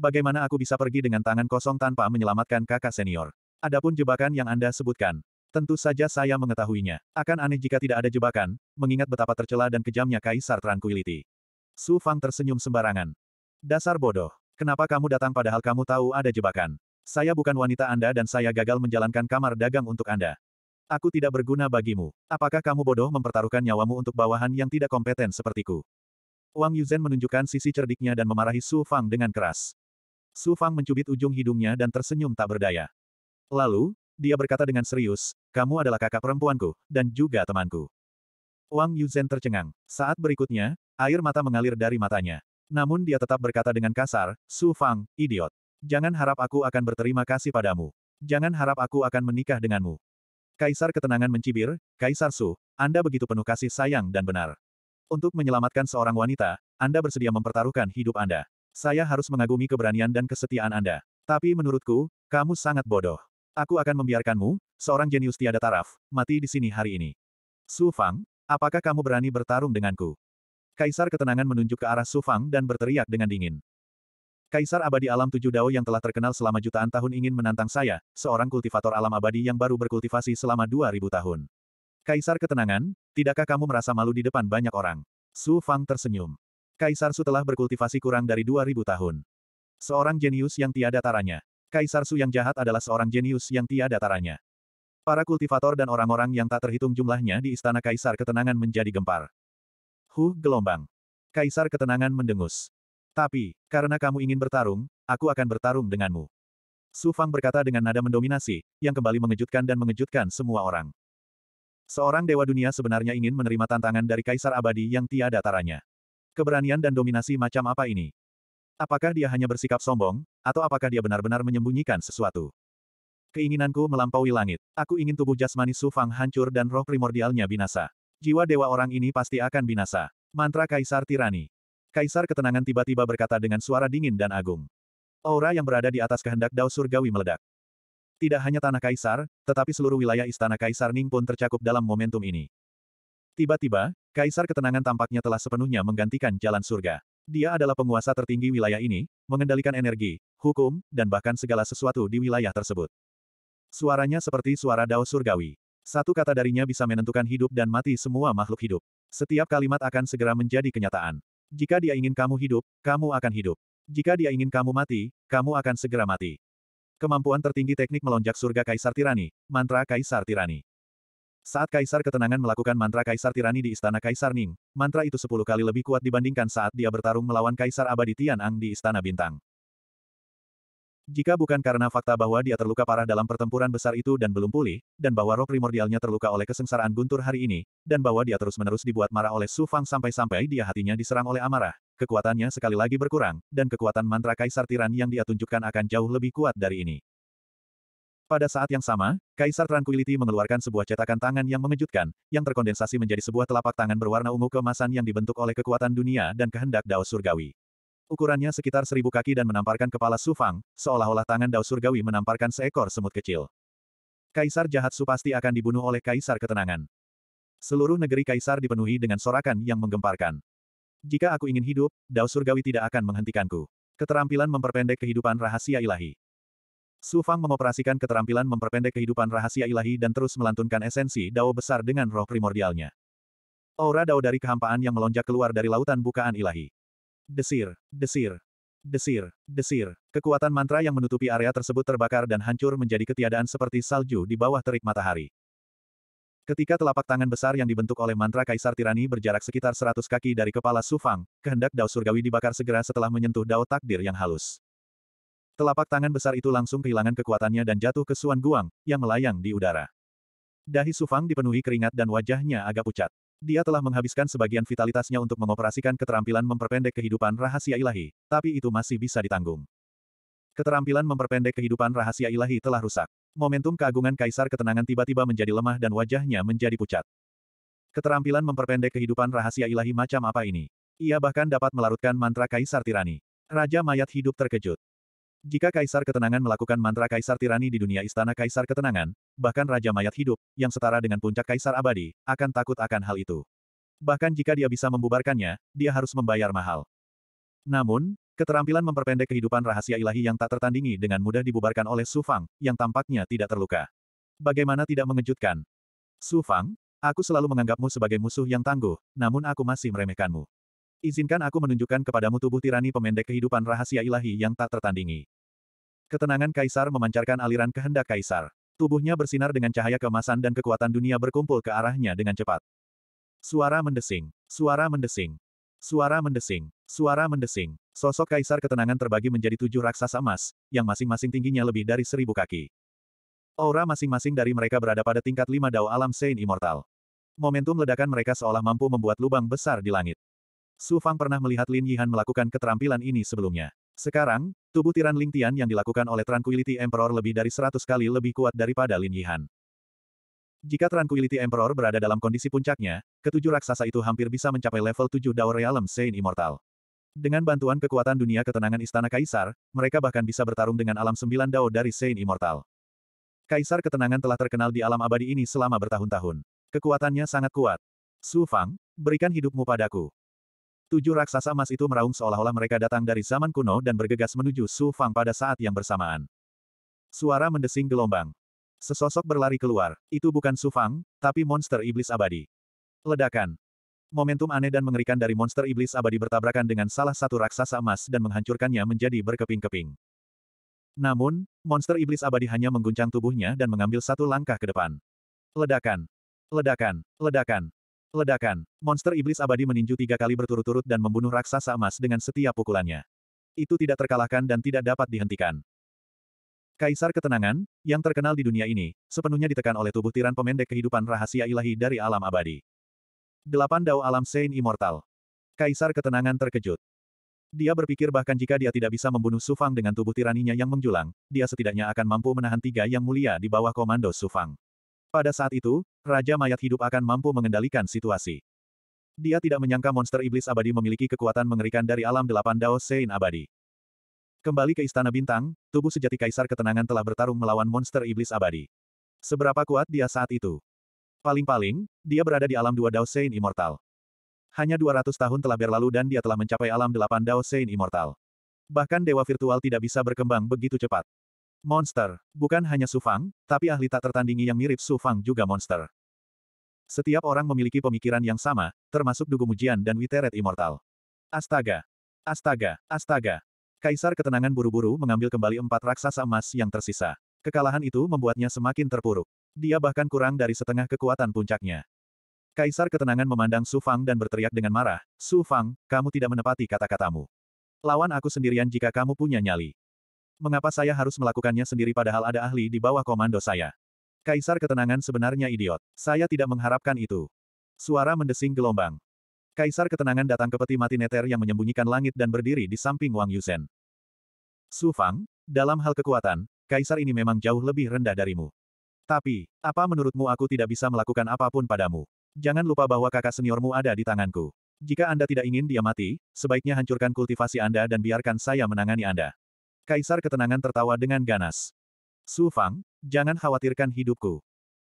Bagaimana aku bisa pergi dengan tangan kosong tanpa menyelamatkan kakak senior? Adapun jebakan yang Anda sebutkan, tentu saja saya mengetahuinya. Akan aneh jika tidak ada jebakan, mengingat betapa tercela dan kejamnya Kaisar Tranquility. Su Fang tersenyum sembarangan. Dasar bodoh. Kenapa kamu datang padahal kamu tahu ada jebakan? Saya bukan wanita Anda dan saya gagal menjalankan kamar dagang untuk Anda. Aku tidak berguna bagimu. Apakah kamu bodoh mempertaruhkan nyawamu untuk bawahan yang tidak kompeten sepertiku? Wang Yuzhen menunjukkan sisi cerdiknya dan memarahi Su Fang dengan keras. Su Fang mencubit ujung hidungnya dan tersenyum tak berdaya. Lalu, dia berkata dengan serius, kamu adalah kakak perempuanku, dan juga temanku. Wang Yuzhen tercengang. Saat berikutnya, air mata mengalir dari matanya. Namun dia tetap berkata dengan kasar, Su Fang, idiot. Jangan harap aku akan berterima kasih padamu. Jangan harap aku akan menikah denganmu. Kaisar ketenangan mencibir, Kaisar Su, Anda begitu penuh kasih sayang dan benar. Untuk menyelamatkan seorang wanita, Anda bersedia mempertaruhkan hidup Anda. Saya harus mengagumi keberanian dan kesetiaan Anda. Tapi menurutku, kamu sangat bodoh. Aku akan membiarkanmu, seorang jenius tiada taraf, mati di sini hari ini. Su Fang, apakah kamu berani bertarung denganku? Kaisar ketenangan menunjuk ke arah Su Fang dan berteriak dengan dingin. Kaisar abadi alam tujuh dao yang telah terkenal selama jutaan tahun ingin menantang saya, seorang kultivator alam abadi yang baru berkultivasi selama 2000 tahun. Kaisar ketenangan, tidakkah kamu merasa malu di depan banyak orang? Su Fang tersenyum. Kaisar Su telah berkultivasi kurang dari 2000 tahun. Seorang jenius yang tiada taranya. Kaisar Su yang jahat adalah seorang jenius yang tiada taranya. Para kultivator dan orang-orang yang tak terhitung jumlahnya di istana kaisar ketenangan menjadi gempar. Huh, gelombang. Kaisar ketenangan mendengus. Tapi, karena kamu ingin bertarung, aku akan bertarung denganmu. Su Fang berkata dengan nada mendominasi, yang kembali mengejutkan dan mengejutkan semua orang. Seorang dewa dunia sebenarnya ingin menerima tantangan dari kaisar abadi yang tiada taranya. Keberanian dan dominasi macam apa ini? Apakah dia hanya bersikap sombong, atau apakah dia benar-benar menyembunyikan sesuatu? Keinginanku melampaui langit. Aku ingin tubuh jasmani Su Fang hancur dan roh primordialnya binasa. Jiwa dewa orang ini pasti akan binasa. Mantra Kaisar Tirani. Kaisar ketenangan tiba-tiba berkata dengan suara dingin dan agung. Aura yang berada di atas kehendak Dao Surgawi meledak. Tidak hanya tanah Kaisar, tetapi seluruh wilayah istana Kaisar Ning pun tercakup dalam momentum ini. Tiba-tiba, Kaisar Ketenangan tampaknya telah sepenuhnya menggantikan jalan surga. Dia adalah penguasa tertinggi wilayah ini, mengendalikan energi, hukum, dan bahkan segala sesuatu di wilayah tersebut. Suaranya seperti suara dao surgawi. Satu kata darinya bisa menentukan hidup dan mati semua makhluk hidup. Setiap kalimat akan segera menjadi kenyataan. Jika dia ingin kamu hidup, kamu akan hidup. Jika dia ingin kamu mati, kamu akan segera mati. Kemampuan tertinggi teknik melonjak surga Kaisar Tirani, mantra Kaisar Tirani. Saat Kaisar Ketenangan melakukan mantra Kaisar Tirani di Istana Kaisar Ning, mantra itu sepuluh kali lebih kuat dibandingkan saat dia bertarung melawan Kaisar Abadi Tian Ang di Istana Bintang. Jika bukan karena fakta bahwa dia terluka parah dalam pertempuran besar itu dan belum pulih, dan bahwa roh primordialnya terluka oleh kesengsaraan guntur hari ini, dan bahwa dia terus-menerus dibuat marah oleh Su Fang sampai-sampai dia hatinya diserang oleh amarah, kekuatannya sekali lagi berkurang, dan kekuatan mantra Kaisar Tiran yang dia tunjukkan akan jauh lebih kuat dari ini. Pada saat yang sama, Kaisar Tranquility mengeluarkan sebuah cetakan tangan yang mengejutkan, yang terkondensasi menjadi sebuah telapak tangan berwarna ungu kemasan yang dibentuk oleh kekuatan dunia dan kehendak Dao Surgawi. Ukurannya sekitar seribu kaki dan menamparkan kepala Sufang, seolah-olah tangan Dao Surgawi menamparkan seekor semut kecil. Kaisar jahat Su pasti akan dibunuh oleh Kaisar Ketenangan. Seluruh negeri Kaisar dipenuhi dengan sorakan yang menggemparkan. Jika aku ingin hidup, Dao Surgawi tidak akan menghentikanku. Keterampilan memperpendek kehidupan rahasia ilahi. Su Fang mengoperasikan keterampilan memperpendek kehidupan rahasia ilahi dan terus melantunkan esensi dao besar dengan roh primordialnya. Aura dao dari kehampaan yang melonjak keluar dari lautan bukaan ilahi. Desir, desir, desir, desir. Kekuatan mantra yang menutupi area tersebut terbakar dan hancur menjadi ketiadaan seperti salju di bawah terik matahari. Ketika telapak tangan besar yang dibentuk oleh mantra Kaisar Tirani berjarak sekitar 100 kaki dari kepala Su Fang, kehendak dao surgawi dibakar segera setelah menyentuh dao takdir yang halus. Telapak tangan besar itu langsung kehilangan kekuatannya dan jatuh ke Suan Guang, yang melayang di udara. Dahi Sufang dipenuhi keringat dan wajahnya agak pucat. Dia telah menghabiskan sebagian vitalitasnya untuk mengoperasikan keterampilan memperpendek kehidupan rahasia ilahi, tapi itu masih bisa ditanggung. Keterampilan memperpendek kehidupan rahasia ilahi telah rusak. Momentum keagungan Kaisar Ketenangan tiba-tiba menjadi lemah dan wajahnya menjadi pucat. Keterampilan memperpendek kehidupan rahasia ilahi macam apa ini? Ia bahkan dapat melarutkan mantra Kaisar Tirani. Raja Mayat hidup terkejut. Jika Kaisar Ketenangan melakukan mantra Kaisar Tirani di dunia Istana Kaisar Ketenangan, bahkan Raja Mayat Hidup, yang setara dengan puncak Kaisar Abadi, akan takut akan hal itu. Bahkan jika dia bisa membubarkannya, dia harus membayar mahal. Namun, keterampilan memperpendek kehidupan rahasia ilahi yang tak tertandingi dengan mudah dibubarkan oleh Su Fang, yang tampaknya tidak terluka. Bagaimana tidak mengejutkan? Su Fang, aku selalu menganggapmu sebagai musuh yang tangguh, namun aku masih meremehkanmu. Izinkan aku menunjukkan kepadamu tubuh tirani pemendek kehidupan rahasia ilahi yang tak tertandingi. Ketenangan kaisar memancarkan aliran kehendak kaisar. Tubuhnya bersinar dengan cahaya kemasan dan kekuatan dunia berkumpul ke arahnya dengan cepat. Suara mendesing, suara mendesing, suara mendesing, suara mendesing. Sosok kaisar ketenangan terbagi menjadi tujuh raksasa emas, yang masing-masing tingginya lebih dari seribu kaki. Aura masing-masing dari mereka berada pada tingkat lima dao alam Saint Immortal. Momentum ledakan mereka seolah mampu membuat lubang besar di langit. Su Fang pernah melihat Lin Yihan melakukan keterampilan ini sebelumnya. Sekarang, tubuh tiran Ling Tian yang dilakukan oleh Tranquility Emperor lebih dari seratus kali lebih kuat daripada Lin Yihan. Jika Tranquility Emperor berada dalam kondisi puncaknya, ketujuh raksasa itu hampir bisa mencapai level tujuh Dao Realm Saint Immortal. Dengan bantuan kekuatan dunia ketenangan Istana Kaisar, mereka bahkan bisa bertarung dengan alam sembilan Dao dari Saint Immortal. Kaisar ketenangan telah terkenal di alam abadi ini selama bertahun-tahun. Kekuatannya sangat kuat. Su Fang, berikan hidupmu padaku. Tujuh raksasa emas itu meraung seolah-olah mereka datang dari zaman kuno dan bergegas menuju Su Fang pada saat yang bersamaan. Suara mendesing gelombang. Sesosok berlari keluar. Itu bukan Su Fang, tapi monster iblis abadi. Ledakan. Momentum aneh dan mengerikan dari monster iblis abadi bertabrakan dengan salah satu raksasa emas dan menghancurkannya menjadi berkeping-keping. Namun, monster iblis abadi hanya mengguncang tubuhnya dan mengambil satu langkah ke depan. Ledakan. Ledakan. Ledakan. Ledakan. Monster iblis abadi meninju tiga kali berturut-turut dan membunuh raksasa emas dengan setiap pukulannya. Itu tidak terkalahkan dan tidak dapat dihentikan. Kaisar Ketenangan, yang terkenal di dunia ini, sepenuhnya ditekan oleh tubuh tiran pemendek kehidupan rahasia ilahi dari alam abadi. Delapan Dao Alam Sein Immortal. Kaisar Ketenangan terkejut. Dia berpikir bahkan jika dia tidak bisa membunuh Sufang dengan tubuh tiraninya yang menjulang, dia setidaknya akan mampu menahan tiga yang mulia di bawah komando Sufang. Pada saat itu, Raja Mayat Hidup akan mampu mengendalikan situasi. Dia tidak menyangka monster iblis abadi memiliki kekuatan mengerikan dari alam delapan Dao Sein abadi. Kembali ke Istana Bintang, tubuh sejati Kaisar Ketenangan telah bertarung melawan monster iblis abadi. Seberapa kuat dia saat itu? Paling-paling, dia berada di alam dua Dao Sein Immortal. Hanya 200 tahun telah berlalu dan dia telah mencapai alam delapan Dao Sein Immortal. Bahkan dewa virtual tidak bisa berkembang begitu cepat. Monster. Bukan hanya Sufang, tapi ahli tak tertandingi yang mirip Sufang juga monster. Setiap orang memiliki pemikiran yang sama, termasuk Dugu Mujian dan Witeret Immortal. Astaga! Astaga! Astaga! Kaisar ketenangan buru-buru mengambil kembali empat raksasa emas yang tersisa. Kekalahan itu membuatnya semakin terpuruk. Dia bahkan kurang dari setengah kekuatan puncaknya. Kaisar ketenangan memandang Su Fang dan berteriak dengan marah, Su Fang, kamu tidak menepati kata-katamu. Lawan aku sendirian jika kamu punya nyali. Mengapa saya harus melakukannya sendiri padahal ada ahli di bawah komando saya? Kaisar ketenangan sebenarnya idiot. Saya tidak mengharapkan itu. Suara mendesing gelombang. Kaisar ketenangan datang ke peti mati neter yang menyembunyikan langit dan berdiri di samping Wang Yusen. Su Fang, dalam hal kekuatan, Kaisar ini memang jauh lebih rendah darimu. Tapi, apa menurutmu aku tidak bisa melakukan apapun padamu? Jangan lupa bahwa kakak seniormu ada di tanganku. Jika Anda tidak ingin dia mati, sebaiknya hancurkan kultivasi Anda dan biarkan saya menangani Anda. Kaisar ketenangan tertawa dengan ganas. Su Fang, jangan khawatirkan hidupku.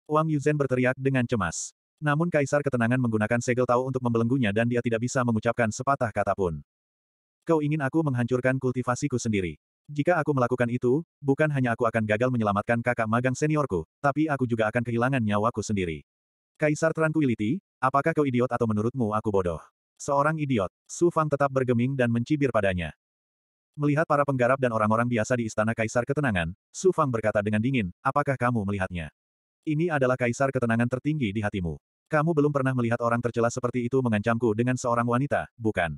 Wang Yuzhen berteriak dengan cemas. Namun Kaisar Ketenangan menggunakan segel tahu untuk membelenggunya dan dia tidak bisa mengucapkan sepatah kata pun. Kau ingin aku menghancurkan kultivasiku sendiri. Jika aku melakukan itu, bukan hanya aku akan gagal menyelamatkan kakak magang seniorku, tapi aku juga akan kehilangan nyawaku sendiri. Kaisar Tranquility, apakah kau idiot atau menurutmu aku bodoh? Seorang idiot, Su Fang tetap bergeming dan mencibir padanya. Melihat para penggarap dan orang-orang biasa di istana kaisar ketenangan, Su Fang berkata dengan dingin, apakah kamu melihatnya? Ini adalah kaisar ketenangan tertinggi di hatimu. Kamu belum pernah melihat orang tercela seperti itu mengancamku dengan seorang wanita, bukan?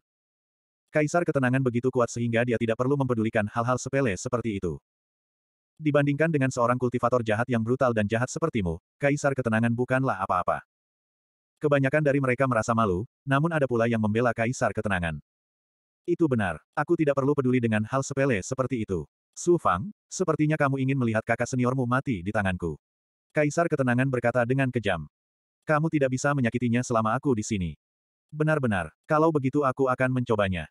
Kaisar ketenangan begitu kuat sehingga dia tidak perlu mempedulikan hal-hal sepele seperti itu. Dibandingkan dengan seorang kultivator jahat yang brutal dan jahat sepertimu, kaisar ketenangan bukanlah apa-apa. Kebanyakan dari mereka merasa malu, namun ada pula yang membela kaisar ketenangan. Itu benar. Aku tidak perlu peduli dengan hal sepele seperti itu. Su Fang, sepertinya kamu ingin melihat kakak seniormu mati di tanganku. Kaisar Ketenangan berkata dengan kejam. Kamu tidak bisa menyakitinya selama aku di sini. Benar-benar, kalau begitu aku akan mencobanya.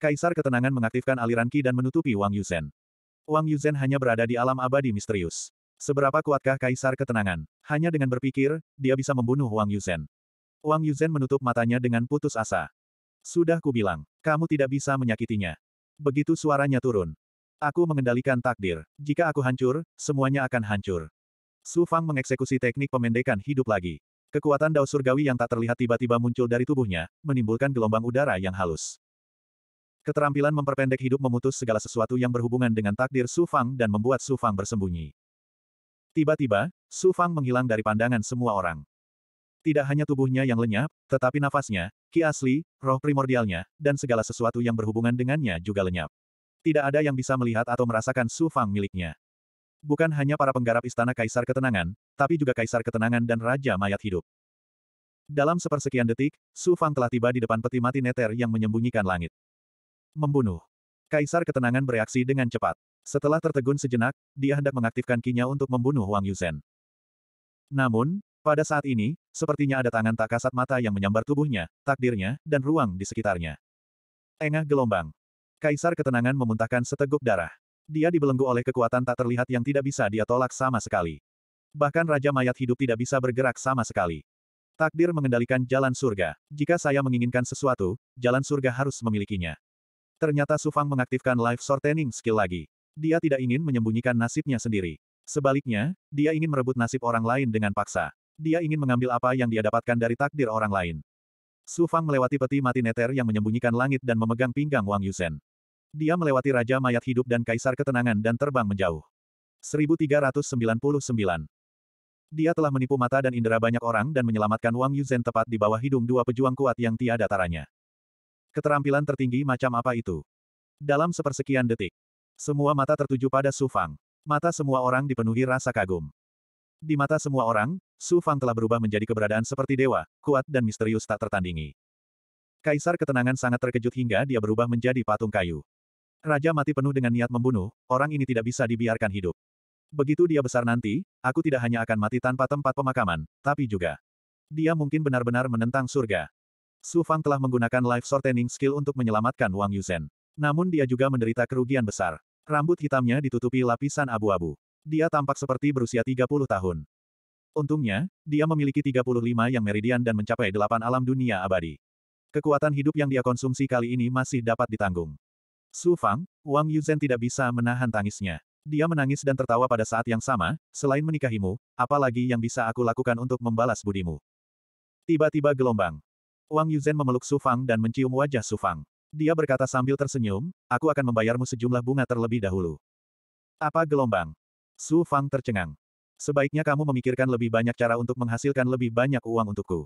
Kaisar Ketenangan mengaktifkan aliran Ki dan menutupi Wang Yuzhen. Wang Yuzhen hanya berada di alam abadi misterius. Seberapa kuatkah Kaisar Ketenangan? Hanya dengan berpikir, dia bisa membunuh Wang Yuzhen. Wang Yuzhen menutup matanya dengan putus asa. Sudah kubilang, kamu tidak bisa menyakitinya. Begitu suaranya turun. Aku mengendalikan takdir. Jika aku hancur, semuanya akan hancur. Su Fang mengeksekusi teknik pemendekan hidup lagi. Kekuatan dao surgawi yang tak terlihat tiba-tiba muncul dari tubuhnya, menimbulkan gelombang udara yang halus. Keterampilan memperpendek hidup memutus segala sesuatu yang berhubungan dengan takdir Su Fang dan membuat Su Fang bersembunyi. Tiba-tiba, Su Fang menghilang dari pandangan semua orang. Tidak hanya tubuhnya yang lenyap, tetapi nafasnya, ki asli, roh primordialnya, dan segala sesuatu yang berhubungan dengannya juga lenyap. Tidak ada yang bisa melihat atau merasakan Su Fang miliknya. Bukan hanya para penggarap istana kaisar ketenangan, tapi juga kaisar ketenangan dan raja mayat hidup. Dalam sepersekian detik, Su Fang telah tiba di depan peti mati Neter yang menyembunyikan langit. Membunuh. Kaisar ketenangan bereaksi dengan cepat. Setelah tertegun sejenak, dia hendak mengaktifkan kinya untuk membunuh Wang Yuzhen. Namun, pada saat ini, sepertinya ada tangan tak kasat mata yang menyambar tubuhnya, takdirnya, dan ruang di sekitarnya. Engah gelombang. Kaisar ketenangan memuntahkan seteguk darah. Dia dibelenggu oleh kekuatan tak terlihat yang tidak bisa dia tolak sama sekali. Bahkan Raja Mayat Hidup tidak bisa bergerak sama sekali. Takdir mengendalikan jalan surga. Jika saya menginginkan sesuatu, jalan surga harus memilikinya. Ternyata Sufang mengaktifkan life shortening skill lagi. Dia tidak ingin menyembunyikan nasibnya sendiri. Sebaliknya, dia ingin merebut nasib orang lain dengan paksa. Dia ingin mengambil apa yang dia dapatkan dari takdir orang lain. Su Fang melewati peti mati neter yang menyembunyikan langit dan memegang pinggang Wang Yusen. Dia melewati Raja Mayat Hidup dan Kaisar Ketenangan dan terbang menjauh. 1399 Dia telah menipu mata dan indera banyak orang dan menyelamatkan Wang Yuzhen tepat di bawah hidung dua pejuang kuat yang tiada taranya. Keterampilan tertinggi macam apa itu? Dalam sepersekian detik, semua mata tertuju pada Su Fang. Mata semua orang dipenuhi rasa kagum. Di mata semua orang, Su Fang telah berubah menjadi keberadaan seperti dewa, kuat dan misterius tak tertandingi. Kaisar ketenangan sangat terkejut hingga dia berubah menjadi patung kayu. Raja mati penuh dengan niat membunuh, orang ini tidak bisa dibiarkan hidup. Begitu dia besar nanti, aku tidak hanya akan mati tanpa tempat pemakaman, tapi juga. Dia mungkin benar-benar menentang surga. Su Fang telah menggunakan life shortening skill untuk menyelamatkan Wang Yuzhen, Namun dia juga menderita kerugian besar. Rambut hitamnya ditutupi lapisan abu-abu. Dia tampak seperti berusia 30 tahun. Untungnya, dia memiliki 35 yang meridian dan mencapai 8 alam dunia abadi. Kekuatan hidup yang dia konsumsi kali ini masih dapat ditanggung. Su Fang, Wang Yuzhen tidak bisa menahan tangisnya. Dia menangis dan tertawa pada saat yang sama, selain menikahimu, apalagi yang bisa aku lakukan untuk membalas budimu. Tiba-tiba gelombang. Wang Yuzhen memeluk Su Fang dan mencium wajah Su Fang. Dia berkata sambil tersenyum, aku akan membayarmu sejumlah bunga terlebih dahulu. Apa gelombang? Su Fang tercengang. Sebaiknya kamu memikirkan lebih banyak cara untuk menghasilkan lebih banyak uang untukku.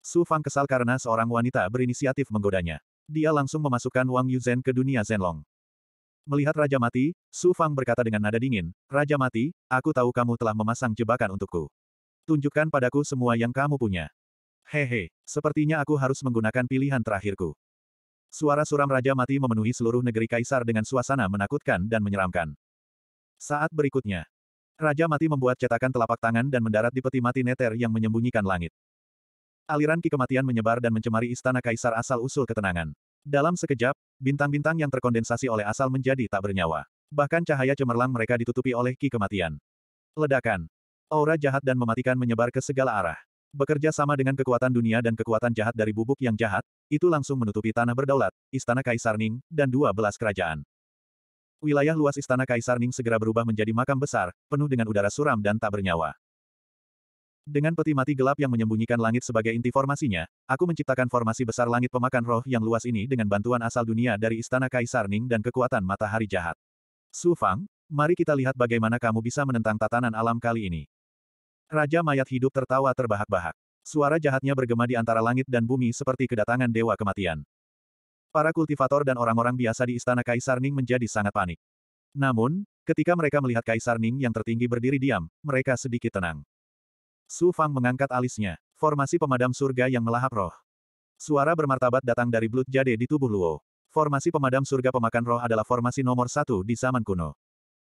Su Fang kesal karena seorang wanita berinisiatif menggodanya. Dia langsung memasukkan Wang Yuzhen ke dunia Zenlong. Melihat Raja Mati, Su Fang berkata dengan nada dingin, Raja Mati, aku tahu kamu telah memasang jebakan untukku. Tunjukkan padaku semua yang kamu punya. Hehe, sepertinya aku harus menggunakan pilihan terakhirku. Suara suram Raja Mati memenuhi seluruh negeri Kaisar dengan suasana menakutkan dan menyeramkan. Saat berikutnya, Raja Mati membuat cetakan telapak tangan dan mendarat di peti mati Neter yang menyembunyikan langit. Aliran ki kematian menyebar dan mencemari istana kaisar asal-usul ketenangan. Dalam sekejap, bintang-bintang yang terkondensasi oleh asal menjadi tak bernyawa. Bahkan cahaya cemerlang mereka ditutupi oleh ki kematian. Ledakan. Aura jahat dan mematikan menyebar ke segala arah. Bekerja sama dengan kekuatan dunia dan kekuatan jahat dari bubuk yang jahat, itu langsung menutupi tanah berdaulat, istana Kaisar Ning, dan dua belas kerajaan. Wilayah luas istana Kaisar Ning segera berubah menjadi makam besar, penuh dengan udara suram dan tak bernyawa. Dengan peti mati gelap yang menyembunyikan langit sebagai inti formasinya, aku menciptakan formasi besar langit pemakan roh yang luas ini dengan bantuan asal dunia dari istana Kaisar Ning dan kekuatan matahari jahat. Su Fang, mari kita lihat bagaimana kamu bisa menentang tatanan alam kali ini. Raja mayat hidup tertawa terbahak-bahak. Suara jahatnya bergema di antara langit dan bumi seperti kedatangan dewa kematian. Para kultivator dan orang-orang biasa di istana Kaisar Ning menjadi sangat panik. Namun, ketika mereka melihat Kaisar Ning yang tertinggi berdiri diam, mereka sedikit tenang. Su Fang mengangkat alisnya. Formasi pemadam surga yang melahap roh. Suara bermartabat datang dari blut jade di tubuh Luo. Formasi pemadam surga pemakan roh adalah formasi nomor satu di zaman kuno.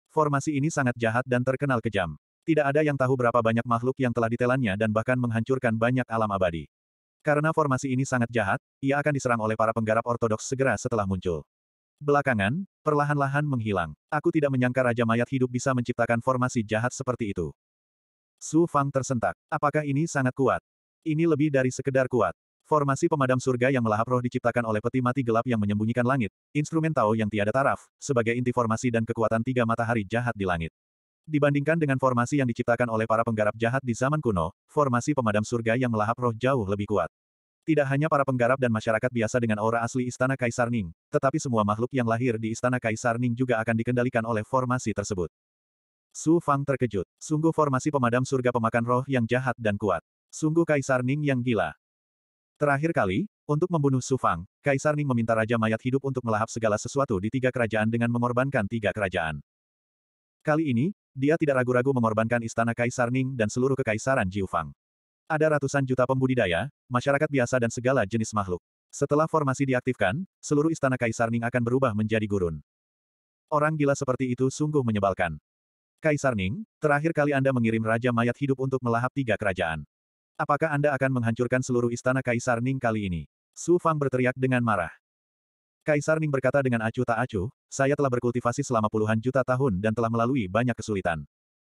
Formasi ini sangat jahat dan terkenal kejam. Tidak ada yang tahu berapa banyak makhluk yang telah ditelannya dan bahkan menghancurkan banyak alam abadi. Karena formasi ini sangat jahat, ia akan diserang oleh para penggarap ortodoks segera setelah muncul. Belakangan, perlahan-lahan menghilang. Aku tidak menyangka Raja Mayat hidup bisa menciptakan formasi jahat seperti itu. Su Fang tersentak. Apakah ini sangat kuat? Ini lebih dari sekedar kuat. Formasi pemadam surga yang melahap roh diciptakan oleh peti mati gelap yang menyembunyikan langit, instrumen Tao yang tiada taraf, sebagai inti formasi dan kekuatan tiga matahari jahat di langit. Dibandingkan dengan formasi yang diciptakan oleh para penggarap jahat di zaman kuno, formasi pemadam surga yang melahap roh jauh lebih kuat. Tidak hanya para penggarap dan masyarakat biasa dengan aura asli Istana Kaisar Ning, tetapi semua makhluk yang lahir di Istana Kaisar Ning juga akan dikendalikan oleh formasi tersebut. Su Fang terkejut. Sungguh formasi pemadam surga pemakan roh yang jahat dan kuat. Sungguh Kaisar Ning yang gila. Terakhir kali, untuk membunuh Su Fang, Kaisar Ning meminta Raja Mayat Hidup untuk melahap segala sesuatu di tiga kerajaan dengan mengorbankan tiga kerajaan. Kali ini, dia tidak ragu-ragu mengorbankan istana Kaisar Ning dan seluruh kekaisaran Jiufang. Ada ratusan juta pembudidaya, masyarakat biasa dan segala jenis makhluk. Setelah formasi diaktifkan, seluruh istana Kaisar Ning akan berubah menjadi gurun. Orang gila seperti itu sungguh menyebalkan. Kaisar Ning, terakhir kali Anda mengirim Raja Mayat hidup untuk melahap tiga kerajaan. Apakah Anda akan menghancurkan seluruh istana Kaisar Ning kali ini? Su Fang berteriak dengan marah. Kaisar Ning berkata dengan acuh tak acuh, saya telah berkultivasi selama puluhan juta tahun dan telah melalui banyak kesulitan.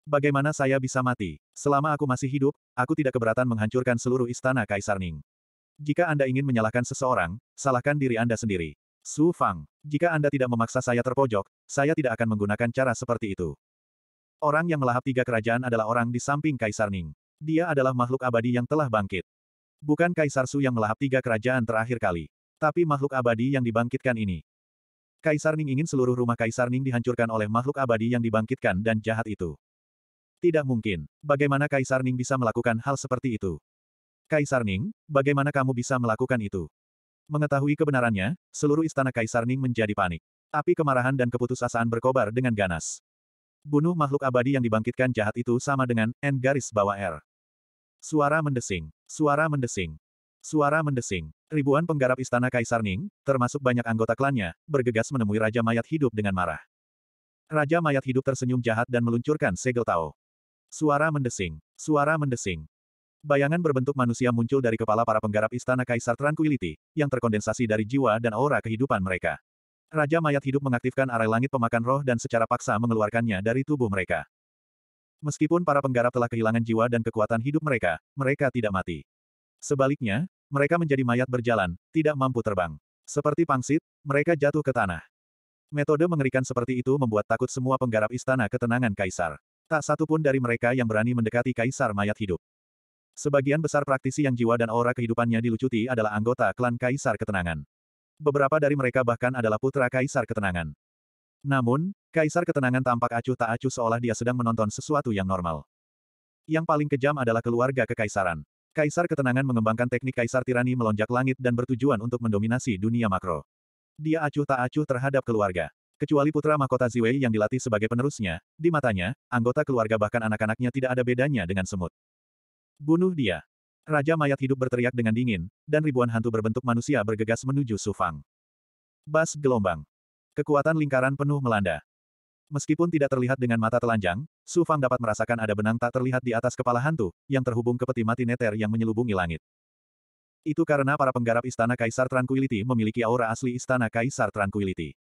Bagaimana saya bisa mati? Selama aku masih hidup, aku tidak keberatan menghancurkan seluruh istana Kaisar Ning. Jika Anda ingin menyalahkan seseorang, salahkan diri Anda sendiri. Su Fang, jika Anda tidak memaksa saya terpojok, saya tidak akan menggunakan cara seperti itu. Orang yang melahap tiga kerajaan adalah orang di samping Kaisar Ning. Dia adalah makhluk abadi yang telah bangkit. Bukan Kaisar Su yang melahap tiga kerajaan terakhir kali. Tapi makhluk abadi yang dibangkitkan ini. Kaisar Ning ingin seluruh rumah Kaisar Ning dihancurkan oleh makhluk abadi yang dibangkitkan dan jahat itu. Tidak mungkin. Bagaimana Kaisar Ning bisa melakukan hal seperti itu? Kaisar Ning, bagaimana kamu bisa melakukan itu? Mengetahui kebenarannya, seluruh istana Kaisar Ning menjadi panik. Api kemarahan dan keputusasaan berkobar dengan ganas. Bunuh makhluk abadi yang dibangkitkan jahat itu sama dengan N garis bawah R. Suara mendesing. Suara mendesing. Suara mendesing. Ribuan penggarap istana Kaisar Ning, termasuk banyak anggota klannya, bergegas menemui Raja Mayat Hidup dengan marah. Raja Mayat Hidup tersenyum jahat dan meluncurkan segel Tao. Suara mendesing. Suara mendesing. Bayangan berbentuk manusia muncul dari kepala para penggarap istana Kaisar Tranquility, yang terkondensasi dari jiwa dan aura kehidupan mereka. Raja Mayat Hidup mengaktifkan arai langit pemakan roh dan secara paksa mengeluarkannya dari tubuh mereka. Meskipun para penggarap telah kehilangan jiwa dan kekuatan hidup mereka, mereka tidak mati. Sebaliknya, mereka menjadi mayat berjalan, tidak mampu terbang. Seperti pangsit, mereka jatuh ke tanah. Metode mengerikan seperti itu membuat takut semua penggarap istana ketenangan kaisar. Tak satu pun dari mereka yang berani mendekati kaisar mayat hidup. Sebagian besar praktisi yang jiwa dan aura kehidupannya dilucuti adalah anggota klan kaisar ketenangan. Beberapa dari mereka bahkan adalah putra kaisar ketenangan. Namun, kaisar ketenangan tampak acuh tak acuh seolah dia sedang menonton sesuatu yang normal. Yang paling kejam adalah keluarga kekaisaran. Kaisar Ketenangan mengembangkan teknik Kaisar Tirani melonjak langit dan bertujuan untuk mendominasi dunia makro. Dia acuh tak acuh terhadap keluarga. Kecuali putra mahkota Ziwei yang dilatih sebagai penerusnya, di matanya, anggota keluarga bahkan anak-anaknya tidak ada bedanya dengan semut. Bunuh dia. Raja mayat hidup berteriak dengan dingin, dan ribuan hantu berbentuk manusia bergegas menuju Sufang. Bas gelombang. Kekuatan lingkaran penuh melanda. Meskipun tidak terlihat dengan mata telanjang, Su Fang dapat merasakan ada benang tak terlihat di atas kepala hantu, yang terhubung ke peti mati neter yang menyelubungi langit. Itu karena para penggarap Istana Kaisar Tranquility memiliki aura asli Istana Kaisar Tranquility.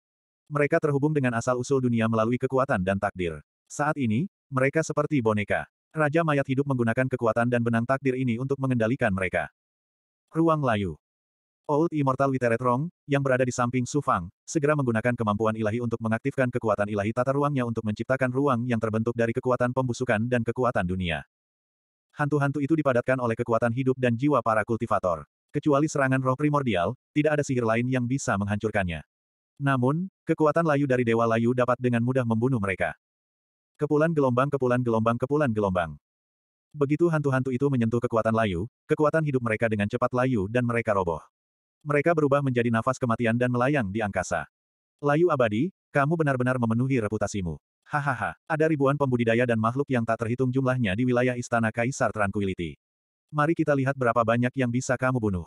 Mereka terhubung dengan asal-usul dunia melalui kekuatan dan takdir. Saat ini, mereka seperti boneka. Raja mayat hidup menggunakan kekuatan dan benang takdir ini untuk mengendalikan mereka. Ruang layu. Old Immortal Rong, yang berada di samping Su Fang, segera menggunakan kemampuan ilahi untuk mengaktifkan kekuatan ilahi tata ruangnya untuk menciptakan ruang yang terbentuk dari kekuatan pembusukan dan kekuatan dunia. Hantu-hantu itu dipadatkan oleh kekuatan hidup dan jiwa para kultivator. Kecuali serangan roh primordial, tidak ada sihir lain yang bisa menghancurkannya. Namun, kekuatan layu dari Dewa Layu dapat dengan mudah membunuh mereka. Kepulan gelombang kepulan gelombang kepulan gelombang. Begitu hantu-hantu itu menyentuh kekuatan layu, kekuatan hidup mereka dengan cepat layu dan mereka roboh. Mereka berubah menjadi nafas kematian dan melayang di angkasa. Layu abadi, kamu benar-benar memenuhi reputasimu. Hahaha, ada ribuan pembudidaya dan makhluk yang tak terhitung jumlahnya di wilayah Istana Kaisar Tranquility. Mari kita lihat berapa banyak yang bisa kamu bunuh.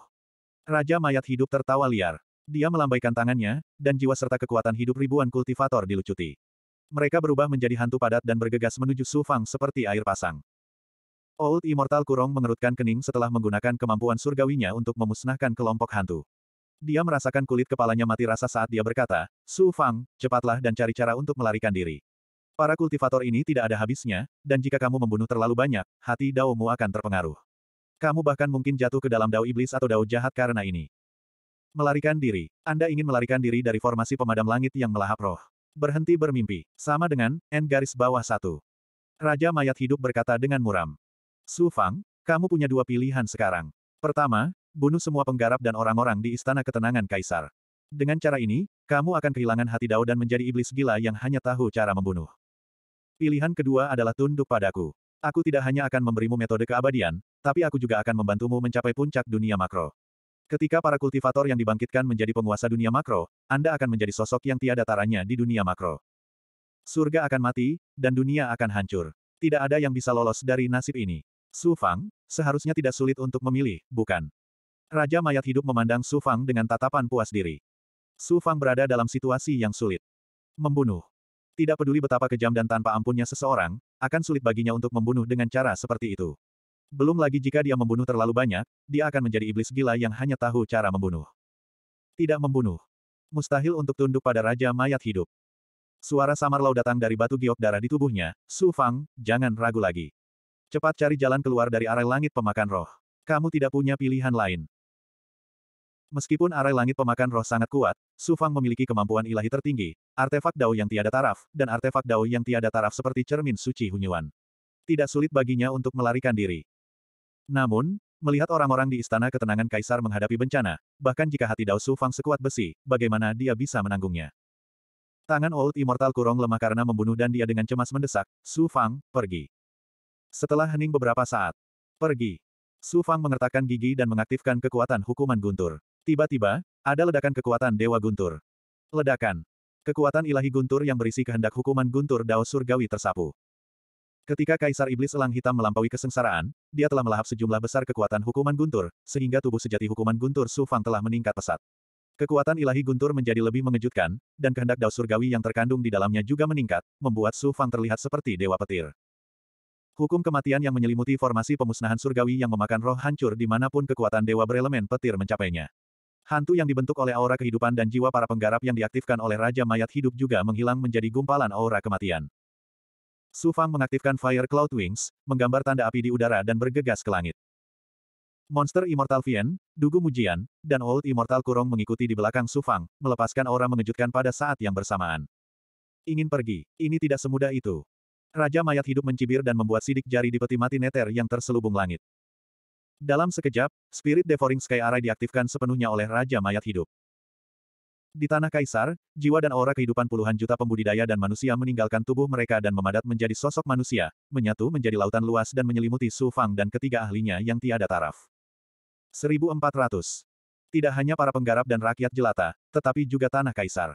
Raja mayat hidup tertawa liar. Dia melambaikan tangannya, dan jiwa serta kekuatan hidup ribuan kultivator dilucuti. Mereka berubah menjadi hantu padat dan bergegas menuju sufang seperti air pasang. Old Immortal Kurong mengerutkan kening setelah menggunakan kemampuan surgawinya untuk memusnahkan kelompok hantu. Dia merasakan kulit kepalanya mati rasa saat dia berkata, Su Fang, cepatlah dan cari cara untuk melarikan diri. Para kultivator ini tidak ada habisnya, dan jika kamu membunuh terlalu banyak, hati Dao Daomu akan terpengaruh. Kamu bahkan mungkin jatuh ke dalam Dao Iblis atau Dao Jahat karena ini. Melarikan diri. Anda ingin melarikan diri dari formasi pemadam langit yang melahap roh. Berhenti bermimpi. Sama dengan, N garis bawah satu. Raja mayat hidup berkata dengan muram. Su Fang, kamu punya dua pilihan sekarang. Pertama, bunuh semua penggarap dan orang-orang di Istana Ketenangan Kaisar. Dengan cara ini, kamu akan kehilangan hati Dao dan menjadi iblis gila yang hanya tahu cara membunuh. Pilihan kedua adalah tunduk padaku. Aku tidak hanya akan memberimu metode keabadian, tapi aku juga akan membantumu mencapai puncak dunia makro. Ketika para kultivator yang dibangkitkan menjadi penguasa dunia makro, Anda akan menjadi sosok yang tiada taranya di dunia makro. Surga akan mati, dan dunia akan hancur. Tidak ada yang bisa lolos dari nasib ini. Su Fang, seharusnya tidak sulit untuk memilih, bukan? Raja mayat hidup memandang Su Fang dengan tatapan puas diri. Su Fang berada dalam situasi yang sulit. Membunuh. Tidak peduli betapa kejam dan tanpa ampunnya seseorang, akan sulit baginya untuk membunuh dengan cara seperti itu. Belum lagi jika dia membunuh terlalu banyak, dia akan menjadi iblis gila yang hanya tahu cara membunuh. Tidak membunuh. Mustahil untuk tunduk pada Raja Mayat Hidup. Suara samar lau datang dari batu giok darah di tubuhnya, Su Fang, jangan ragu lagi. Cepat cari jalan keluar dari arai langit pemakan roh. Kamu tidak punya pilihan lain. Meskipun arai langit pemakan roh sangat kuat, Su Fang memiliki kemampuan ilahi tertinggi, artefak dao yang tiada taraf, dan artefak dao yang tiada taraf seperti cermin suci Hunyuan. Tidak sulit baginya untuk melarikan diri. Namun, melihat orang-orang di istana ketenangan kaisar menghadapi bencana, bahkan jika hati dao Su Fang sekuat besi, bagaimana dia bisa menanggungnya? Tangan Old Immortal Kurung lemah karena membunuh dan dia dengan cemas mendesak, Su Fang, pergi. Setelah hening beberapa saat, pergi. Su Fang mengertakkan gigi dan mengaktifkan kekuatan hukuman guntur. Tiba-tiba, ada ledakan kekuatan Dewa Guntur. Ledakan. Kekuatan ilahi guntur yang berisi kehendak hukuman guntur Dao Surgawi tersapu. Ketika Kaisar Iblis Elang Hitam melampaui kesengsaraan, dia telah melahap sejumlah besar kekuatan hukuman guntur, sehingga tubuh sejati hukuman guntur Su Fang telah meningkat pesat. Kekuatan ilahi guntur menjadi lebih mengejutkan, dan kehendak Dao Surgawi yang terkandung di dalamnya juga meningkat, membuat Su Fang terlihat seperti dewa petir. Hukum kematian yang menyelimuti formasi pemusnahan surgawi yang memakan roh hancur di pun kekuatan dewa berelemen petir mencapainya. Hantu yang dibentuk oleh aura kehidupan dan jiwa para penggarap yang diaktifkan oleh Raja Mayat Hidup juga menghilang menjadi gumpalan aura kematian. Su Fang mengaktifkan Fire Cloud Wings, menggambar tanda api di udara dan bergegas ke langit. Monster Immortal Vien, Dugu Mujian, dan Old Immortal Kurong mengikuti di belakang Su Fang, melepaskan aura mengejutkan pada saat yang bersamaan. Ingin pergi, ini tidak semudah itu. Raja mayat hidup mencibir dan membuat sidik jari di peti mati Neter yang terselubung langit. Dalam sekejap, Spirit Devouring Sky Array diaktifkan sepenuhnya oleh Raja Mayat Hidup. Di Tanah Kaisar, jiwa dan aura kehidupan puluhan juta pembudidaya dan manusia meninggalkan tubuh mereka dan memadat menjadi sosok manusia, menyatu menjadi lautan luas dan menyelimuti Su Fang dan ketiga ahlinya yang tiada taraf. 1400. Tidak hanya para penggarap dan rakyat jelata, tetapi juga Tanah Kaisar.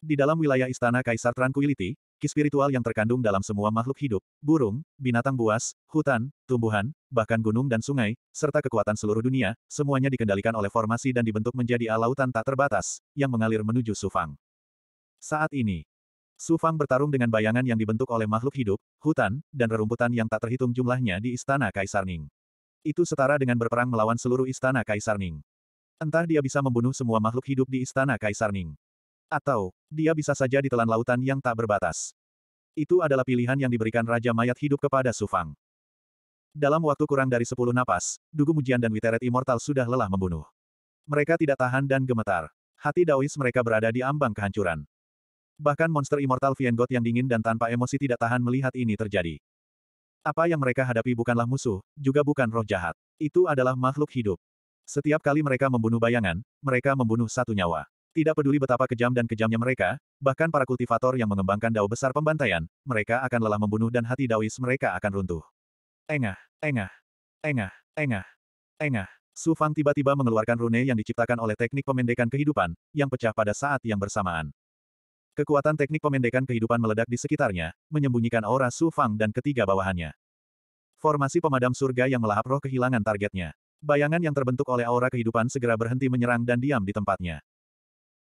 Di dalam wilayah Istana Kaisar Tranquility, Ki spiritual yang terkandung dalam semua makhluk hidup, burung, binatang buas, hutan, tumbuhan, bahkan gunung dan sungai, serta kekuatan seluruh dunia, semuanya dikendalikan oleh formasi dan dibentuk menjadi alautan tak terbatas, yang mengalir menuju Sufang. Saat ini, Sufang bertarung dengan bayangan yang dibentuk oleh makhluk hidup, hutan, dan rerumputan yang tak terhitung jumlahnya di Istana Kaisar Ning. Itu setara dengan berperang melawan seluruh Istana Kaisar Ning. Entah dia bisa membunuh semua makhluk hidup di Istana Kaisar Ning. Atau, dia bisa saja ditelan lautan yang tak berbatas. Itu adalah pilihan yang diberikan Raja Mayat hidup kepada Sufang. Dalam waktu kurang dari sepuluh napas, Dugu Mujian dan Witeret Immortal sudah lelah membunuh. Mereka tidak tahan dan gemetar. Hati Daois mereka berada di ambang kehancuran. Bahkan monster Immortal Viengot yang dingin dan tanpa emosi tidak tahan melihat ini terjadi. Apa yang mereka hadapi bukanlah musuh, juga bukan roh jahat. Itu adalah makhluk hidup. Setiap kali mereka membunuh bayangan, mereka membunuh satu nyawa. Tidak peduli betapa kejam dan kejamnya mereka, bahkan para kultivator yang mengembangkan dao besar pembantaian, mereka akan lelah membunuh dan hati daois mereka akan runtuh. Engah, engah, engah, engah, engah. Su Fang tiba-tiba mengeluarkan rune yang diciptakan oleh teknik pemendekan kehidupan, yang pecah pada saat yang bersamaan. Kekuatan teknik pemendekan kehidupan meledak di sekitarnya, menyembunyikan aura Su Fang dan ketiga bawahannya. Formasi pemadam surga yang melahap roh kehilangan targetnya. Bayangan yang terbentuk oleh aura kehidupan segera berhenti menyerang dan diam di tempatnya.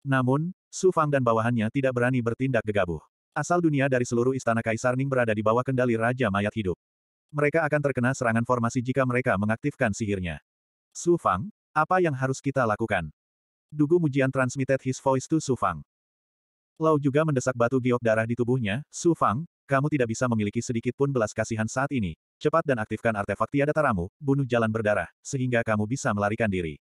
Namun, Su Fang dan bawahannya tidak berani bertindak gegabah. Asal dunia dari seluruh istana Kaisar Ning berada di bawah kendali Raja Mayat Hidup. Mereka akan terkena serangan formasi jika mereka mengaktifkan sihirnya. Su Fang, apa yang harus kita lakukan? Dugu Mujian transmitted his voice to Su Fang. Lau juga mendesak batu giok darah di tubuhnya, Su Fang, kamu tidak bisa memiliki sedikit pun belas kasihan saat ini. Cepat dan aktifkan artefak tiada taramu, bunuh jalan berdarah, sehingga kamu bisa melarikan diri.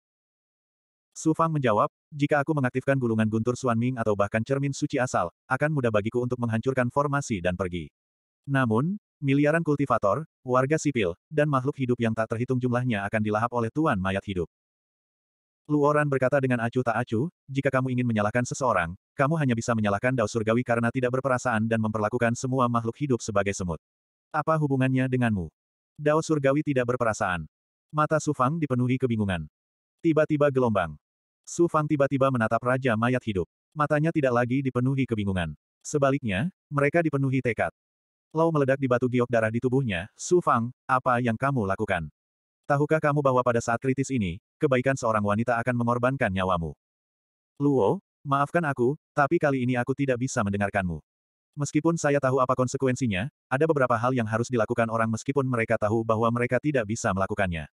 Su Fang menjawab, jika aku mengaktifkan gulungan guntur Suan Ming atau bahkan cermin suci asal, akan mudah bagiku untuk menghancurkan formasi dan pergi. Namun, miliaran kultivator, warga sipil, dan makhluk hidup yang tak terhitung jumlahnya akan dilahap oleh Tuan Mayat Hidup. Luoran berkata dengan acuh tak acuh, jika kamu ingin menyalahkan seseorang, kamu hanya bisa menyalahkan Dao Surgawi karena tidak berperasaan dan memperlakukan semua makhluk hidup sebagai semut. Apa hubungannya denganmu? Dao Surgawi tidak berperasaan. Mata Sufang dipenuhi kebingungan. Tiba-tiba gelombang. Su Fang tiba-tiba menatap Raja Mayat Hidup. Matanya tidak lagi dipenuhi kebingungan. Sebaliknya, mereka dipenuhi tekad. Lau meledak di batu giok darah di tubuhnya, Su Fang, apa yang kamu lakukan? Tahukah kamu bahwa pada saat kritis ini, kebaikan seorang wanita akan mengorbankan nyawamu? Luo, maafkan aku, tapi kali ini aku tidak bisa mendengarkanmu. Meskipun saya tahu apa konsekuensinya, ada beberapa hal yang harus dilakukan orang meskipun mereka tahu bahwa mereka tidak bisa melakukannya.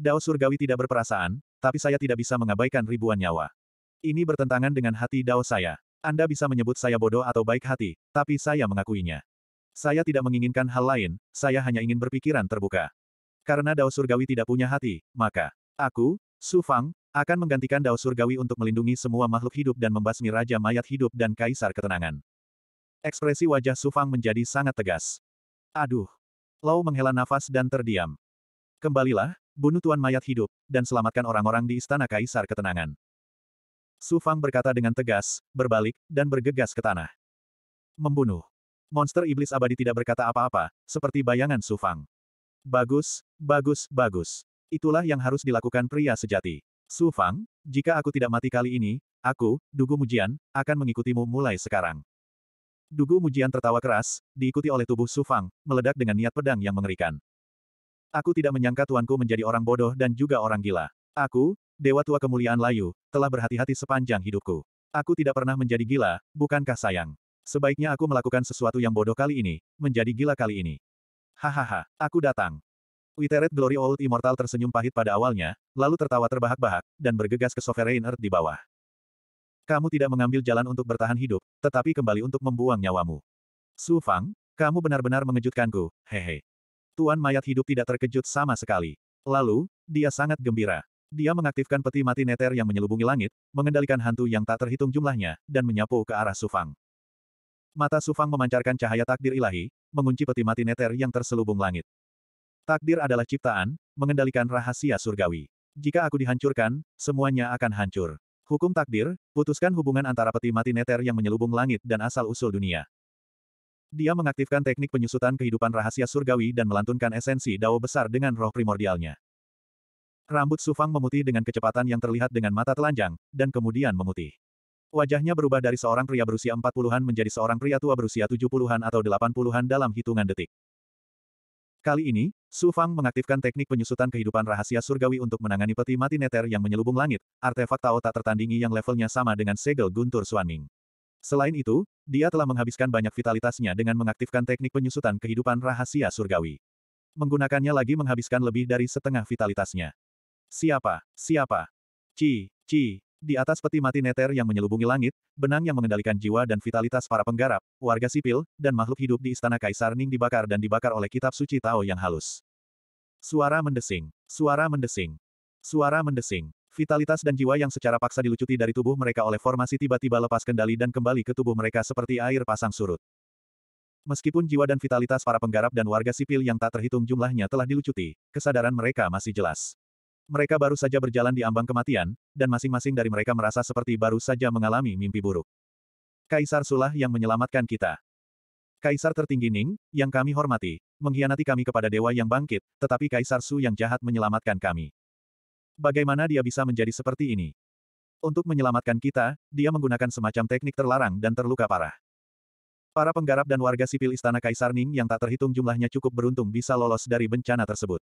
Dao surgawi tidak berperasaan, tapi saya tidak bisa mengabaikan ribuan nyawa. Ini bertentangan dengan hati dao saya. Anda bisa menyebut saya bodoh atau baik hati, tapi saya mengakuinya. Saya tidak menginginkan hal lain, saya hanya ingin berpikiran terbuka. Karena Dao Surgawi tidak punya hati, maka aku, Su Fang, akan menggantikan Dao Surgawi untuk melindungi semua makhluk hidup dan membasmi Raja Mayat Hidup dan Kaisar Ketenangan. Ekspresi wajah Su Fang menjadi sangat tegas. Aduh! Lau menghela nafas dan terdiam. Kembalilah, bunuh tuan mayat hidup, dan selamatkan orang-orang di istana kaisar ketenangan. Su Fang berkata dengan tegas, berbalik, dan bergegas ke tanah. Membunuh. Monster iblis abadi tidak berkata apa-apa, seperti bayangan Su Fang. Bagus, bagus, bagus. Itulah yang harus dilakukan pria sejati. Su Fang, jika aku tidak mati kali ini, aku, Dugu Mujian, akan mengikutimu mulai sekarang. Dugu Mujian tertawa keras, diikuti oleh tubuh Su Fang, meledak dengan niat pedang yang mengerikan. Aku tidak menyangka tuanku menjadi orang bodoh dan juga orang gila. Aku, Dewa Tua Kemuliaan Layu, telah berhati-hati sepanjang hidupku. Aku tidak pernah menjadi gila, bukankah sayang? Sebaiknya aku melakukan sesuatu yang bodoh kali ini, menjadi gila kali ini. Hahaha, aku datang. Witeret Glory Old Immortal tersenyum pahit pada awalnya, lalu tertawa terbahak-bahak, dan bergegas ke Sovereign Earth di bawah. Kamu tidak mengambil jalan untuk bertahan hidup, tetapi kembali untuk membuang nyawamu. Su Fang, kamu benar-benar mengejutkanku, hehe. Tuan mayat hidup tidak terkejut sama sekali. Lalu, dia sangat gembira. Dia mengaktifkan peti mati neter yang menyelubungi langit, mengendalikan hantu yang tak terhitung jumlahnya, dan menyapu ke arah Sufang. Mata Sufang memancarkan cahaya takdir ilahi, mengunci peti mati neter yang terselubung langit. Takdir adalah ciptaan, mengendalikan rahasia surgawi. Jika aku dihancurkan, semuanya akan hancur. Hukum takdir, putuskan hubungan antara peti mati neter yang menyelubung langit dan asal-usul dunia. Dia mengaktifkan teknik penyusutan kehidupan rahasia surgawi dan melantunkan esensi dao besar dengan roh primordialnya. Rambut Sufang memutih dengan kecepatan yang terlihat dengan mata telanjang, dan kemudian memutih. Wajahnya berubah dari seorang pria berusia empat puluhan menjadi seorang pria tua berusia tujuh puluhan atau delapan puluhan dalam hitungan detik. Kali ini, Sufang mengaktifkan teknik penyusutan kehidupan rahasia surgawi untuk menangani peti mati neter yang menyelubung langit, artefak Tao tak tertandingi yang levelnya sama dengan segel guntur Suanming. Selain itu, dia telah menghabiskan banyak vitalitasnya dengan mengaktifkan teknik penyusutan kehidupan rahasia surgawi. Menggunakannya lagi menghabiskan lebih dari setengah vitalitasnya. Siapa? Siapa? Ci, ci. Di atas peti mati neter yang menyelubungi langit, benang yang mengendalikan jiwa dan vitalitas para penggarap, warga sipil, dan makhluk hidup di istana kaisar Ning dibakar dan dibakar oleh kitab suci Tao yang halus. Suara mendesing. Suara mendesing. Suara mendesing. Vitalitas dan jiwa yang secara paksa dilucuti dari tubuh mereka oleh formasi tiba-tiba lepas kendali dan kembali ke tubuh mereka seperti air pasang surut. Meskipun jiwa dan vitalitas para penggarap dan warga sipil yang tak terhitung jumlahnya telah dilucuti, kesadaran mereka masih jelas. Mereka baru saja berjalan di ambang kematian, dan masing-masing dari mereka merasa seperti baru saja mengalami mimpi buruk. Kaisar Sulah yang menyelamatkan kita. Kaisar tertinggi Ning, yang kami hormati, mengkhianati kami kepada dewa yang bangkit, tetapi Kaisar Su yang jahat menyelamatkan kami. Bagaimana dia bisa menjadi seperti ini? Untuk menyelamatkan kita, dia menggunakan semacam teknik terlarang dan terluka parah. Para penggarap dan warga sipil Istana Kaisar Ning yang tak terhitung jumlahnya cukup beruntung bisa lolos dari bencana tersebut.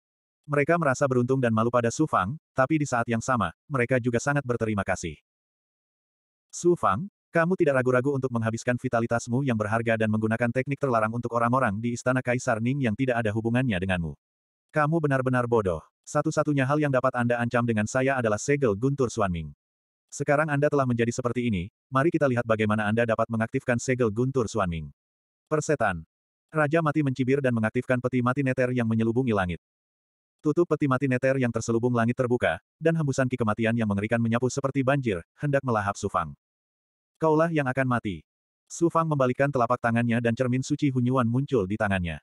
Mereka merasa beruntung dan malu pada Su Fang, tapi di saat yang sama, mereka juga sangat berterima kasih. Su Fang, kamu tidak ragu-ragu untuk menghabiskan vitalitasmu yang berharga dan menggunakan teknik terlarang untuk orang-orang di Istana Kaisar Ning yang tidak ada hubungannya denganmu. Kamu benar-benar bodoh. Satu-satunya hal yang dapat Anda ancam dengan saya adalah segel guntur Suanming. Sekarang Anda telah menjadi seperti ini, mari kita lihat bagaimana Anda dapat mengaktifkan segel guntur Suanming. Persetan. Raja mati mencibir dan mengaktifkan peti mati neter yang menyelubungi langit. Tutup peti mati neter yang terselubung langit terbuka, dan hembusan ki kematian yang mengerikan menyapu seperti banjir, hendak melahap Sufang. Kaulah yang akan mati. Sufang membalikkan telapak tangannya dan cermin suci Hunyuan muncul di tangannya.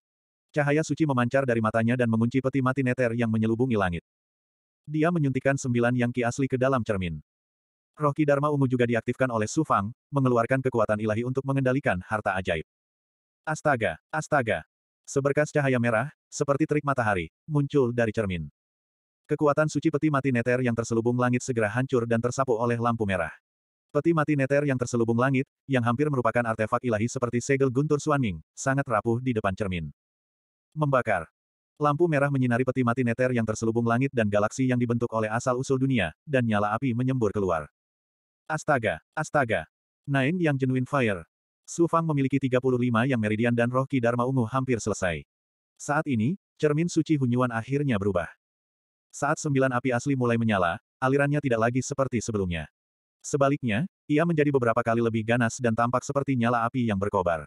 Cahaya suci memancar dari matanya dan mengunci peti mati neter yang menyelubungi langit. Dia menyuntikkan sembilan yang ki asli ke dalam cermin. Roh Dharma Ungu juga diaktifkan oleh Su Fang, mengeluarkan kekuatan ilahi untuk mengendalikan harta ajaib. Astaga, astaga. Seberkas cahaya merah, seperti terik matahari, muncul dari cermin. Kekuatan suci peti mati neter yang terselubung langit segera hancur dan tersapu oleh lampu merah. Peti mati neter yang terselubung langit, yang hampir merupakan artefak ilahi seperti segel guntur suaning, sangat rapuh di depan cermin. Membakar. Lampu merah menyinari peti mati neter yang terselubung langit dan galaksi yang dibentuk oleh asal-usul dunia, dan nyala api menyembur keluar. Astaga, astaga. Nain yang genuine fire. Su Fang memiliki 35 yang meridian dan roh ki Dharma ungu hampir selesai. Saat ini, cermin suci Hunyuan akhirnya berubah. Saat sembilan api asli mulai menyala, alirannya tidak lagi seperti sebelumnya. Sebaliknya, ia menjadi beberapa kali lebih ganas dan tampak seperti nyala api yang berkobar.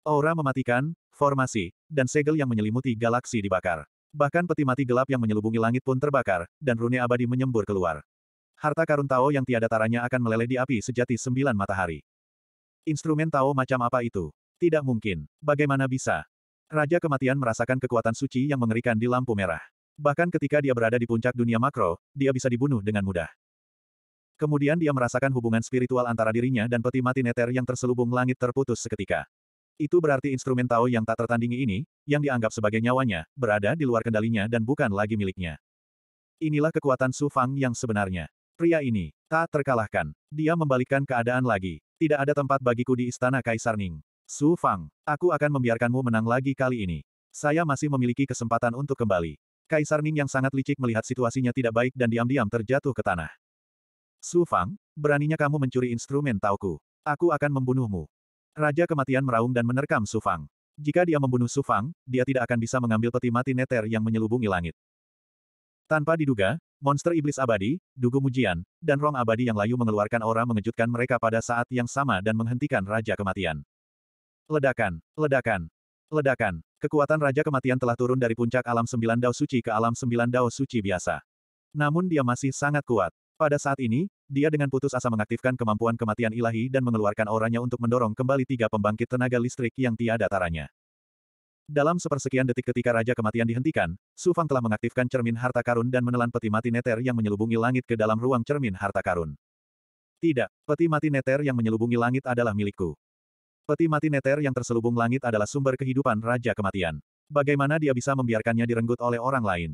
Aura mematikan, formasi, dan segel yang menyelimuti galaksi dibakar. Bahkan peti mati gelap yang menyelubungi langit pun terbakar, dan rune abadi menyembur keluar. Harta karun Tao yang tiada taranya akan meleleh di api sejati sembilan matahari. Instrumen Tao macam apa itu? Tidak mungkin. Bagaimana bisa? Raja kematian merasakan kekuatan suci yang mengerikan di lampu merah. Bahkan ketika dia berada di puncak dunia makro, dia bisa dibunuh dengan mudah. Kemudian dia merasakan hubungan spiritual antara dirinya dan peti mati neter yang terselubung langit terputus seketika. Itu berarti instrumen Tao yang tak tertandingi ini, yang dianggap sebagai nyawanya, berada di luar kendalinya dan bukan lagi miliknya. Inilah kekuatan Su Fang yang sebenarnya. Pria ini, tak terkalahkan. Dia membalikkan keadaan lagi. Tidak ada tempat bagiku di istana Kaisar Ning. Su Fang, aku akan membiarkanmu menang lagi kali ini. Saya masih memiliki kesempatan untuk kembali. Kaisar Ning yang sangat licik melihat situasinya tidak baik dan diam-diam terjatuh ke tanah. Su Fang, beraninya kamu mencuri instrumen tauku. Aku akan membunuhmu. Raja kematian meraung dan menerkam Sufang. Jika dia membunuh Sufang, dia tidak akan bisa mengambil peti mati Neter yang menyelubungi langit. Tanpa diduga, monster iblis abadi, dugu mujian, dan rong abadi yang layu mengeluarkan aura mengejutkan mereka pada saat yang sama dan menghentikan Raja Kematian. Ledakan, ledakan, ledakan. Kekuatan Raja Kematian telah turun dari puncak alam sembilan dao suci ke alam sembilan dao suci biasa. Namun dia masih sangat kuat. Pada saat ini, dia dengan putus asa mengaktifkan kemampuan kematian ilahi dan mengeluarkan auranya untuk mendorong kembali tiga pembangkit tenaga listrik yang tiada taranya. Dalam sepersekian detik ketika Raja Kematian dihentikan, Su Fang telah mengaktifkan cermin harta karun dan menelan peti mati neter yang menyelubungi langit ke dalam ruang cermin harta karun. Tidak, peti mati neter yang menyelubungi langit adalah milikku. Peti mati neter yang terselubung langit adalah sumber kehidupan Raja Kematian. Bagaimana dia bisa membiarkannya direnggut oleh orang lain?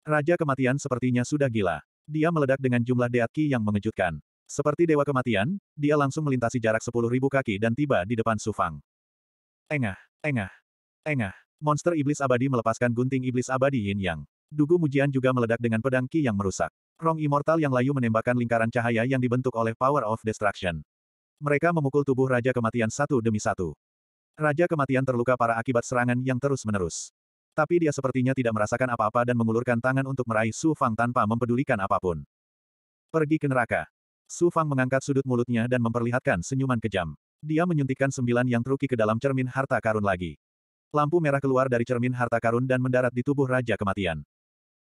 Raja Kematian sepertinya sudah gila. Dia meledak dengan jumlah deatki yang mengejutkan. Seperti dewa kematian, dia langsung melintasi jarak sepuluh ribu kaki dan tiba di depan Sufang. Engah, engah, engah. Monster iblis abadi melepaskan gunting iblis abadi Yin Yang. Dugu mujian juga meledak dengan pedang Ki yang merusak. Rong Immortal yang layu menembakkan lingkaran cahaya yang dibentuk oleh Power of Destruction. Mereka memukul tubuh Raja Kematian satu demi satu. Raja Kematian terluka para akibat serangan yang terus-menerus. Tapi dia sepertinya tidak merasakan apa-apa dan mengulurkan tangan untuk meraih Su Fang tanpa mempedulikan apapun. Pergi ke neraka. Su Fang mengangkat sudut mulutnya dan memperlihatkan senyuman kejam. Dia menyuntikkan sembilan yang truki ke dalam cermin harta karun lagi. Lampu merah keluar dari cermin harta karun dan mendarat di tubuh Raja Kematian.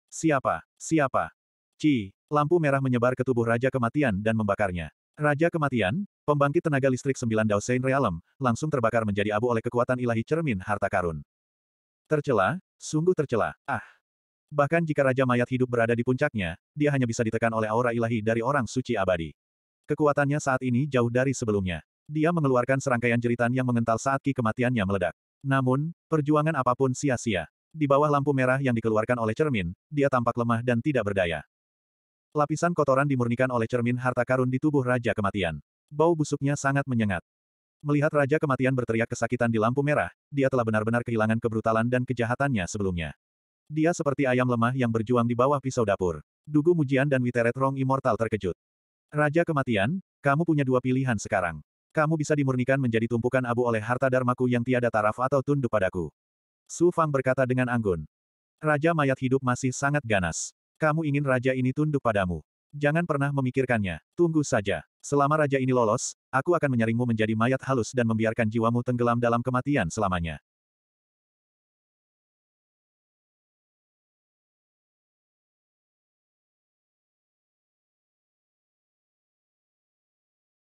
Siapa? Siapa? Ci. Lampu merah menyebar ke tubuh Raja Kematian dan membakarnya. Raja Kematian, pembangkit tenaga listrik sembilan Sein Realem, langsung terbakar menjadi abu oleh kekuatan ilahi cermin harta karun. Tercela, sungguh tercela. Ah. Bahkan jika Raja Mayat hidup berada di puncaknya, dia hanya bisa ditekan oleh aura ilahi dari orang suci abadi. Kekuatannya saat ini jauh dari sebelumnya. Dia mengeluarkan serangkaian jeritan yang mengental saat ki kematiannya meledak. Namun, perjuangan apapun sia-sia. Di bawah lampu merah yang dikeluarkan oleh cermin, dia tampak lemah dan tidak berdaya. Lapisan kotoran dimurnikan oleh cermin harta karun di tubuh Raja Kematian. Bau busuknya sangat menyengat. Melihat Raja Kematian berteriak kesakitan di lampu merah, dia telah benar-benar kehilangan kebrutalan dan kejahatannya sebelumnya. Dia seperti ayam lemah yang berjuang di bawah pisau dapur. Dugu Mujian dan Witeret Rong Immortal terkejut. Raja Kematian, kamu punya dua pilihan sekarang. Kamu bisa dimurnikan menjadi tumpukan abu oleh harta Darmaku yang tiada taraf atau tunduk padaku. Su Fang berkata dengan anggun. Raja mayat hidup masih sangat ganas. Kamu ingin raja ini tunduk padamu. Jangan pernah memikirkannya. Tunggu saja. Selama raja ini lolos, aku akan menyaringmu menjadi mayat halus dan membiarkan jiwamu tenggelam dalam kematian selamanya.